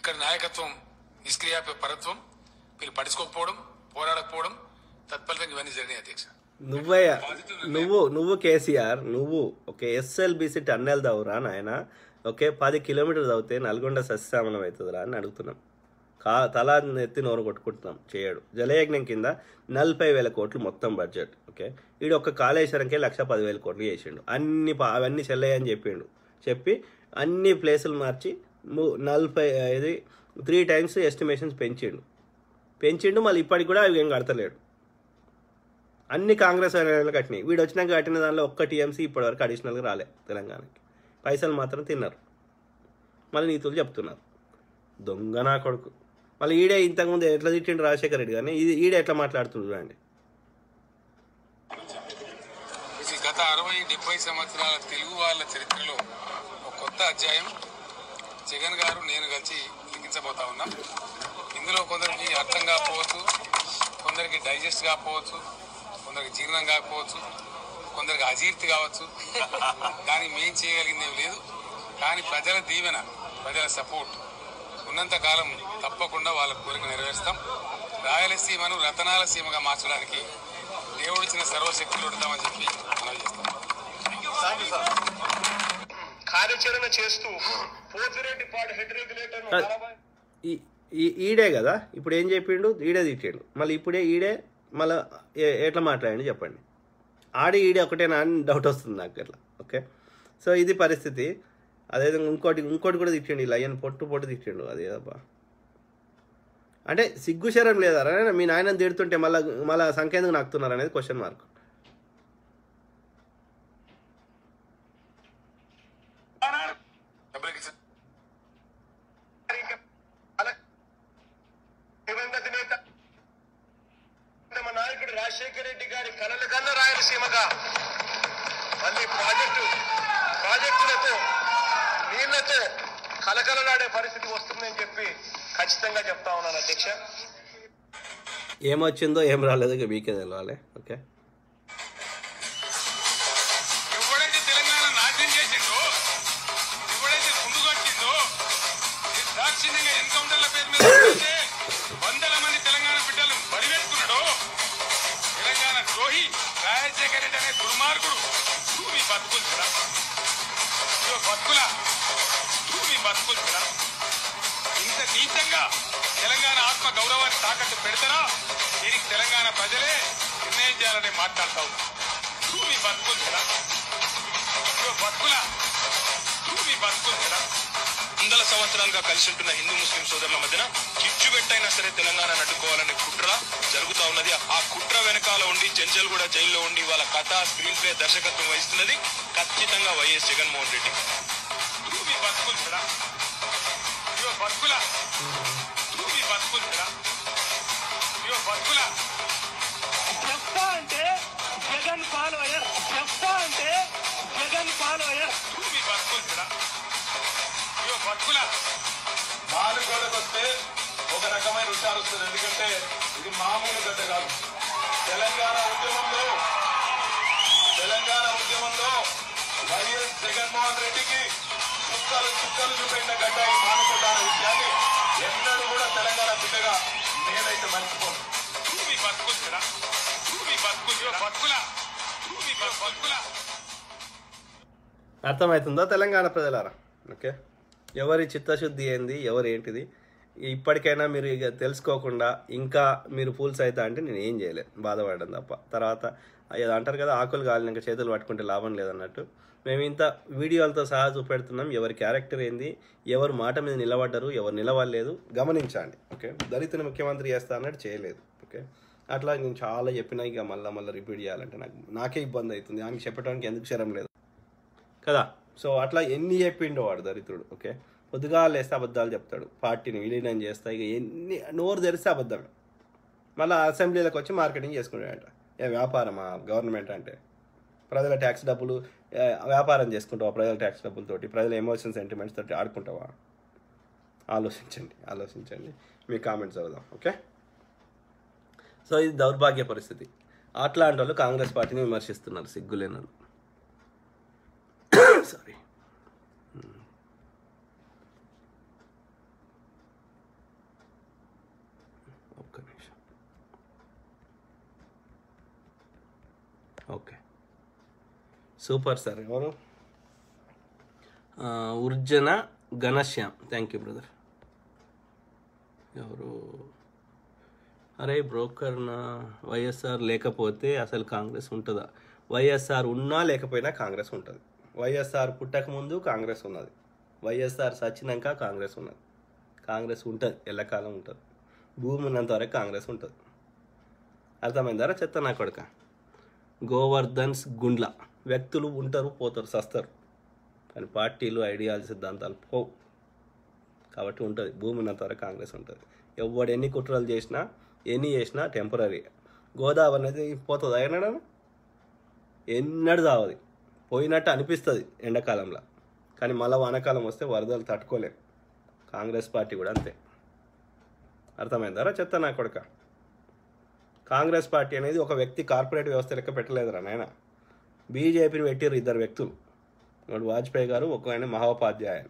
Speaker 4: ఇక్కడ నాయకత్వం పరత్వం వీళ్ళు పడుచుకోకపోవడం పోరాడకపోవడం
Speaker 2: తత్ఫలితంగా
Speaker 1: ఇవన్నీ జరిగినాయి అధ్యక్ష నువ్వయ్యా నువ్వు నువ్వు కేసీఆర్ నువ్వు ఒక ఎస్ఎల్బిసి టన్నెల్ దావురా నాయన ఓకే పది కిలోమీటర్లు అవుతే నల్గొండ సస్యశ్యామలం అవుతుందిరా అని అడుగుతున్నాం కా తల ఎత్తి నోరు కొట్టుకుంటున్నాం చేయడు జలయజ్ఞం కింద నలభై వేల కోట్లు మొత్తం బడ్జెట్ ఓకే వీడు ఒక్క కాళేశ్వరంకే లక్ష పదివేల కోట్లు చేసిండు అన్ని అవన్నీ చెల్లయ్యని చెప్పిండు చెప్పి అన్ని ప్లేసులు మార్చి నలభై ఇది త్రీ టైమ్స్ ఎస్టిమేషన్స్ పెంచిండు పెంచిండు మళ్ళీ ఇప్పటికి కూడా అవి ఏం కడతలేడు అన్ని కాంగ్రెస్ ఏరియాలు కట్టినాయి వీడు వచ్చినాక కట్టిన దానిలో ఒక్క టీఎంసీ ఇప్పటివరకు అడిషనల్గా రాలే తెలంగాణకి పైసలు మాత్రం తిన్నారు మళ్ళీ నీతులు చెప్తున్నారు దొంగ నా కొడుకు మళ్ళీ ఈడే ఇంతకుముందు ఎట్లా తిట్టిండు రాజశేఖర రెడ్డి కానీ ఇది ఈడే ఎట్లా మాట్లాడుతుంది చూడండి గత అరవై డెబ్బై
Speaker 4: సంవత్సరాల తెలుగు వాళ్ళ చరిత్రలో ఒక కొత్త అధ్యాయం జగన్ గారు నేను కలిసి లిఖించబోతా ఉన్నా ఇందులో కొందరికి అర్థం కాకపోవచ్చు కొందరికి డైజెస్ట్ కాకపోవచ్చు కొందరికి జీర్ణం కాకపోవచ్చు కొందరికి అజీర్తి కావచ్చు కానీ మేం చేయగలిగింది లేదు కానీ ప్రజల దీవెన ప్రజల సపోర్ట్ ఉన్నంత కాలం తప్పకుండా వాళ్ళ కోరిక నెరవేర్స్తాం రాయలసీమను రతనాల సీమగా మార్చడానికి దేవుడిచ్చిన సర్వశక్తులు ఉంటామని చెప్పి మనం చేస్తాం కార్యాచరణ చేస్తూ
Speaker 1: ఈడే కదా ఇప్పుడు ఏం చెప్పిండు ఈడే తిట్టాడు మళ్ళీ ఇప్పుడే ఈడే మళ్ళీ ఎట్లా మాట్లాడండి చెప్పండి ఆడి ఈడి ఒకటేనా అని డౌట్ వస్తుంది నాకు ఇట్లా ఓకే సో ఇది పరిస్థితి అదేవిధంగా ఇంకోటి ఇంకోటి కూడా తిట్టండి లయన్ పొట్టు పొట్టు తిట్టండు అదేదబ్బా అంటే సిగ్గుశరం లేదారా మీ నాయన తిడుతుంటే మళ్ళీ మళ్ళీ సంఖ్య ఎందుకు నాకుతున్నారు అనేది క్వశ్చన్ మార్క్
Speaker 4: అని చెప్పి ఖచ్చితంగా చెప్తా ఉన్నాను అధ్యక్ష
Speaker 1: ఏమొచ్చిందో ఏం రాలేదు మీకే తెలవాలి ఓకే
Speaker 4: మారుస్తుంది ఎందుకంటే ఇది మామూలు గడ్డ కాదు
Speaker 2: తెలంగాణ ఉద్యమంలో తెలంగాణ ఉద్యమంలో వైఎస్ జగన్మోహన్ రెడ్డికి చుక్కలు చుక్కలు చూపెట్టిన గడ్డ ఈ మానవదాన
Speaker 4: విషయాన్ని ఎన్నడూ కూడా తెలంగాణ బిడ్డగా నేనైతే మర్చిపోను
Speaker 1: అర్థమవుతుందా తెలంగాణ ప్రజలారా ఓకే ఎవరి చిత్తశుద్ధి ఏంది ఎవరు ఏంటిది ఇప్పటికైనా మీరు ఇక తెలుసుకోకుండా ఇంకా మీరు ఫుల్స్ అవుతా అంటే నేను ఏం చేయలేదు బాధపడడం తప్ప తర్వాత అది అంటారు కదా ఆకులు ఇంకా చేతులు పట్టుకుంటే లాభం లేదన్నట్టు మేము ఇంత వీడియోలతో సహా చూపెడుతున్నాం ఎవరి క్యారెక్టర్ ఏంది ఎవరు మాట మీద నిలబడ్డరు ఎవరు నిలబడలేదు గమనించండి ఓకే దళితుని ముఖ్యమంత్రి చేస్తా అన్నట్టు చేయలేదు ఓకే అట్లా నేను చాలా చెప్పినా ఇక మళ్ళీ మళ్ళీ రిపీట్ చేయాలంటే నాకు నాకే ఇబ్బంది అవుతుంది ఆమెకి చెప్పడానికి ఎందుకు శరం లేదు కదా సో అట్లా ఎన్ని చెప్పిండో వాడు దరిద్రుడు ఓకే పొద్దుగా లేస్తే అబద్ధాలు చెప్తాడు పార్టీని విలీనం చేస్తా ఇక ఎన్ని నోరు తెరిస్తే అబద్ధమే మళ్ళీ అసెంబ్లీలకు వచ్చి మార్కెటింగ్ చేసుకుంటాడంట ఏ వ్యాపారమా గవర్నమెంట్ అంటే ప్రజల ట్యాక్స్ డబ్బులు వ్యాపారం చేసుకుంటావా ప్రజల ట్యాక్స్ డబ్బులతోటి ప్రజల ఎమోషన్ సెంటిమెంట్స్ తోటి ఆడుకుంటావా ఆలోచించండి ఆలోచించండి మీ కామెంట్స్ అవుదాం ఓకే సో ఇది దౌర్భాగ్య పరిస్థితి అట్లాంటి వాళ్ళు కాంగ్రెస్ పార్టీని విమర్శిస్తున్నారు సిగ్గులేని సారీ సూపర్ సార్ ఎవరు ఉర్జన ఘనశ్యామ్ థ్యాంక్ యూ బ్రదర్ ఎవరు అరే బ్రోకర్ నా వైఎస్ఆర్ లేకపోతే అసలు కాంగ్రెస్ ఉంటుందా వైఎస్ఆర్ ఉన్నా లేకపోయినా కాంగ్రెస్ ఉంటుంది వైఎస్ఆర్ పుట్టకముందు కాంగ్రెస్ ఉన్నది వైఎస్ఆర్ సచ్చినాక కాంగ్రెస్ ఉన్నది కాంగ్రెస్ ఉంటుంది ఎల్లకాలం ఉంటుంది భూమి ఉన్నంత వరకు కాంగ్రెస్ ఉంటుంది అర్థమైందారా చెత్త నా కొడుక గోవర్ధన్స్ గుండ్లా వ్యక్తులు ఉంటారు పోతారు సస్తారు కానీ పార్టీలు ఐడియాల సిద్ధాంతాలు పోవు కాబట్టి ఉంటుంది భూమి ఉన్నంత కాంగ్రెస్ ఉంటుంది ఎవడు ఎన్ని కుట్రలు చేసినా ఎన్ని చేసినా టెంపరీ గోదావరి అనేది పోతుంది అయినా ఎన్నడు తావది పోయినట్టు అనిపిస్తుంది ఎండాకాలంలో కానీ మళ్ళీ వానాకాలం వస్తే వరదలు తట్టుకోలేం కాంగ్రెస్ పార్టీ కూడా అంతే అర్థమైందారా చెత్త నా కొడుక కాంగ్రెస్ పార్టీ అనేది ఒక వ్యక్తి కార్పొరేట్ వ్యవస్థ లెక్క పెట్టలేదురా నాయనా బీజేపీని పెట్టారు ఇద్దరు వ్యక్తులు వాడు వాజ్పేయి గారు ఒక ఆయన మహోపాధ్యాయ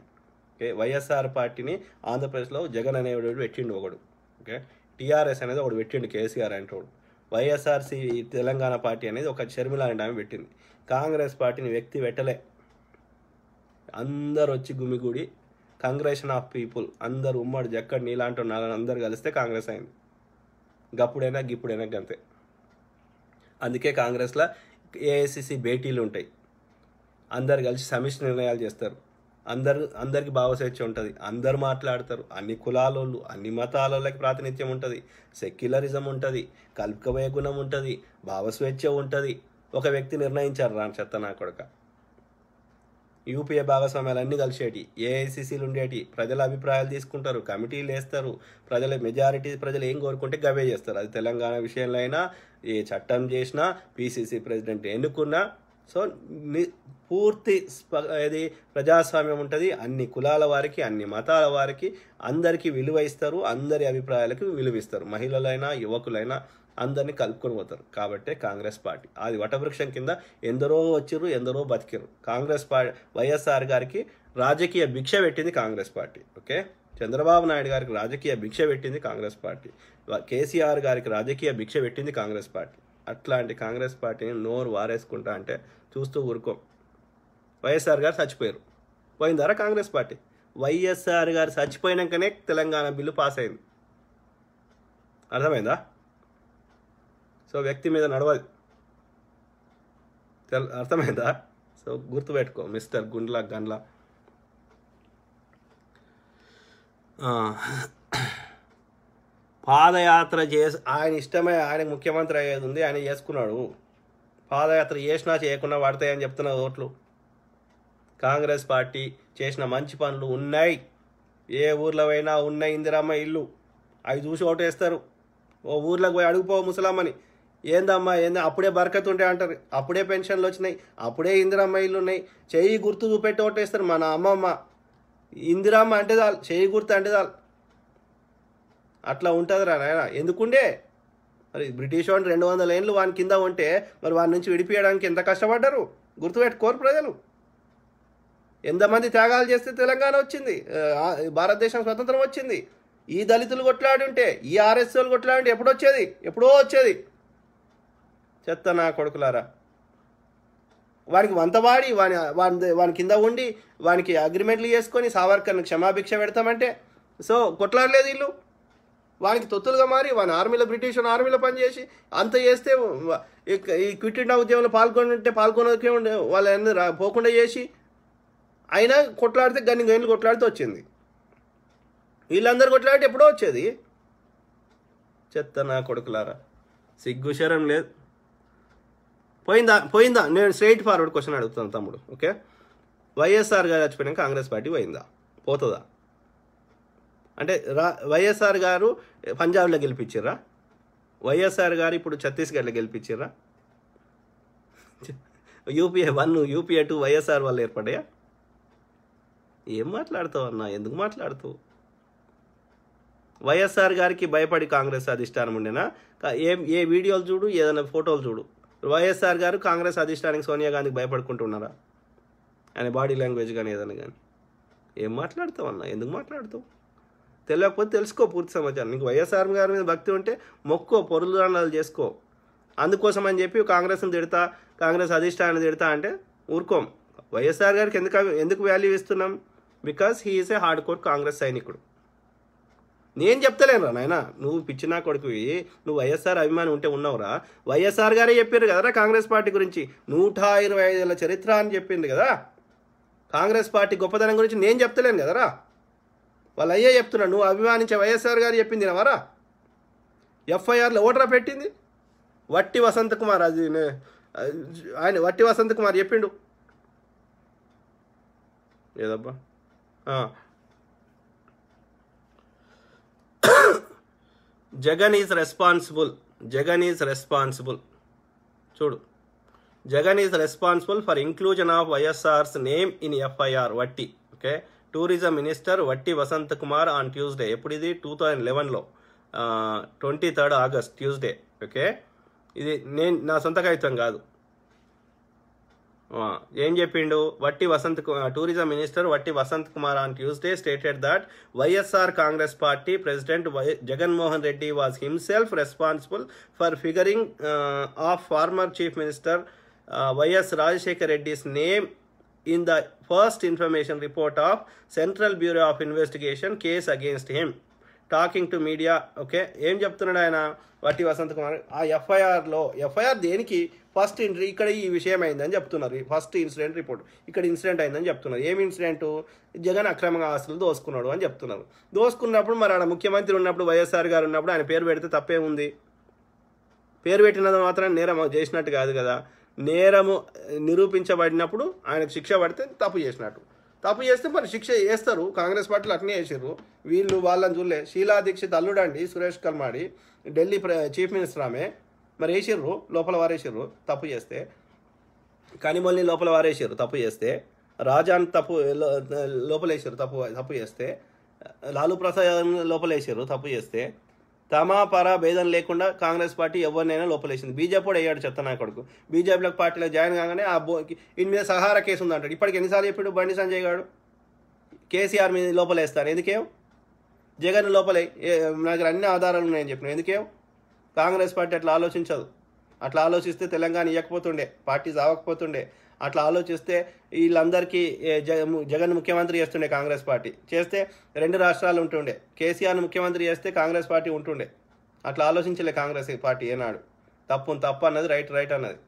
Speaker 1: ఓకే వైఎస్ఆర్ పార్టీని ఆంధ్రప్రదేశ్లో జగన్ అనేవాడు పెట్టిండు ఒకడు ఓకే టీఆర్ఎస్ అనేది ఒకడు పెట్టిండు కేసీఆర్ అంటోడు వైఎస్ఆర్సీ తెలంగాణ పార్టీ అనేది ఒక షర్మిల అనే ఆమె పెట్టింది కాంగ్రెస్ పార్టీని వ్యక్తి పెట్టలే అందరు వచ్చి గుమిగూడి కాంగ్రెస్ ఆఫ్ పీపుల్ అందరు ఉమ్మడి జక్కడ నీలాంటి అందరు కలిస్తే కాంగ్రెస్ అయింది గప్పుడైనా గిప్పుడైనా గంతే అందుకే కాంగ్రెస్లో ఏఐసిసి భేటీలు ఉంటాయి అందరు కలిసి సమిష్టి నిర్ణయాలు చేస్తారు అందరు అందరికి భావస్వేచ్ఛ ఉంటుంది అందరు మాట్లాడతారు అన్ని కులాలోళ్ళు అన్ని మతాలకి ప్రాతినిధ్యం ఉంటుంది సెక్యులరిజం ఉంటుంది కల్పకమయ గుణం ఉంటుంది భావస్వేచ్ఛ ఉంటుంది ఒక వ్యక్తి నిర్ణయించారు రాణ చెత్త నా కొడుక యూపీఏ భాగస్వామ్యాలన్నీ కలిసేటి ఏఐసిసిలు ఉండేటి ప్రజల అభిప్రాయాలు తీసుకుంటారు కమిటీలు వేస్తారు ప్రజల మెజారిటీ ప్రజలు ఏం కోరుకుంటే గవే చేస్తారు అది తెలంగాణ విషయంలో అయినా ఏ చట్టం చేసినా పిసిసి ప్రెసిడెంట్ ఎన్నుకున్నా సో పూర్తి ఇది ప్రజాస్వామ్యం ఉంటుంది అన్ని కులాల వారికి అన్ని మతాల వారికి అందరికీ విలువ ఇస్తారు అందరి అభిప్రాయాలకు విలువిస్తారు మహిళలైనా యువకులైనా అందరినీ కలుపుకొని పోతారు కాబట్టి కాంగ్రెస్ పార్టీ అది వటవృక్షం కింద ఎందరో వచ్చిర్రు ఎందరో బతికిరు కాంగ్రెస్ పార్టీ వైఎస్ఆర్ గారికి రాజకీయ భిక్ష పెట్టింది కాంగ్రెస్ పార్టీ ఓకే చంద్రబాబు నాయుడు గారికి రాజకీయ భిక్ష పెట్టింది కాంగ్రెస్ పార్టీ కేసీఆర్ గారికి రాజకీయ భిక్ష పెట్టింది కాంగ్రెస్ పార్టీ అట్లాంటి కాంగ్రెస్ పార్టీని నోరు వారేసుకుంటా అంటే చూస్తూ ఊరుకోం వైఎస్ఆర్ గారు చచ్చిపోయారు పోయిన ద్వారా కాంగ్రెస్ పార్టీ వైఎస్ఆర్ గారు చచ్చిపోయినాకనే తెలంగాణ బిల్లు పాస్ అయింది అర్థమైందా సో వ్యక్తి మీద నడవదు తెల్ అర్థమైందా సో గుర్తుపెట్టుకో మిస్టర్ గుండ్లా గండ్ల పాదయాత్ర చేసి ఆయన ఇష్టమే ఆయన ముఖ్యమంత్రి అయ్యేది ఉంది ఆయన చేసుకున్నాడు పాదయాత్ర చేసినా చేయకుండా పడతాయని చెప్తున్న ఓట్లు కాంగ్రెస్ పార్టీ చేసిన మంచి పనులు ఉన్నాయి ఏ ఊర్లో అయినా ఉన్నాయి ఇందిరమ్మ ఇల్లు అవి చూసి ఓటేస్తారు ఓ ఊర్లోకి పోయి అడుగుపో ముసలమ్మని ఏందమ్మా ఏందో అప్పుడే బరకత్ ఉంటాయి అంటారు అప్పుడే పెన్షన్లు వచ్చినాయి అప్పుడే ఇందిరమ్మ ఇల్లు ఉన్నాయి చేయి గుర్తు చూపెట్టి ఓటేస్తారు మన అమ్మమ్మ ఇందిరమ్మ అంటే చాలు చేయి గుర్తు అంటే చాలు అట్లా ఉంటుందిరా నాయన ఎందుకుండే మరి బ్రిటిష్ వాళ్ళు రెండు వందల ఏళ్ళు వాని కింద ఉంటే మరి వారి నుంచి విడిపియడానికి ఎంత కష్టపడ్డారు గుర్తుపెట్టుకోరు ప్రజలు ఎంతమంది త్యాగాలు చేస్తే తెలంగాణ వచ్చింది భారతదేశం స్వతంత్రం వచ్చింది ఈ దళితులు కొట్లాడి ఉంటే ఈ ఆర్ఎస్ఎల్ కొట్లాడి ఉంటే వచ్చేది ఎప్పుడో వచ్చేది చెత్త నా కొడుకులారా వానికి వంతవాడి వాని వాని వాని కింద ఉండి వానికి అగ్రిమెంట్లు చేసుకొని సావర్కర్ని క్షమాభిక్ష పెడతామంటే సో కొట్లాడలేదు వీళ్ళు వానికి తొత్తులుగా మారి వాని ఆర్మీలో బ్రిటిష్ ఆర్మీలో పనిచేసి అంత చేస్తే ఈ క్విట్ ఇండియా ఉద్యమంలో ఉంటే పాల్గొనకే వాళ్ళని పోకుండా చేసి అయినా కొట్లాడితే గన్ని గన్నులు కొట్లాడితే వచ్చింది వీళ్ళందరూ కొట్లాడితే ఎప్పుడో వచ్చేది చెత్త నా కొడుకులారా సిగ్గుశరం లేదు పోయిందా పోయిందా నేను స్ట్రైట్ ఫార్వర్డ్ క్వశ్చన్ అడుగుతాను తమ్ముడు ఓకే వైఎస్ఆర్ గారు చచ్చిపోయినాక కాంగ్రెస్ పార్టీ పోయిందా పోతుందా అంటే రా వైఎస్ఆర్ గారు పంజాబ్లో గెలిపించారా వైఎస్ఆర్ గారు ఇప్పుడు ఛత్తీస్గఢ్లో గెలిపించారా యూపీఏ వన్ యూపీఏ టూ వైఎస్ఆర్ వాళ్ళు ఏర్పడాయా ఏం మాట్లాడతావు అన్న ఎందుకు మాట్లాడుతూ వైఎస్ఆర్ గారికి భయపడి కాంగ్రెస్ అధిష్టానం ఉండేనా ఏ ఏ వీడియోలు చూడు ఏదైనా ఫోటోలు చూడు వైఎస్ఆర్ గారు కాంగ్రెస్ అధిష్టానికి సోనియా గాంధీకి భయపడుకుంటున్నారా ఆయన బాడీ లాంగ్వేజ్ కానీ ఏదైనా కానీ ఏం మాట్లాడతావు అన్న ఎందుకు మాట్లాడతావు తెలియకపోతే తెలుసుకో పూర్తి సమాచారం నీకు వైఎస్ఆర్ గారి మీద భక్తి ఉంటే మొక్కో పొరుదానాలు చేసుకో అందుకోసం అని చెప్పి కాంగ్రెస్ని తిడతా కాంగ్రెస్ అధిష్టానాన్ని తిడతా అంటే ఊరుకోం వైఎస్ఆర్ గారికి ఎందుకు ఎందుకు వాల్యూ ఇస్తున్నాం because he's a hard core Congress సైనికుడు నేను చెప్తలేనురా నాయన నువ్వు పిచ్చినా కొడుకువి నువ్వు వైఎస్ఆర్ అభిమాని ఉంటే ఉన్నావురా వైఎస్ఆర్ గారే చెప్పారు కదరా కాంగ్రెస్ పార్టీ గురించి నూట ఇరవై ఐదుల చరిత్ర అని చెప్పింది కదా కాంగ్రెస్ పార్టీ గొప్పతనం గురించి నేను చెప్తలేను కదరా వాళ్ళు అయ్యే చెప్తున్నా నువ్వు అభిమానించే వైఎస్ఆర్ గారు చెప్పింది నవరా ఎఫ్ఐఆర్లో ఓటరా పెట్టింది వట్టి వసంత్ కుమార్ అది ఆయన వట్టి వసంత్ కుమార్ చెప్పిండు ఏదబ్బా Jagan is responsible Jagan is responsible చూడు Jagan is responsible for inclusion of YSR's name in FIR Vatti okay tourism minister Vatti Vasanth Kumar on Tuesday ఎప్పుడు ఇది టూ థౌజండ్ లెవెన్లో twenty third August Tuesday okay ఇది నేను నా సొంత కాగితం కాదు ఏం చెప్పిండు వట్టి Vasant tourism minister Vatti Vasanth Kumar on Tuesday stated that YSR Congress party president Y Jaganmohan Reddy was himself responsible for figuring of former chief minister YS Rajasekhar Reddy's name in the first information report of central bureau of investigation case against him talking to media okay ఏం చెప్తున్నాడు ఆయన వట్టి వసంత్ కుమార్ ఆ ఎఫ్ఐఆర్లో ఎఫ్ఐఆర్ దేనికి ఫస్ట్ ఇంట్రీ ఇక్కడ ఈ విషయం అయిందని చెప్తున్నారు ఫస్ట్ ఇన్సిడెంట్ రిపోర్ట్ ఇక్కడ ఇన్సిడెంట్ అయిందని చెప్తున్నారు ఏమి ఇన్సిడెంట్ జగన్ అక్రమంగా ఆస్తులు దోసుకున్నాడు అని చెప్తున్నారు దోసుకున్నప్పుడు మరి ఆడ ముఖ్యమంత్రి ఉన్నప్పుడు వైఎస్ఆర్ గారు ఉన్నప్పుడు ఆయన పేరు పెడితే తప్పే ఉంది పేరు పెట్టినది మాత్రం నేరం చేసినట్టు కాదు కదా నేరము నిరూపించబడినప్పుడు ఆయనకు శిక్ష పడితే తప్పు చేసినట్టు తప్పు చేస్తే మరి శిక్ష వేస్తారు కాంగ్రెస్ పార్టీలు అట్నే వేసారు వీళ్ళు వాళ్ళని చూడలే షీలా దీక్షిత్ అల్లుడండి సురేష్ కల్మాడి ఢిల్లీ చీఫ్ మినిస్టర్ ఆమె మరి వేసారు లోపల వారేసారు తప్పు చేస్తే కనిమల్ని లోపల వారేసారు తప్పు చేస్తే రాజాని తప్పు లోపల వేసారు తప్పు తప్పు చేస్తే లాలూ ప్రసాద్ లోపల వేసారు తప్పు చేస్తే తమ పర భేదం లేకుండా కాంగ్రెస్ పార్టీ ఎవరినైనా లోపలేసింది బీజేపీ కూడా అయ్యాడు చెత్త కొడుకు బీజేపీలో పార్టీలో జాయిన్ కాగానే ఆ బో ఇన్ మీద సహార కేసు ఉందంటాడు ఇప్పటికి ఎన్నిసార్లు చెప్పాడు బండి సంజయ్ గారు కేసీఆర్ మీద లోపలేస్తారు ఎందుకేం జగన్ లోపలే నాకు అన్ని ఆధారాలు ఉన్నాయని చెప్పిన ఎందుకేం కాంగ్రెస్ పార్టీ అట్లా ఆలోచించదు అట్లా ఆలోచిస్తే తెలంగాణ ఇవ్వకపోతుండే పార్టీ సావకపోతుండే అట్లా ఆలోచిస్తే వీళ్ళందరికీ జగన్ ముఖ్యమంత్రి చేస్తుండే కాంగ్రెస్ పార్టీ చేస్తే రెండు రాష్ట్రాలు ఉంటుండే కేసీఆర్ ముఖ్యమంత్రి చేస్తే కాంగ్రెస్ పార్టీ ఉంటుండే అట్లా ఆలోచించలే కాంగ్రెస్ పార్టీ ఏనాడు తప్పు తప్పు అన్నది రైట్ రైట్ అన్నది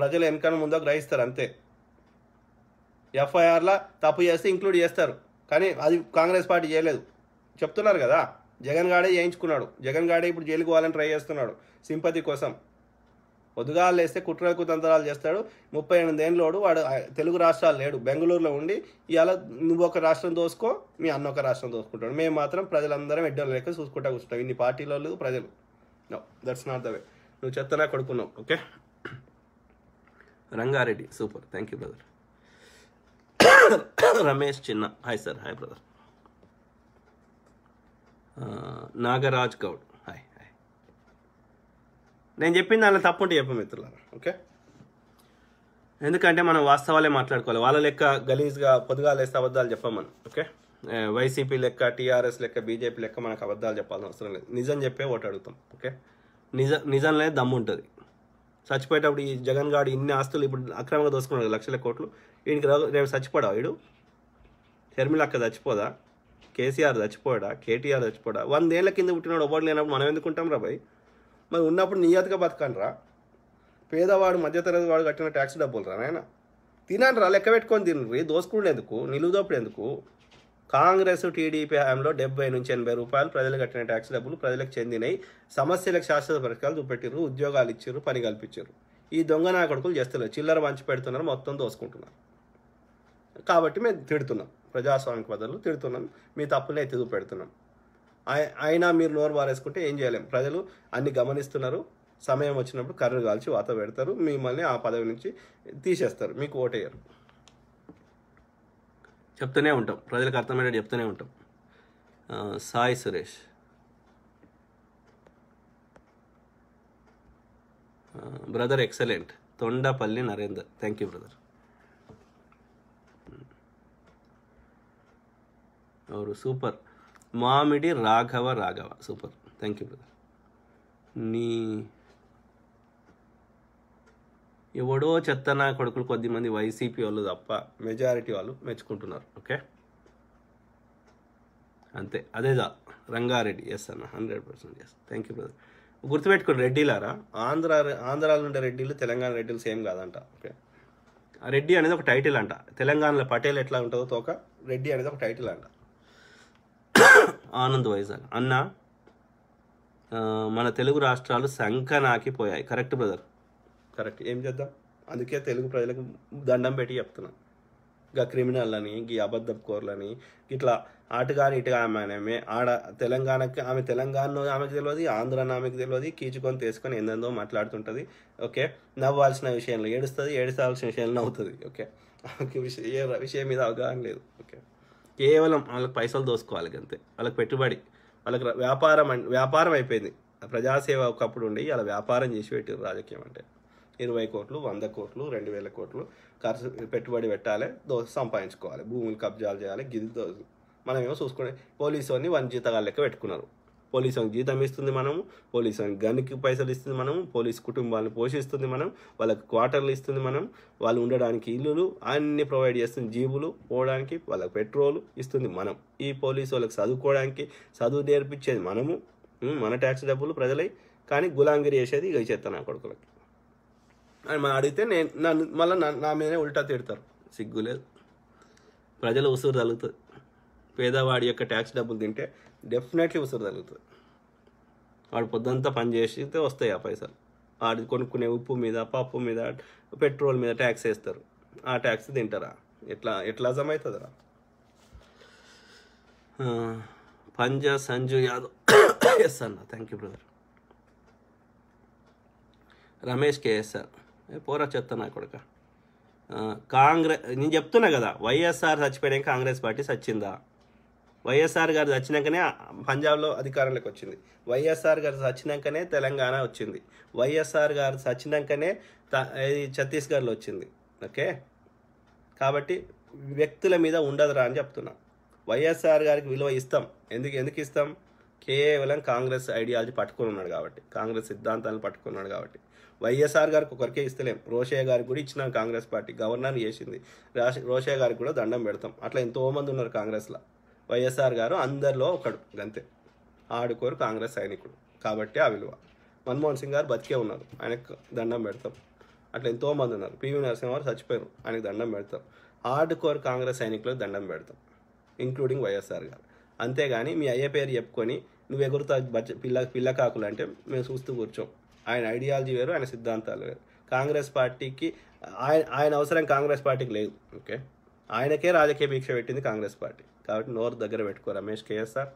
Speaker 1: ప్రజలు ఎన్నికల ముందో గ్రహిస్తారు అంతే ఎఫ్ఐఆర్లా తప్పు చేస్తే ఇంక్లూడ్ చేస్తారు కానీ అది కాంగ్రెస్ పార్టీ చేయలేదు చెప్తున్నారు కదా జగన్ గాడే చేయించుకున్నాడు జగన్ గాడే ఇప్పుడు జైలుకు పోవాలని ట్రై చేస్తున్నాడు సింపతి కోసం వదుగాలు వేస్తే కుట్రకు తంత్రాలు చేస్తాడు ముప్పై ఎనిమిది ఏళ్ళోడు వాడు తెలుగు రాష్ట్రాలు లేడు బెంగళూరులో ఉండి ఇవాళ నువ్వు ఒక రాష్ట్రం దోసుకో మీ అన్న ఒక రాష్ట్రం దోసుకుంటాడు మేము మాత్రం ప్రజలందరం ఎడ్డోళ్ళు లేక చూసుకుంటా కూర్చుంటాం ఇన్ని పార్టీలలో ప్రజలు నో దట్స్ నాట్ ద వే నువ్వు చెత్తనా కొడుకున్నావు okay Rangareddy super thank you brother Ramesh చిన్న hi sir hi brother Nagaraj Goud hi hi నేను చెప్పింది దానిలో తప్పు ఉంటే చెప్పు మిత్రులారా ఓకే ఎందుకంటే మనం వాస్తవాలే మాట్లాడుకోవాలి వాళ్ళ లెక్క గలీజ్గా పొదుగాలు వేస్తే అబద్ధాలు చెప్పాం మనం ఓకే వైసీపీ లెక్క టీఆర్ఎస్ లెక్క బీజేపీ లెక్క మనకు అబద్ధాలు చెప్పాల్సిన అవసరం లేదు నిజం చెప్పే ఓటు అడుగుతాం ఓకే నిజం నిజంలోనే దమ్ము ఉంటుంది చచ్చిపోయేటప్పుడు ఈ జగన్ గాడు ఇన్ని ఆస్తులు ఇప్పుడు అక్రమంగా దోసుకున్నాడు లక్షల కోట్లు వీడికి రేపు చచ్చిపోడా వీడు షర్మిల అక్క చచ్చిపోదా కేసీఆర్ చచ్చిపోడా కేటీఆర్ చచ్చిపోడా వందేళ్ల కింద పుట్టినాడు ఎవరు లేనప్పుడు మనం ఎందుకుంటాం రా భయ్ మరి ఉన్నప్పుడు నియతగా బతకండి రా పేదవాడు మధ్యతరగతి వాడు కట్టిన ట్యాక్స్ డబ్బులు రా నాయన తినండి రా లెక్క పెట్టుకొని తినరు దోసుకుడు ఎందుకు నిలువుదోపుడు ఎందుకు కాంగ్రెస్ టీడీపీ హయాంలో డెబ్బై నుంచి ఎనభై రూపాయలు ప్రజలు కట్టిన ట్యాక్స్ డబ్బులు ప్రజలకు చెందినవి సమస్యలకు శాశ్వత పరిష్కారాలు చూపెట్టిర్రు ఉద్యోగాలు ఇచ్చిర్రు పని కల్పించారు ఈ దొంగ నా కొడుకులు చేస్తున్నారు చిల్లర మంచి పెడుతున్నారు మొత్తం దోసుకుంటున్నారు కాబట్టి మేము తిడుతున్నాం ప్రజాస్వామిక పద్ధతులు తిడుతున్నాం మీ తప్పులే తిరుగు పెడుతున్నాం అయినా మీరు నోరు వారేసుకుంటే ఏం చేయలేం ప్రజలు అన్ని గమనిస్తున్నారు సమయం వచ్చినప్పుడు కర్రలు కాల్చి వాత పెడతారు మిమ్మల్ని ఆ పదవి నుంచి తీసేస్తారు మీకు ఓటేయరు చెప్తూనే ఉంటాం ప్రజలకు అర్థమయ్యేటట్టు చెప్తూనే ఉంటాం Sai Suresh brother excellent Thondapalli Narender thank you brother అవును super Mamidi Raghava Raghava super thank you brother నీ ఎవడో చెత్తన కొడుకులు కొద్దిమంది వైసీపీ వాళ్ళు తప్ప మెజారిటీ వాళ్ళు మెచ్చుకుంటున్నారు ఓకే అంతే అదే దా రంగారెడ్డి ఎస్ అన్న hundred percent yes thank you brother గుర్తుపెట్టుకోండి రెడ్డిలారా ఆంధ్ర ఆంధ్రాలో ఉండే రెడ్డిలు తెలంగాణ రెడ్డిలు సేమ్ కాదంట ఓకే రెడ్డి అనేది ఒక టైటిల్ అంట తెలంగాణలో పటేల్ ఎట్లా ఉంటుందో తోక రెడ్డి అనేది ఒక టైటిల్ అంట ఆనంద్ వైజాగ్ అన్న మన తెలుగు రాష్ట్రాలు నాకిపోయాయి కరెక్ట్ బ్రదర్ కరెక్ట్ ఏం చేద్దాం అందుకే తెలుగు ప్రజలకు దండం పెట్టి చెప్తున్నా గా క్రిమినల్ అని గీ అబద్ధకోర్లని ఇట్లా ఆటగాని ఇటుగా ఆమె ఆడ తెలంగాణకి ఆమె తెలంగాణలో ఆమెకు తెలియదు ఆంధ్ర ఆమెకు తెలియదు కీచుకొని తీసుకొని ఎందెందో మాట్లాడుతుంటుంది ఓకే నవ్వాల్సిన విషయంలో ఏడుస్తుంది ఏడుస్తాల్సిన విషయంలో నవ్వుతుంది ఓకే ఆమెకి విషయం ఏ విషయం మీద అవగాహన లేదు కేవలం వాళ్ళకి పైసలు దోసుకోవాలి అంతే వాళ్ళకి పెట్టుబడి వాళ్ళకి వ్యాపారం వ్యాపారం అయిపోయింది ప్రజాసేవ ఒకప్పుడు ఉండి అలా వ్యాపారం చేసి పెట్టారు రాజకీయం అంటే ఇరవై కోట్లు వంద కోట్లు రెండు వేల కోట్లు ఖర్చు పెట్టుబడి పెట్టాలి దో సంపాదించుకోవాలి భూములు కబ్జాలు చేయాలి గిది మనం ఏమో చూసుకునే పోలీసు వాడిని వన్ జీతగాలు లెక్క పెట్టుకున్నారు పోలీస్ వాళ్ళకి జీతం ఇస్తుంది మనము పోలీస్ వాళ్ళకి గన్కి పైసలు ఇస్తుంది మనము పోలీస్ కుటుంబాలను పోషిస్తుంది మనం వాళ్ళకి క్వార్టర్లు ఇస్తుంది మనం వాళ్ళు ఉండడానికి ఇల్లులు అన్నీ ప్రొవైడ్ చేస్తుంది జీబులు పోవడానికి వాళ్ళకి పెట్రోల్ ఇస్తుంది మనం ఈ పోలీస్ వాళ్ళకి చదువుకోవడానికి చదువు నేర్పించేది మనము మన ట్యాక్స్ డబ్బులు ప్రజలై కానీ గులాంగిరి చేసేది ఇక చేస్తాను నా కొడుకులకి అని మనం అడిగితే నేను నన్ను మళ్ళీ నా మీదనే ఉల్టా తిడతారు సిగ్గులేదు ప్రజల ఉసురు తగ్గుతుంది పేదవాడి యొక్క ట్యాక్స్ డబ్బులు తింటే డెఫినెట్లీ ఉసురు తగ్గుతుంది వాడు పొద్దంతా పని చేస్తే వస్తాయి ఆ పైసలు వాడు కొనుక్కునే ఉప్పు మీద పప్పు మీద పెట్రోల్ మీద ట్యాక్స్ వేస్తారు ఆ ట్యాక్స్ తింటారా ఎట్లా ఎట్లా జమ అవుతుందిరా పంజా సంజు యాదవ్ ఎస్ అన్న thank you brother Ramesh sir పోరా చెప్తున్నా కొడుక కాంగ్రెస్ నేను చెప్తున్నా కదా వైఎస్ఆర్ చచ్చిపోయాక కాంగ్రెస్ పార్టీ సచ్చిందా వైఎస్ఆర్ గారు చచ్చినాకనే పంజాబ్లో అధికారంలోకి వచ్చింది వైఎస్ఆర్ గారు చచ్చినాకనే తెలంగాణ వచ్చింది వైఎస్ఆర్ గారు చచ్చినాకనే ఛత్తీస్గఢ్లో వచ్చింది ఓకే కాబట్టి వ్యక్తుల మీద ఉండదురా అని చెప్తున్నా వైఎస్ఆర్ గారికి విలువ ఇస్తాం ఎందుకు ఎందుకు ఇస్తాం కేవలం కాంగ్రెస్ ఐడియాలజీ పట్టుకొని ఉన్నాడు కాబట్టి కాంగ్రెస్ సిద్ధాంతాలను పట్టుకున్నాడు కాబట్టి వైఎస్ఆర్ గారికి ఒకరికే ఇస్తలేం రోషయ్య గారికి కూడా ఇచ్చినాం కాంగ్రెస్ పార్టీ గవర్నర్ చేసింది రోషయ్య గారికి కూడా దండం పెడతాం అట్లా ఎంతోమంది ఉన్నారు కాంగ్రెస్లో వైఎస్ఆర్ గారు అందరిలో ఒకడు గంతే ఆడుకోరు కాంగ్రెస్ సైనికుడు కాబట్టి ఆ విలువ మన్మోహన్ సింగ్ గారు బతికే ఉన్నారు ఆయనకు దండం పెడతాం అట్లా ఎంతోమంది ఉన్నారు పివి నరసింహారు చచ్చిపోయారు ఆయనకు దండం పెడతాం హార్డ్ కోర్ కాంగ్రెస్ సైనికులకు దండం పెడతాం ఇంక్లూడింగ్ వైఎస్ఆర్ గారు అంతేగాని మీ అయ్య పేరు చెప్పుకొని నువ్వు ఎగురుతా బచ్చ పిల్ల పిల్లకాకులు అంటే మేము చూస్తూ కూర్చోం ఆయన ఐడియాలజీ వేరు ఆయన సిద్ధాంతాలు వేరు కాంగ్రెస్ పార్టీకి ఆయన ఆయన అవసరం కాంగ్రెస్ పార్టీకి లేదు ఓకే ఆయనకే రాజకీయ భీక్ష పెట్టింది కాంగ్రెస్ పార్టీ కాబట్టి నోరు దగ్గర పెట్టుకో రమేష్ కేఎస్ఆర్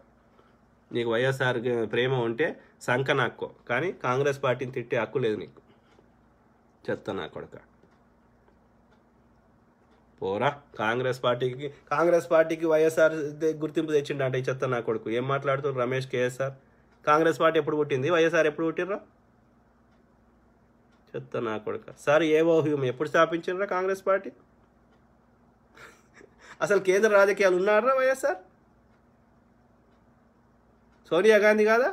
Speaker 1: నీకు వైఎస్ఆర్ ప్రేమ ఉంటే సంఖ నాక్కో కానీ కాంగ్రెస్ పార్టీని తిట్టే హక్కు లేదు నీకు చెత్త నా కొడుక పోరా కాంగ్రెస్ పార్టీకి కాంగ్రెస్ పార్టీకి వైఎస్ఆర్ గుర్తింపు తెచ్చిండ ఈ చెత్త నా కొడుకు ఏం మాట్లాడుతున్నారు రమేష్ కేఎస్ఆర్ కాంగ్రెస్ పార్టీ ఎప్పుడు పుట్టింది వైఎస్ఆర్ ఎప్పుడు పుట్టిర్రా చెత్త నా కొడుక సార్ ఏ ఓహ్యూమ్ ఎప్పుడు స్థాపించినరా కాంగ్రెస్ పార్టీ అసలు కేంద్ర రాజకీయాలు ఉన్నారా వైఎస్ఆర్ సోనియా గాంధీ కాదా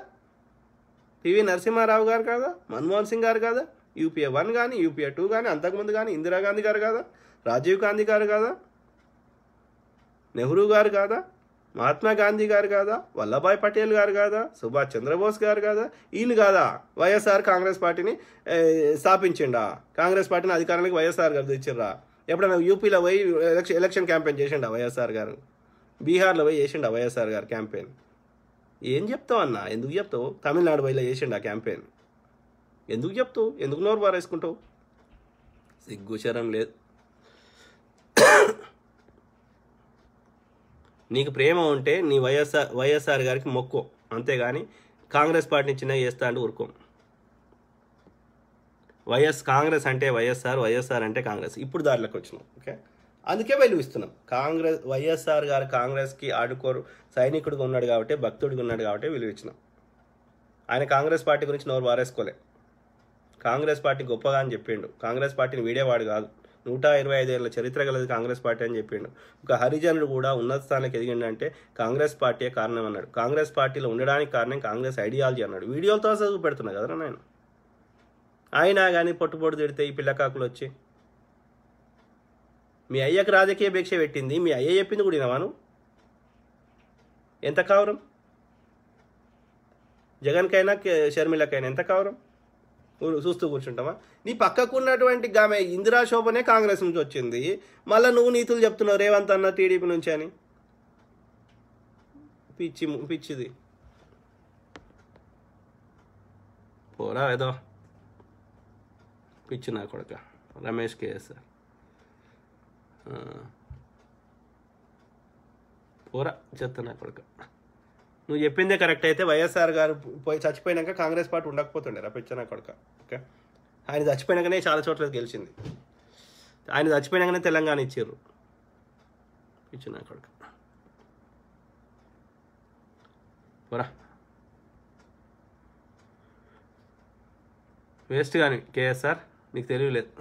Speaker 1: పివి నరసింహారావు గారు కాదా మన్మోహన్ సింగ్ గారు కాదా యూపీఏ వన్ కానీ యూపీఏ టూ కానీ అంతకుముందు కానీ ఇందిరాగాంధీ గారు కాదా రాజీవ్ గాంధీ గారు కాదా నెహ్రూ గారు కాదా మహాత్మా గాంధీ గారు కాదా వల్లభాయ్ పటేల్ గారు కాదా సుభాష్ చంద్రబోస్ గారు కాదా వీళ్ళు కాదా వైఎస్ఆర్ కాంగ్రెస్ పార్టీని స్థాపించిండా కాంగ్రెస్ పార్టీని అధికారానికి వైఎస్ఆర్ గారు తెచ్చిర్రా ఎప్పుడైనా యూపీలో పోయి ఎలక్షన్ ఎలక్షన్ క్యాంపెయిన్ చేసిండు వైఎస్ఆర్ గారు బీహార్లో పోయి చేసిండు వైఎస్ఆర్ గారు క్యాంపెయిన్ ఏం చెప్తావు అన్న ఎందుకు చెప్తావు తమిళనాడు పోయిలో చేసిండు ఆ క్యాంపెయిన్ ఎందుకు చెప్తావు ఎందుకు నోరు పారేసుకుంటావు సిగ్గుచరం లేదు నీకు ప్రేమ ఉంటే నీ వైఎస్ఆర్ వైఎస్ఆర్ గారికి మొక్కు అంతేగాని కాంగ్రెస్ పార్టీ చిన్నగా చేస్తా అంటే ఊరుకోం వైఎస్ కాంగ్రెస్ అంటే వైఎస్ఆర్ వైఎస్ఆర్ అంటే కాంగ్రెస్ ఇప్పుడు దారిలోకి వచ్చినాం ఓకే అందుకే వాల్యూ ఇస్తున్నాం కాంగ్రెస్ వైఎస్ఆర్ గారు కాంగ్రెస్కి ఆడుకోరు సైనికుడిగా ఉన్నాడు కాబట్టి భక్తుడిగా ఉన్నాడు కాబట్టి విలువ ఇచ్చినాం ఆయన కాంగ్రెస్ పార్టీ గురించి నోరు వారేసుకోలే కాంగ్రెస్ పార్టీ గొప్పగా అని చెప్పిండు కాంగ్రెస్ పార్టీని వీడేవాడు కాదు నూట ఇరవై ఐదేళ్ల చరిత్ర గలది కాంగ్రెస్ పార్టీ అని చెప్పిండు ఒక హరిజనుడు కూడా ఉన్నత స్థానానికి ఎదిగిండంటే కాంగ్రెస్ పార్టీయే కారణం అన్నాడు కాంగ్రెస్ పార్టీలో ఉండడానికి కారణం కాంగ్రెస్ ఐడియాలజీ అన్నాడు వీడియోలతో చదువు పెడుతున్నా కదరా నేను అయినా కానీ పట్టుబడి తిడితే ఈ పిల్లకాకులు వచ్చి మీ అయ్యకు రాజకీయ భిక్ష పెట్టింది మీ అయ్య చెప్పింది కూడా వినవాను ఎంత కావరం జగన్కైనా షర్మిలకైనా ఎంత కావరం చూస్తూ కూర్చుంటామా నీ పక్కకు ఉన్నటువంటి ఆమె ఇందిరా శోభనే కాంగ్రెస్ నుంచి వచ్చింది మళ్ళీ నువ్వు నీతులు చెప్తున్నావు రేవంత్ అన్న టీడీపీ నుంచి అని పిచ్చి పిచ్చిది పోరా ఏదో పిచ్చి నా కొడుక రమేష్ కేఎస్ఆర్ పోరా చెత్త నా కొడుక నువ్వు చెప్పిందే కరెక్ట్ అయితే వైఎస్ఆర్ గారు పోయి చచ్చిపోయాక కాంగ్రెస్ పార్టీ ఉండకపోతుండే రా పిచ్చ నా కొడక ఓకే ఆయన చచ్చిపోయినాకనే చాలా చోట్ల గెలిచింది ఆయన చచ్చిపోయినాకనే తెలంగాణ ఇచ్చారు నా కొడుక పోరా వేస్ట్ కానీ కేఎస్ఆర్ నీకు తెలియలేదు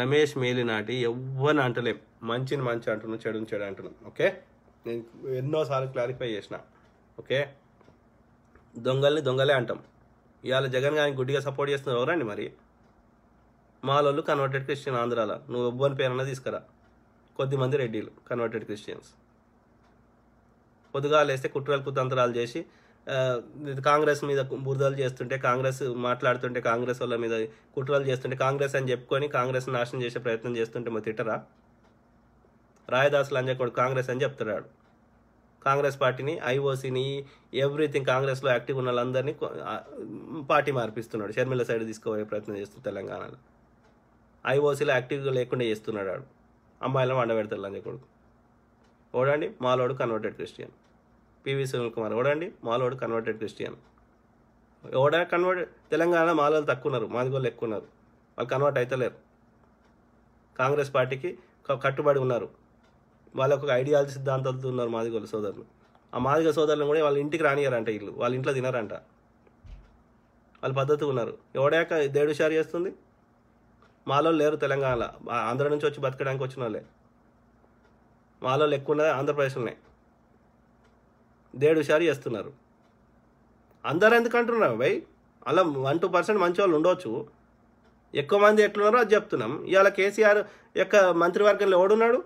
Speaker 1: రమేష్ మేలి నాటి ఎవ్వని అంటలేం మంచిని మంచి అంటున్నాం చెడుని చెడు అంటున్నాం ఓకే నేను ఎన్నోసార్లు క్లారిఫై చేసిన ఓకే దొంగల్ని దొంగలే అంటాం ఇవాళ జగన్ గారిని గుడ్డిగా సపోర్ట్ చేస్తున్నారు ఎవరండి మరి మాలోళ్ళు కన్వర్టెడ్ క్రిస్టియన్ ఆంధ్రాల నువ్వు ఎవ్వని పేరన్నా తీసుకురా కొద్దిమంది రెడ్డిలు కన్వర్టెడ్ క్రిస్టియన్స్ పొద్దుగా లేస్తే కుట్రలు కుతంత్రాలు చేసి కాంగ్రెస్ మీద బురదలు చేస్తుంటే కాంగ్రెస్ మాట్లాడుతుంటే కాంగ్రెస్ వాళ్ళ మీద కుట్రలు చేస్తుంటే కాంగ్రెస్ అని చెప్పుకొని కాంగ్రెస్ నాశనం చేసే ప్రయత్నం చేస్తుంటే మా తిట్టరా రాయదాస్ లంజ కాంగ్రెస్ అని చెప్తున్నాడు కాంగ్రెస్ పార్టీని ఐఓసీని ఎవ్రీథింగ్ కాంగ్రెస్లో యాక్టివ్ ఉన్న వాళ్ళందరినీ పార్టీ మార్పిస్తున్నాడు షర్మిల సైడ్ తీసుకోబోయే ప్రయత్నం చేస్తుంది తెలంగాణలో ఐఓసీలో యాక్టివ్గా లేకుండా చేస్తున్నాడు ఆడు అమ్మాయిలను వండబెడతాడు లంజ ఓడండి మాలోడు కన్వర్టెడ్ క్రిస్టియన్ పివి సునీల్ కుమార్ ఎవడండి మాలోడు కన్వర్టెడ్ క్రిస్టియన్ ఎవడ కన్వర్ట్ తెలంగాణ మాలోలు తక్కువ ఉన్నారు మాదిగోళ్ళు ఎక్కువ ఉన్నారు వాళ్ళు కన్వర్ట్ అవుతలేరు కాంగ్రెస్ పార్టీకి కట్టుబడి ఉన్నారు వాళ్ళకు ఒక ఐడియాలజీ సిద్ధాంతాలతో ఉన్నారు మాదిగోళ్ళ సోదరులు ఆ మాదిగ సోదరులు కూడా వాళ్ళ ఇంటికి రానియారంట ఇల్లు వాళ్ళ ఇంట్లో తినరంట వాళ్ళ పద్ధతి ఉన్నారు ఎవడాక దేడు షేర్ చేస్తుంది మాలో లేరు తెలంగాణలో ఆంధ్ర నుంచి వచ్చి బతకడానికి వచ్చిన వాళ్ళే మాలో ఎక్కువ ఉన్నది ఆంధ్రప్రదేశ్లోనే దేడు షారి చేస్తున్నారు అందరు ఎందుకు అంటున్నారు భయ్ అలా వన్ టూ పర్సెంట్ మంచి వాళ్ళు ఉండవచ్చు ఎక్కువ మంది ఎట్లున్నారో అది చెప్తున్నాం ఇవాళ కేసీఆర్ యొక్క మంత్రివర్గంలో ఎవడున్నాడు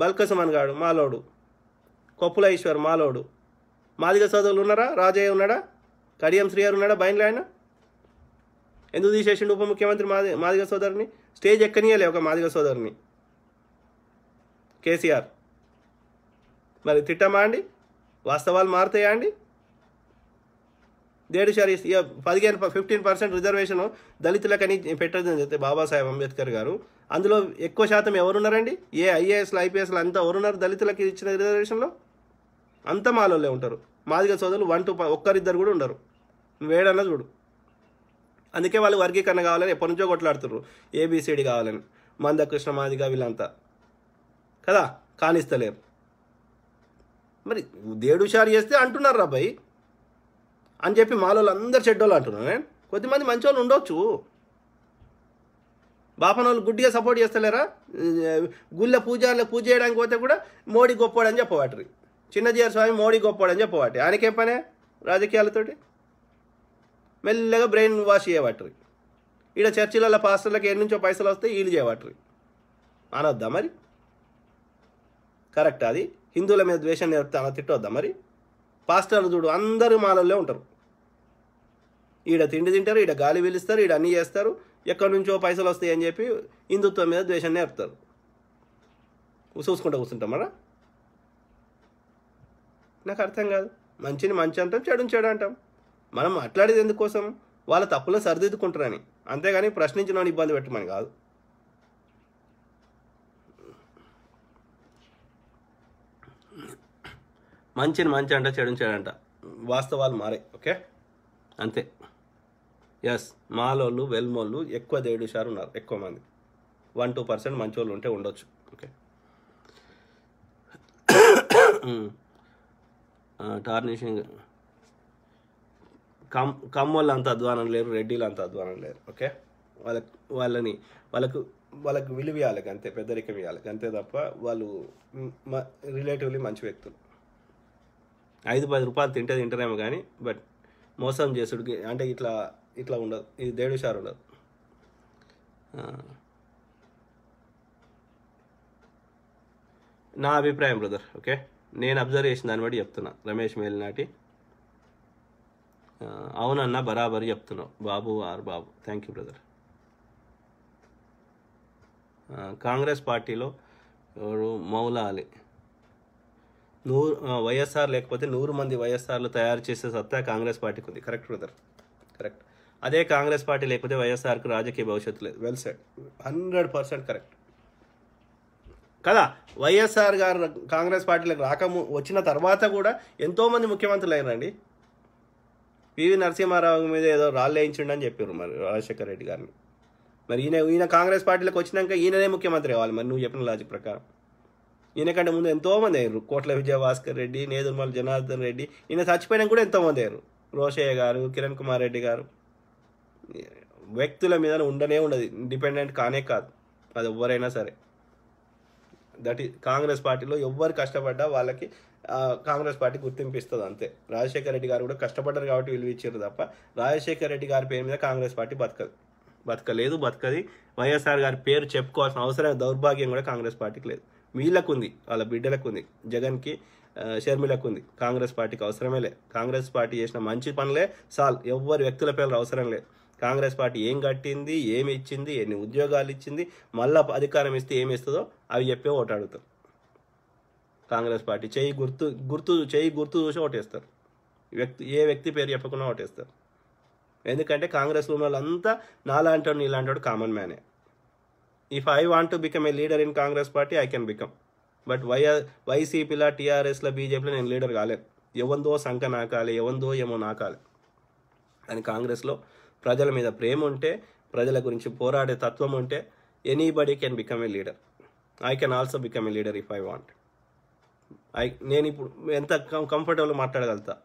Speaker 1: బల్కసుమన్ గాడు మాలోడు కొప్పుల ఈశ్వర్ మాలోడు మాదిగ సోదరులు ఉన్నారా రాజయ్య ఉన్నాడా కడియం శ్రీహర్ ఉన్నాడా బయన్లో ఆయన ఎందుకు తీసేసిండు ఉప ముఖ్యమంత్రి మాది మాదిగ సోదరుని స్టేజ్ ఎక్కనియలే ఒక మాదిగ సోదరుని కేసీఆర్ మరి తిట్టమా అండి వాస్తవాలు మారుతాయా అండి దేడు షరీస్ ఇక పదిహేను ఫిఫ్టీన్ పర్సెంట్ రిజర్వేషన్ దళితులకని పెట్టదని చెప్తే బాబాసాహెబ్ అంబేద్కర్ గారు అందులో ఎక్కువ శాతం ఎవరున్నారండి ఏ ఐఏఎస్లు ఐపీఎస్లు అంతా ఎవరున్నారు దళితులకి ఇచ్చిన రిజర్వేషన్లో అంత మాలోలే ఉంటారు మాదిగ సోదరులు వన్ టూ ఒక్కరిద్దరు కూడా ఉండరు వేడన్న చూడు అందుకే వాళ్ళు వర్గీకరణ కావాలని ఎప్పటి నుంచో కొట్లాడుతున్నారు ఏబీసీడీ కావాలని మందకృష్ణ మాదిగ వీళ్ళంతా కదా కానిస్తలేరు మరి దేడు దేవుడుషారు చేస్తే అంటున్నారు రాబాయి అని చెప్పి మాలో అందరు చెడ్డోళ్ళు అంటున్నారు కొద్దిమంది మంచి వాళ్ళు ఉండొచ్చు బాపనోళ్ళు గుడ్డిగా సపోర్ట్ చేస్తలేరా గుళ్ళ పూజార్లు పూజ చేయడానికి పోతే కూడా మోడీ గొప్పోడని చెప్పవాటరి చిన్నజీఆర్ స్వామి మోడీ అని చెప్పవాటి ఆయనకేం పనే రాజకీయాలతోటి మెల్లగా బ్రెయిన్ వాష్ చేయవాటి ఇక్కడ చర్చిలలో పాస్టర్లకు ఎన్ని నుంచో పైసలు వస్తే వీళ్ళు చేయవాటి అనొద్దా మరి కరెక్ట్ అది హిందువుల మీద ద్వేషం నేర్పుతావా తిట్టొద్దా మరి పాస్టర్లు చూడు అందరూ మాలల్లో ఉంటారు ఈడ తిండి తింటారు ఈడ గాలి పీలుస్తారు ఈడ అన్నీ చేస్తారు ఎక్కడి నుంచో పైసలు వస్తాయి అని చెప్పి హిందుత్వం మీద ద్వేషం నేర్పుతారు చూసుకుంటూ కూర్చుంటాం మరా నాకు అర్థం కాదు మంచిని మంచి అంటాం చెడుని చెడు అంటాం మనం మాట్లాడేది ఎందుకోసం వాళ్ళ తప్పులను సరిదిద్దుకుంటారని అంతేగాని ప్రశ్నించిన ఇబ్బంది పెట్టమని కాదు మంచిని మంచి అంట చెడు చెడంట వాస్తవాలు మారే ఓకే అంతే ఎస్ మాలోళ్ళు వెల్మోళ్ళు ఎక్కువ సార్ ఉన్నారు ఎక్కువ మంది వన్ టూ పర్సెంట్ మంచి వాళ్ళు ఉంటే ఉండొచ్చు ఓకే టార్నిషింగ్ కమ్ కమ్మోళ్ళు అంత అధ్వానం లేరు రెడ్డిలు అంత అధ్వానం లేరు ఓకే వాళ్ళ వాళ్ళని వాళ్ళకు వాళ్ళకు విలువ ఇవ్వాలి అంతే పెద్దరికం ఇవ్వాలి అంతే తప్ప వాళ్ళు రిలేటివ్లీ మంచి వ్యక్తులు ఐదు పది రూపాయలు తింటే తింటారేమో కానీ బట్ మోసం చేసుడికి అంటే ఇట్లా ఇట్లా ఉండదు ఇది దేవుడు సార్ ఉండదు నా అభిప్రాయం బ్రదర్ ఓకే నేను అబ్జర్వ్ చేసిన దాన్ని బట్టి చెప్తున్నా రమేష్ మేలినాటి అవునన్నా బరాబరి చెప్తున్నావు Babu R Babu thank you brother Congress పార్టీలో మౌలాలి నూరు వైఎస్ఆర్ లేకపోతే నూరు మంది వైఎస్ఆర్లు తయారు చేసే సత్తా కాంగ్రెస్ పార్టీకి ఉంది కరెక్ట్ బ్రదర్ కరెక్ట్ అదే కాంగ్రెస్ పార్టీ లేకపోతే వైఎస్ఆర్కు రాజకీయ భవిష్యత్తు లేదు well said hundred percent correct కదా వైఎస్ఆర్ గారు కాంగ్రెస్ పార్టీలకు రాక వచ్చిన తర్వాత కూడా ఎంతోమంది ముఖ్యమంత్రులు అయినండి పివి నరసింహారావు మీద ఏదో రాళ్ళు వేయించండి చెప్పారు మరి రాజశేఖర రెడ్డి గారిని మరి ఈయన ఈయన కాంగ్రెస్ పార్టీలకు వచ్చినాక ఈయననే ముఖ్యమంత్రి కావాలి మరి నువ్వు చెప్పిన లాజిక్ ప్రకారం ఈయనకంటే ముందు ఎంతోమంది అయ్యారు కోట్ల విజయభాస్కర్ రెడ్డి నేదుర్మల్ జనార్దన్ రెడ్డి ఈయన చచ్చిపోయినా కూడా ఎంతోమంది అయ్యారు రోషయ్య గారు కిరణ్ కుమార్ రెడ్డి గారు వ్యక్తుల మీద ఉండనే ఉండదు ఇండిపెండెంట్ కానే కాదు అది ఎవరైనా సరే దట్ ఈ కాంగ్రెస్ పార్టీలో ఎవ్వరు కష్టపడ్డా వాళ్ళకి కాంగ్రెస్ పార్టీ గుర్తింపు ఇస్తుంది అంతే రాజశేఖర రెడ్డి గారు కూడా కష్టపడ్డారు కాబట్టి విలువ ఇచ్చారు తప్ప రాజశేఖర రెడ్డి గారి పేరు మీద కాంగ్రెస్ పార్టీ బతకదు బతకలేదు బతకది వైఎస్ఆర్ గారి పేరు చెప్పుకోవాల్సిన అవసరం దౌర్భాగ్యం కూడా కాంగ్రెస్ పార్టీకి లేదు వీళ్ళకు ఉంది వాళ్ళ బిడ్డలకు ఉంది జగన్కి షర్మిలకు ఉంది కాంగ్రెస్ పార్టీకి అవసరమే లే కాంగ్రెస్ పార్టీ చేసిన మంచి పనులే సాల్ ఎవ్వరు వ్యక్తుల పేర్లు అవసరం లేదు కాంగ్రెస్ పార్టీ ఏం కట్టింది ఏమి ఇచ్చింది ఎన్ని ఉద్యోగాలు ఇచ్చింది మళ్ళీ అధికారం ఇస్తే ఏమి ఇస్తుందో అవి చెప్పే ఓటు అడుగుతారు కాంగ్రెస్ పార్టీ చేయి గుర్తు గుర్తు చేయి గుర్తు చూసి ఓటేస్తారు వ్యక్తి ఏ వ్యక్తి పేరు చెప్పకుండా ఓటేస్తారు ఎందుకంటే కాంగ్రెస్ ఉన్న వాళ్ళంతా నాలాంటి వాడు నీలాంటి వాడు కామన్ మ్యానే if I want to become a leader in Congress party I can become but why వైసీపీలా టీఆర్ఎస్లో బీజేపీలో నేను లీడర్ కాలేదు ఎవందో సంఖ నాకాలి ఎవందో ఏమో నాకాలి అని కాంగ్రెస్లో ప్రజల మీద ప్రేమ ఉంటే ప్రజల గురించి పోరాడే తత్వం ఉంటే anybody can become a leader I can also become a leader if I want I నేను ఇప్పుడు ఎంత కంఫర్టబుల్ మాట్లాడగలుగుతా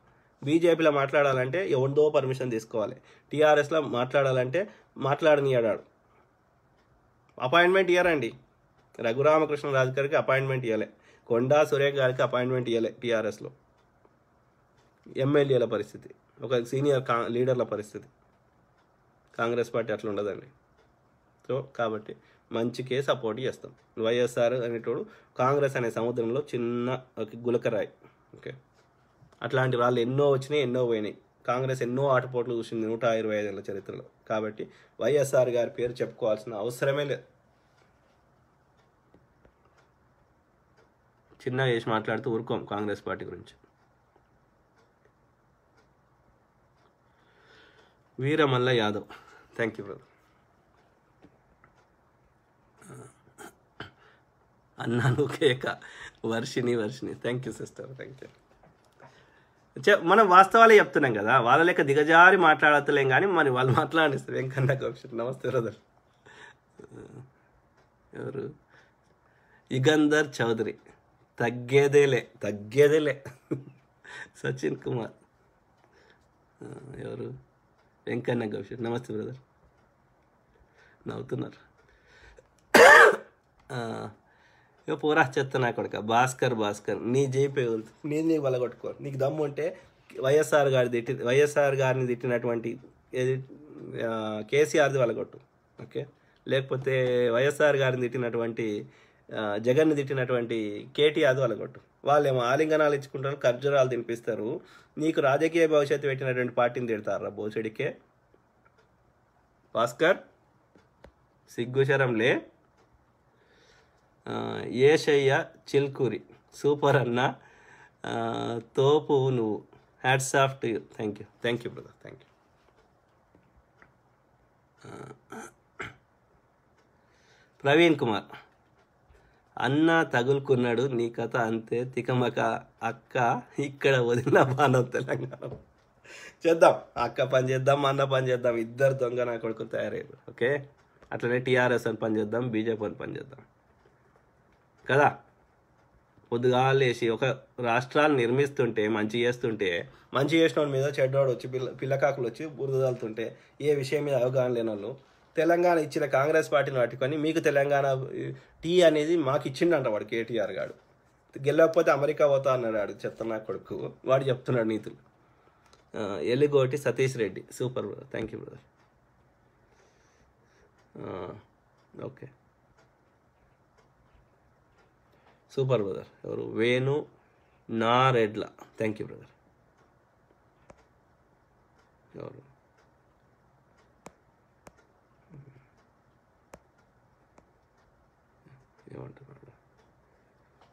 Speaker 1: బీజేపీలో మాట్లాడాలంటే ఎవరిదో పర్మిషన్ తీసుకోవాలి టీఆర్ఎస్లో మాట్లాడాలంటే మాట్లాడనియడాడు అపాయింట్మెంట్ ఇయ్యారండి రఘురామకృష్ణ రాజు గారికి అపాయింట్మెంట్ ఇవ్వలే కొండా సురేఖ గారికి అపాయింట్మెంట్ ఇవ్వలే టీఆర్ఎస్లో ఎమ్మెల్యేల పరిస్థితి ఒక సీనియర్ కా లీడర్ల పరిస్థితి కాంగ్రెస్ పార్టీ అట్లా ఉండదండి సో కాబట్టి మంచికే సపోర్ట్ చేస్తాం వైఎస్ఆర్ అనేటోడు కాంగ్రెస్ అనే సముద్రంలో చిన్న గులకరాయి ఓకే అట్లాంటి వాళ్ళు ఎన్నో వచ్చినాయి ఎన్నో పోయినాయి కాంగ్రెస్ ఎన్నో ఆటపోట్లు చూసింది నూట ఇరవై ఐదు చరిత్రలో కాబట్టి వైఎస్ఆర్ గారి పేరు చెప్పుకోవాల్సిన అవసరమే లేదు చిన్నగా చేసి మాట్లాడుతూ ఊరుకోం కాంగ్రెస్ పార్టీ గురించి Veeramalla Yadav thank you brother అన్నాను కేక Varshini Varshini thank you sister thank you మనం వాస్తవాలే చెప్తున్నాం కదా వాళ్ళ లెక్క దిగజారి మాట్లాడతలేం కానీ మరి వాళ్ళు మాట్లాడిస్తారు వెంకన్న కమిషన్ నమస్తే బ్రదర్ ఎవరు ఇగంధర్ చౌదరి తగ్గేదేలే తగ్గేదేలే సచిన్ కుమార్ ఎవరు వెంకన్న గౌషర్ నమస్తే బ్రదర్ నవ్వుతున్నారు ఇక పోరా చెప్తున్నా కొడుక కొడక భాస్కర్ భాస్కర్ నీ జైపే నేను నీకు కొట్టుకో నీకు దమ్ము అంటే వైఎస్ఆర్ గారి తిట్టి వైఎస్ఆర్ గారిని తిట్టినటువంటి ఏది కేసీఆర్ది వలగొట్టు ఓకే లేకపోతే వైఎస్ఆర్ గారిని తిట్టినటువంటి జగన్ని తిట్టినటువంటి కేటీ యాదవ్ అలగొట్టు వాళ్ళేమో ఆలింగనాలు ఇచ్చుకుంటారు ఖర్జూరాలు తినిపిస్తారు నీకు రాజకీయ భవిష్యత్తు పెట్టినటువంటి పార్టీని తిడతారా బోసెడికే భాస్కర్ సిగ్గుశరంలే ఏషయ్య చిల్కూరి సూపర్ అన్న తోపు నువ్వు hats off to you thank you thank you brother thank you Praveen Kumar అన్న తగులుకున్నాడు నీ కథ అంతే తికమక అక్క ఇక్కడ వదిలిన బాణం తెలంగాణ చేద్దాం అక్క పని చేద్దాం అన్న పని చేద్దాం ఇద్దరు దొంగ నా కొడుకు తయారయ్యారు ఓకే అట్లనే టీఆర్ఎస్ అని పని చేద్దాం బీజేపీ అని పని చేద్దాం కదా పొద్దుగాలేసి ఒక రాష్ట్రాలు నిర్మిస్తుంటే మంచి చేస్తుంటే మంచి చేసిన వాళ్ళ మీద చెడ్డవాడు వచ్చి పిల్ల పిల్లకాకులు వచ్చి బురదలుతుంటే ఏ విషయం మీద అవగాహన లేని వాళ్ళు తెలంగాణ ఇచ్చిన కాంగ్రెస్ పార్టీని పట్టుకొని మీకు తెలంగాణ టీ అనేది మాకు ఇచ్చిండంట వాడు కేటీఆర్ గాడు గెలవకపోతే అమెరికా పోతా అన్నాడు వాడు చెప్తున్నా కొడుకు వాడు చెప్తున్నాడు నీతులు Ellugoti Satish Reddy super brother thank you brother okay super brother ఎవరు వేణు నా రెడ్ల థ్యాంక్ యూ బ్రదర్ ఎవరు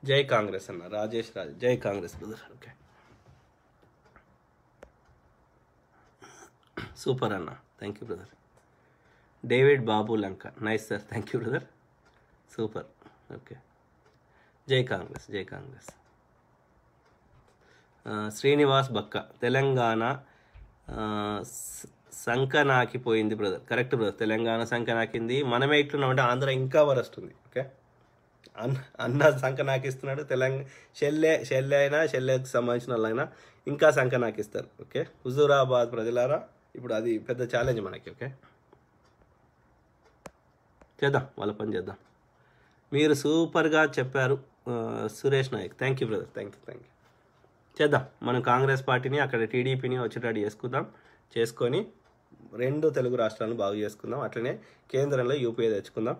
Speaker 1: జై కాంగ్రెస్ అన్న రాజేష్ రాజు జై కాంగ్రెస్ బ్రదర్ ఓకే సూపర్ అన్న thank you brother David Babu Lanka nice sir thank you brother super okay జై కాంగ్రెస్ జై కాంగ్రెస్ శ్రీనివాస్ బక్క తెలంగాణ సంకనాకిపోయింది బ్రదర్ కరెక్ట్ బ్రదర్ తెలంగాణ సంకనాకింది మనమే ఇట్లున్నామంటే ఆంధ్ర ఇంకా వరస్తుంది అన్న అన్న సంఖ నాకు ఇస్తున్నాడు తెలంగాణ షెల్లె షెల్లె అయినా షెల్లెకి సంబంధించిన వాళ్ళు ఇంకా సంఖ నాకు ఇస్తారు ఓకే హుజూరాబాద్ ప్రజలారా ఇప్పుడు అది పెద్ద ఛాలెంజ్ మనకి ఓకే చేద్దాం వాళ్ళ పని చేద్దాం మీరు సూపర్గా చెప్పారు Suresh Nayak thank you brother thank you thank you చేద్దాం మనం కాంగ్రెస్ పార్టీని అక్కడ టీడీపీని వచ్చేటట్టు చేసుకుందాం చేసుకొని రెండు తెలుగు రాష్ట్రాలను బాగు చేసుకుందాం అట్లనే కేంద్రంలో యూపీఏ తెచ్చుకుందాం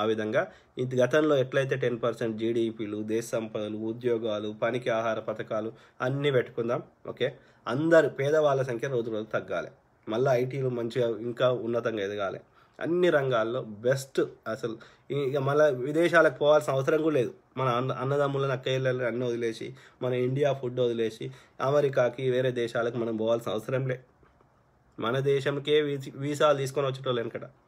Speaker 1: ఆ విధంగా ఇది గతంలో ఎట్లయితే టెన్ పర్సెంట్ జీడిపిలు దేశ సంపదలు ఉద్యోగాలు పనికి ఆహార పథకాలు అన్నీ పెట్టుకుందాం ఓకే అందరు పేదవాళ్ళ సంఖ్య రోజు రోజు తగ్గాలి మళ్ళీ ఐటీలు మంచిగా ఇంకా ఉన్నతంగా ఎదగాలి అన్ని రంగాల్లో బెస్ట్ అసలు ఇక మళ్ళీ విదేశాలకు పోవాల్సిన అవసరం కూడా లేదు మన అన్న అన్నదమ్ములను అక్కయ్యలని అన్నీ వదిలేసి మన ఇండియా ఫుడ్ వదిలేసి అమెరికాకి వేరే దేశాలకు మనం పోవాల్సిన అవసరం లే మన దేశంకే వీసాలు తీసుకొని వచ్చేటోళ్ళు వెనకట